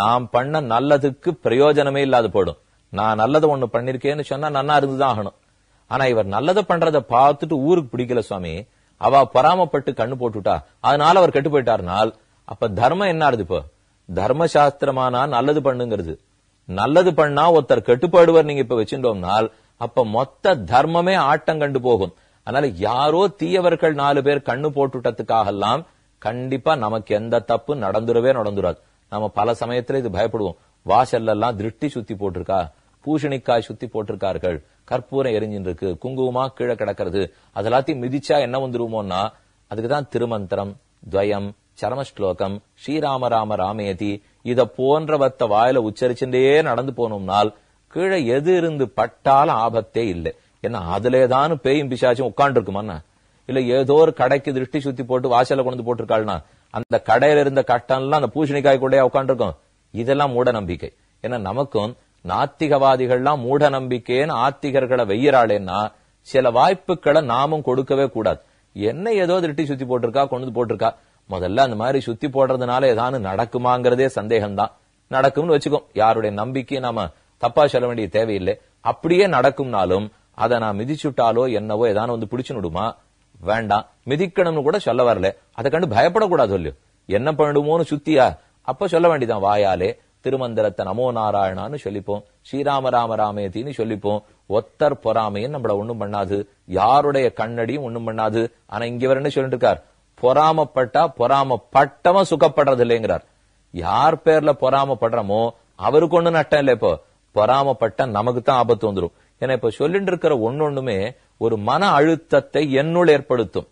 நாம் பண்ண நல்லதுக்கு பிரயோஜனமே இல்லாத போடும் நான் நல்லதை ஒண்ணு பண்ணிருக்கேன்னு சொன்னா நன்னா இருந்துதான் ஆகணும் ஆனா இவர் நல்லதை பண்றதை பார்த்துட்டு ஊருக்கு பிடிக்கல சுவாமி அவ பொறாமப்பட்டு கண்ணு போட்டுட்டா அதனால அவர் கெட்டு போயிட்டார்னால் அப்ப தர்மம் என்ன ஆறுது இப்போ தர்மசாஸ்திரமானா நல்லது பண்ணுங்கிறது நல்லது பண்ணா ஒருத்தர் கெட்டுப்பாடுவர் நீங்க இப்ப வச்சுட்டோம்னால் அப்ப மொத்த தர்மமே ஆட்டம் கண்டு போகும் அதனால யாரோ தீயவர்கள் நாலு பேர் கண்ணு எல்லாம் கண்டிப்பா நமக்கு எந்த தப்பு நடந்துடவே நடந்துடாது நம்ம பல சமயத்துல இது பயப்படுவோம் வாசல்ல எல்லாம் திருஷ்டி சுத்தி போட்டிருக்கா பூஷணிக்காய் சுத்தி போட்டிருக்கார்கள் கற்பூரம் எரிஞ்சின்னு இருக்கு குங்குமமா கீழே கிடக்கிறது அதெல்லாத்தையும் மிதிச்சா என்ன வந்துருவோம்னா அதுக்குதான் திருமந்திரம் துவயம் சரமஸ்லோகம் ஸ்ரீராம ராம ராமேதி இத போன்றவத்த வாயில உச்சரிச்சுட்டே நடந்து போனோம்னால் கீழே எது இருந்து பட்டாலும் ஆபத்தே இல்லை என்ன அதுலேதான் பேயும் பிசாச்சும் உட்காந்து இருக்குமாண்ணா இல்ல ஏதோ ஒரு கடைக்கு திருஷ்டி சுத்தி போட்டு வாசல கொண்டு போட்டிருக்காள்னா அந்த கடையில இருந்த கட்டம்லாம் அந்த பூசணிக்காய் கூட உட்காந்துருக்கும் இதெல்லாம் மூட நம்பிக்கை ஏன்னா நமக்கும் நாத்திகவாதிகள்லாம் மூட நம்பிக்கைன்னு ஆத்திகர்களை வெய்யறாளேன்னா சில வாய்ப்புகளை நாமும் கொடுக்கவே கூடாது என்ன ஏதோ திருட்டி சுத்தி போட்டிருக்கா கொண்டு போட்டிருக்கா முதல்ல அந்த மாதிரி சுத்தி போடுறதுனால ஏதாவது நடக்குமாங்கிறதே சந்தேகம்தான் நடக்கும்னு வச்சுக்கோம் யாருடைய நம்பிக்கையை நாம தப்பா சொல்ல வேண்டிய தேவையில்லை அப்படியே நடக்கும்னாலும் அதை நான் மிதிச்சுட்டாலோ என்னவோ ஏதானோ வந்து பிடிச்சு விடுமா வேண்டாம் மிதிக்கணும்னு கூட சொல்ல வரல அதை கண்டு பயப்படக்கூடாது சொல்லு என்ன பண்ணிடுமோன்னு சுத்தியா அப்ப சொல்ல வேண்டிதான் வாயாலே திருமந்திரத்தை நமோ நாராயணான்னு சொல்லிப்போம் ஸ்ரீராம ராம ராமேதின்னு சொல்லிப்போம் ஒத்தர் பொறாமையும் நம்மள ஒண்ணும் பண்ணாது யாருடைய கண்ணடியும் ஒண்ணும் பண்ணாது ஆனா இங்க என்ன சொல்லிட்டு இருக்கார் பொறாமப்பட்டா பொறாமப்பட்டவன் சுகப்படுறது இல்லைங்கிறார் யார் பேர்ல பொறாமப்படுறமோ அவருக்கு ஒண்ணு நட்டம் இல்ல இப்போ பொறாமப்பட்ட நமக்கு தான் ஆபத்து வந்துடும் ஏன்னா இப்ப சொல்லிட்டு இருக்கிற ஒன்னொண்ணுமே ஒரு மன அழுத்தத்தை என்னுள் ஏற்படுத்தும்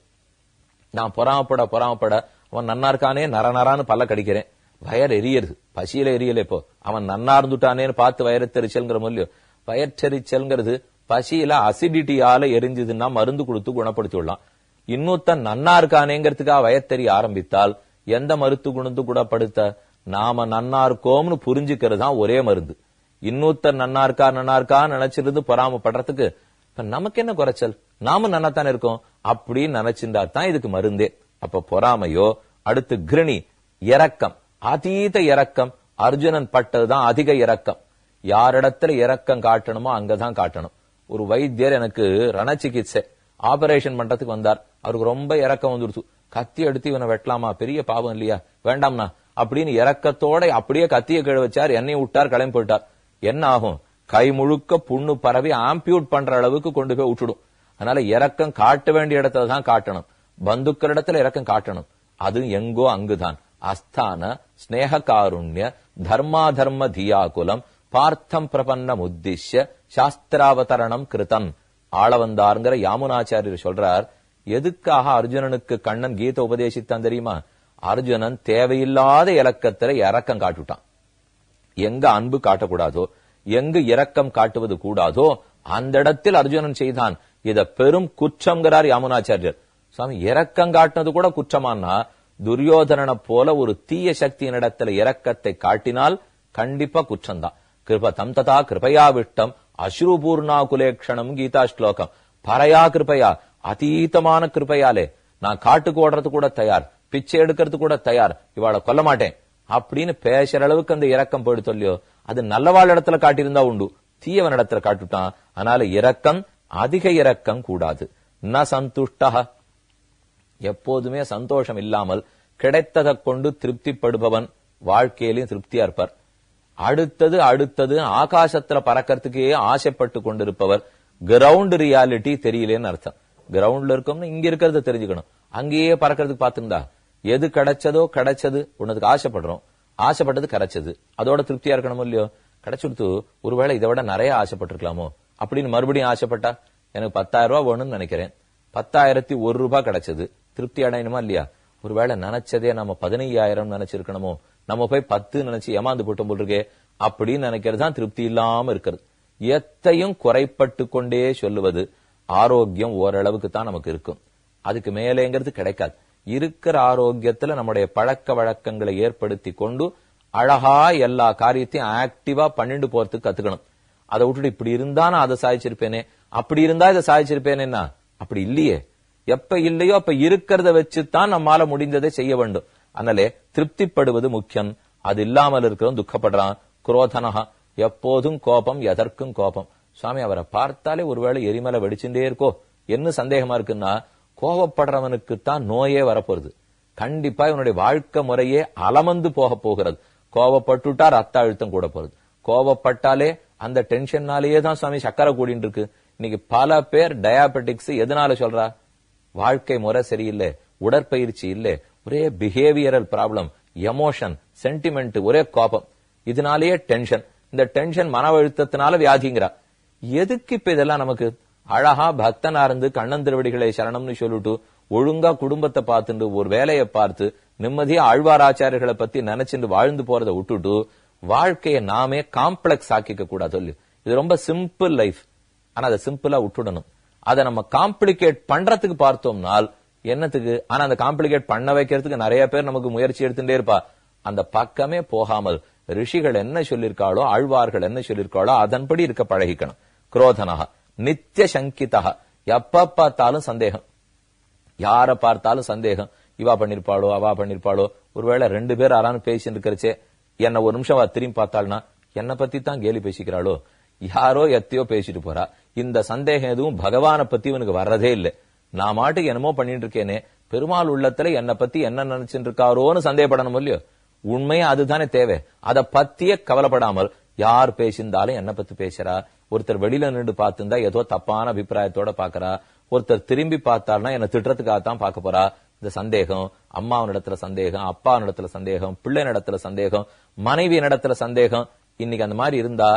நான் பொறாமப்பட பொறாமப்பட அவன் நன்னா இருக்கானே நர நரான்னு பல்ல கடிக்கிறேன் வயர் எரியருது பசியில எரியல இப்போ அவன் நன்னா இருந்துட்டானேன்னு பார்த்து வயரத்தெரிச்சல்ங்கிற மொழியோ வயற்றெரிச்சல்ங்கிறது பசியில அசிடிட்டியால எரிஞ்சதுன்னா மருந்து கொடுத்து குணப்படுத்தி விடலாம் இன்னொருத்தன் நன்னா இருக்கானேங்கிறதுக்காக வயத்தெறி ஆரம்பித்தால் எந்த மருத்து குணத்து குணப்படுத்த நாம நன்னா இருக்கோம்னு புரிஞ்சுக்கிறது தான் ஒரே மருந்து இன்னொருத்தர் நன்னா இருக்கா நன்னா இருக்கா நினைச்சிருந்து படுறதுக்கு இப்ப நமக்கு என்ன குறைச்சல் நாமும் நன்னா தானே இருக்கோம் அப்படின்னு நினைச்சிருந்தா தான் இதுக்கு மருந்தே அப்ப பொறாமையோ அடுத்து கிருணி இறக்கம் அதீத இறக்கம் அர்ஜுனன் பட்டதுதான் அதிக இறக்கம் யாரிடத்துல இறக்கம் காட்டணுமோ அங்கதான் காட்டணும் ஒரு வைத்தியர் எனக்கு ரண சிகிச்சை ஆபரேஷன் பண்றதுக்கு வந்தார் அவருக்கு ரொம்ப இறக்கம் வந்துருச்சு கத்தி எடுத்து இவனை வெட்டலாமா பெரிய பாவம் இல்லையா வேண்டாம்னா அப்படின்னு இறக்கத்தோட அப்படியே கத்திய கிழ வச்சார் என்னை விட்டார் கிளம்பி போயிட்டார் என்ன ஆகும் கை முழுக்க புண்ணு பரவி ஆம்பியூட் பண்ற அளவுக்கு கொண்டு போய் விட்டுடும் அதனால இறக்கம் காட்ட வேண்டிய இடத்துல தான் காட்டணும் பந்துக்களிடத்துல இறக்கம் காட்டணும் அது எங்கோ அங்குதான் அஸ்தான ஸ்னேக காருண்ய தர்மா தர்ம தியாகுலம் பார்த்தம் பிரபன்னம் உத்திஷ சாஸ்திராவதரணம் கிருதம் ஆள வந்தாருங்கிற யாமுனாச்சாரியர் சொல்றார் எதுக்காக அர்ஜுனனுக்கு கண்ணன் கீத உபதேசித்தான் தெரியுமா அர்ஜுனன் தேவையில்லாத இலக்கத்துல இறக்கம் காட்டுட்டான் எங்க அன்பு காட்டக்கூடாதோ எங்கு இரக்கம் காட்டுவது கூடாதோ அந்த இடத்தில் அர்ஜுனன் செய்தான் இத பெரும் குற்றம்ங்கிறார் யாமுனாச்சாரியர் சுவாமி இரக்கம் காட்டினது கூட குற்றமானா துரியோதனனை போல ஒரு தீய சக்தியினிடத்துல இரக்கத்தை காட்டினால் கண்டிப்பா குற்றம்தான் கிருப தம் ததா கிருபையா விட்டம் அஸ்ரூபூர்ணா குலேக்ஷணம் கீதா ஸ்லோகம் பறையா கிருபையா அதீதமான கிருபையாலே நான் காட்டுக்கு ஓடுறது கூட தயார் பிச்சை எடுக்கிறது கூட தயார் இவாளை கொல்ல மாட்டேன் அப்படின்னு பேசுற அளவுக்கு அந்த இரக்கம் போயிடுத்து இல்லையோ அது நல்லவாழ் இடத்துல காட்டியிருந்தா உண்டு தீயவன் இடத்துல காட்டுட்டான் அதனால இரக்கம் அதிக இரக்கம் கூடாது ந சந்துஷ்டா எப்போதுமே சந்தோஷம் இல்லாமல் கிடைத்ததை கொண்டு திருப்திப்படுபவன் வாழ்க்கையிலையும் திருப்தியா இருப்பார் அடுத்தது அடுத்தது ஆகாசத்துல பறக்கிறதுக்கே ஆசைப்பட்டு கொண்டிருப்பவர் கிரவுண்ட் ரியாலிட்டி தெரியலேன்னு அர்த்தம் கிரவுண்ட்ல இருக்கோம்னு இங்க இருக்கிறத தெரிஞ்சுக்கணும் அங்கேயே பறக்கிறதுக்கு பாத்துங்களா எது கிடைச்சதோ கிடைச்சது உனதுக்கு ஆசைப்படுறோம் ஆசைப்பட்டது கிடைச்சது அதோட திருப்தியா இருக்கணுமோ இல்லையோ கிடைச்சுடுத்து ஒருவேளை இதை விட நிறைய ஆசைப்பட்டிருக்கலாமோ அப்படின்னு மறுபடியும் ஆசைப்பட்டா எனக்கு பத்தாயிரம் ரூபாய் வேணும்னு நினைக்கிறேன் பத்தாயிரத்தி ஒரு ரூபாய் கிடைச்சது திருப்தி அடையணுமா இல்லையா ஒருவேளை நினைச்சதே நம்ம பதினையாயிரம் நினைச்சிருக்கணுமோ நம்ம போய் பத்து நினைச்சு ஏமாந்து போட்டோம் போல் இருக்கே அப்படின்னு நினைக்கிறது தான் திருப்தி இல்லாம இருக்கிறது எத்தையும் குறைப்பட்டு கொண்டே சொல்லுவது ஆரோக்கியம் ஓரளவுக்கு தான் நமக்கு இருக்கும் அதுக்கு மேலேங்கிறது கிடைக்காது இருக்கிற ஆரோக்கியத்துல நம்முடைய பழக்க வழக்கங்களை ஏற்படுத்தி கொண்டு அழகா எல்லா காரியத்தையும் ஆக்டிவா பண்ணிட்டு போறதுக்கு கத்துக்கணும் அதை விட்டுட்டு இப்படி இருந்தா நான் அதை சாதிச்சிருப்பேனே அப்படி இருந்தா இதை சாதிச்சிருப்பேனே அப்படி இல்லையே எப்ப இல்லையோ அப்ப இருக்கிறத வச்சுதான் நம்மால முடிந்ததை செய்ய வேண்டும் அதனாலே திருப்திப்படுவது முக்கியம் அது இல்லாமல் இருக்கிறவன் துக்கப்படுறான் குரோதனா எப்போதும் கோபம் எதற்கும் கோபம் சுவாமி அவரை பார்த்தாலே ஒருவேளை எரிமலை வெடிச்சுட்டே இருக்கோ என்ன சந்தேகமா இருக்குன்னா கோவப்படுறவனுக்குத்தான் நோயே வரப்போறது கண்டிப்பா இவனுடைய வாழ்க்கை முறையே அலமந்து போக போகிறது கோவப்பட்டுட்டா ரத்த அழுத்தம் கூட போறது கோவப்பட்டாலே அந்த டென்ஷன்னாலேயே தான் சுவாமி சக்கரை கூடின்னு இருக்கு இன்னைக்கு பல பேர் டயாபெட்டிக்ஸ் எதனால சொல்றா வாழ்க்கை முறை சரியில்லை உடற்பயிற்சி இல்லை ஒரே பிஹேவியரல் ப்ராப்ளம் எமோஷன் சென்டிமெண்ட் ஒரே கோபம் இதனாலேயே டென்ஷன் இந்த டென்ஷன் மன அழுத்தத்தினால வியாதிங்கிறா எதுக்கு இப்ப இதெல்லாம் நமக்கு அழகா பக்தனா இருந்து கண்ணன் திருவடிகளை சரணம்னு சொல்லிட்டு ஒழுங்கா குடும்பத்தை பார்த்துட்டு ஒரு வேலையை பார்த்து நிம்மதியா ஆச்சாரியர்களை பத்தி நினைச்சிட்டு வாழ்ந்து போறதை விட்டுட்டு வாழ்க்கையை நாமே காம்ப்ளெக்ஸ் ஆக்கிக்க கூடாது சொல்லு இது ரொம்ப சிம்பிள் லைஃப் ஆனா அதை சிம்பிளா விட்டுடணும் அதை நம்ம காம்ப்ளிகேட் பண்றதுக்கு பார்த்தோம்னால் என்னத்துக்கு ஆனா அந்த காம்ப்ளிகேட் பண்ண வைக்கிறதுக்கு நிறைய பேர் நமக்கு முயற்சி எடுத்துட்டே இருப்பா அந்த பக்கமே போகாமல் ரிஷிகள் என்ன சொல்லியிருக்காளோ ஆழ்வார்கள் என்ன சொல்லியிருக்காளோ அதன்படி இருக்க பழகிக்கணும் குரோதனகா நித்திய சங்கிதா எப்ப பார்த்தாலும் சந்தேகம் யார பார்த்தாலும் சந்தேகம் இவா பண்ணிருப்பாளோ அவா பண்ணிருப்பாளோ ஒருவேளை ரெண்டு பேர் ஆறான்னு பேசிட்டு இருக்கிறச்சே என்ன ஒரு நிமிஷம் அவ திரும்பி பார்த்தாள்னா என்னை பத்தி தான் கேலி பேசிக்கிறாளோ யாரோ எத்தையோ பேசிட்டு போறா இந்த சந்தேகம் எதுவும் பகவான பத்தி உனக்கு வர்றதே இல்லை நான் மாட்டுக்கு என்னமோ பண்ணிட்டு இருக்கேனே பெருமாள் உள்ளத்துல என்னை பத்தி என்ன நினைச்சிருக்காரோன்னு இருக்காரோன்னு சந்தேகப்படணும் இல்லையோ உண்மையா அதுதானே தேவை அதை பத்தியே கவலைப்படாமல் யார் பேசியிருந்தாலும் என்ன பத்தி பேசுறா ஒருத்தர் வெளியில நின்று பார்த்திருந்தா ஏதோ தப்பான அபிப்பிராயத்தோட பாக்குறா ஒருத்தர் திரும்பி பார்த்தாருன்னா என்ன திட்டுறதுக்காக தான் பார்க்க போறா இந்த சந்தேகம் அம்மாவின் இடத்துல சந்தேகம் அப்பா இடத்துல சந்தேகம் பிள்ளை இடத்துல சந்தேகம் மனைவியின் இடத்துல சந்தேகம் இன்னைக்கு அந்த மாதிரி இருந்தா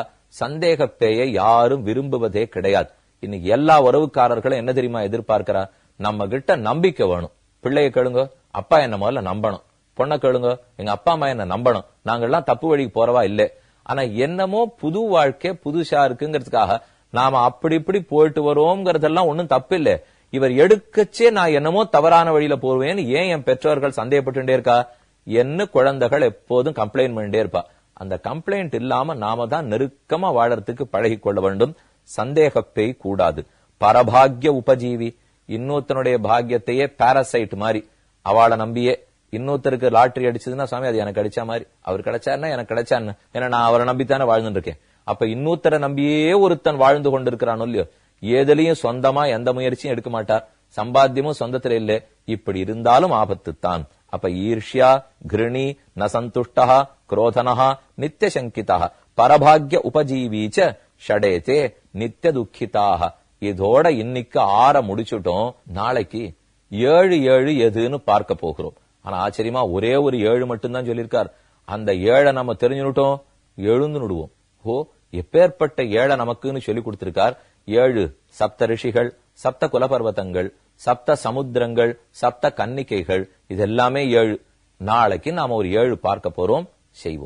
சந்தேக பேய யாரும் விரும்புவதே கிடையாது இன்னைக்கு எல்லா உறவுக்காரர்களும் என்ன தெரியுமா எதிர்பார்க்கிறா நம்ம கிட்ட நம்பிக்கை வேணும் பிள்ளைய கேளுங்க அப்பா என்ன முதல்ல நம்பணும் பொண்ணை கேளுங்க எங்க அப்பா அம்மா என்ன நம்பணும் நாங்கெல்லாம் தப்பு வழிக்கு போறவா இல்லை ஆனா என்னமோ புது வாழ்க்கை புதுசா இருக்குங்கிறதுக்காக நாம அப்படி இப்படி போயிட்டு வரோங்கிறதெல்லாம் ஒன்னும் தப்பில்ல இவர் எடுக்கச்சே நான் என்னமோ தவறான வழியில போவேன்னு ஏன் என் பெற்றோர்கள் சந்தேகப்பட்டுட்டே இருக்கா என்ன குழந்தைகள் எப்போதும் கம்ப்ளைண்ட் பண்ணிட்டே இருப்பா அந்த கம்ப்ளைண்ட் இல்லாம நாம தான் நெருக்கமா வாழறதுக்கு பழகி கொள்ள வேண்டும் சந்தேக பேய் கூடாது பரபாகிய உபஜீவி இன்னொருத்தனுடைய பாகியத்தையே பாரசைட் மாதிரி அவளை நம்பியே இன்னொருத்தருக்கு லாட்டரி அடிச்சதுன்னா சாமி அது எனக்கு கிடைச்ச மாதிரி அவர் கிடைச்சாருன்னா எனக்கு கிடைச்சான்னு ஏன்னா நான் அவரை நம்பித்தானே வாழ்ந்துட்டு இருக்கேன் அப்ப இன்னொருத்தரை நம்பியே ஒருத்தன் வாழ்ந்து கொண்டிருக்கிறானோ இல்லையோ ஏதிலையும் சொந்தமா எந்த முயற்சியும் எடுக்க மாட்டார் சம்பாத்தியமும் சொந்தத்துல இல்ல இப்படி இருந்தாலும் ஆபத்து தான் அப்ப ஈர்ஷ்யா கிருணி நசந்துஷ்டா குரோதனஹா நித்தியசங்கிதா பரபாகிய உபஜீவிச்ச ஷடேத்தே நித்திய துக்கிதாக இதோட இன்னைக்கு ஆற முடிச்சுட்டோம் நாளைக்கு ஏழு ஏழு எதுன்னு பார்க்க போகிறோம் ஆனா ஆச்சரியமா ஒரே ஒரு ஏழு மட்டும்தான் சொல்லியிருக்கார் அந்த ஏழை நம்ம தெரிஞ்சுட்டோம் எழுந்து நடுவோம் ஓ எப்பேற்பட்ட ஏழை நமக்குன்னு சொல்லி கொடுத்திருக்கார் ஏழு சப்த ரிஷிகள் சப்த குலபர்வத்தங்கள் சப்த சமுத்திரங்கள் சப்த கன்னிக்கைகள் இதெல்லாமே ஏழு நாளைக்கு நாம ஒரு ஏழு பார்க்க போறோம் செய்வோம்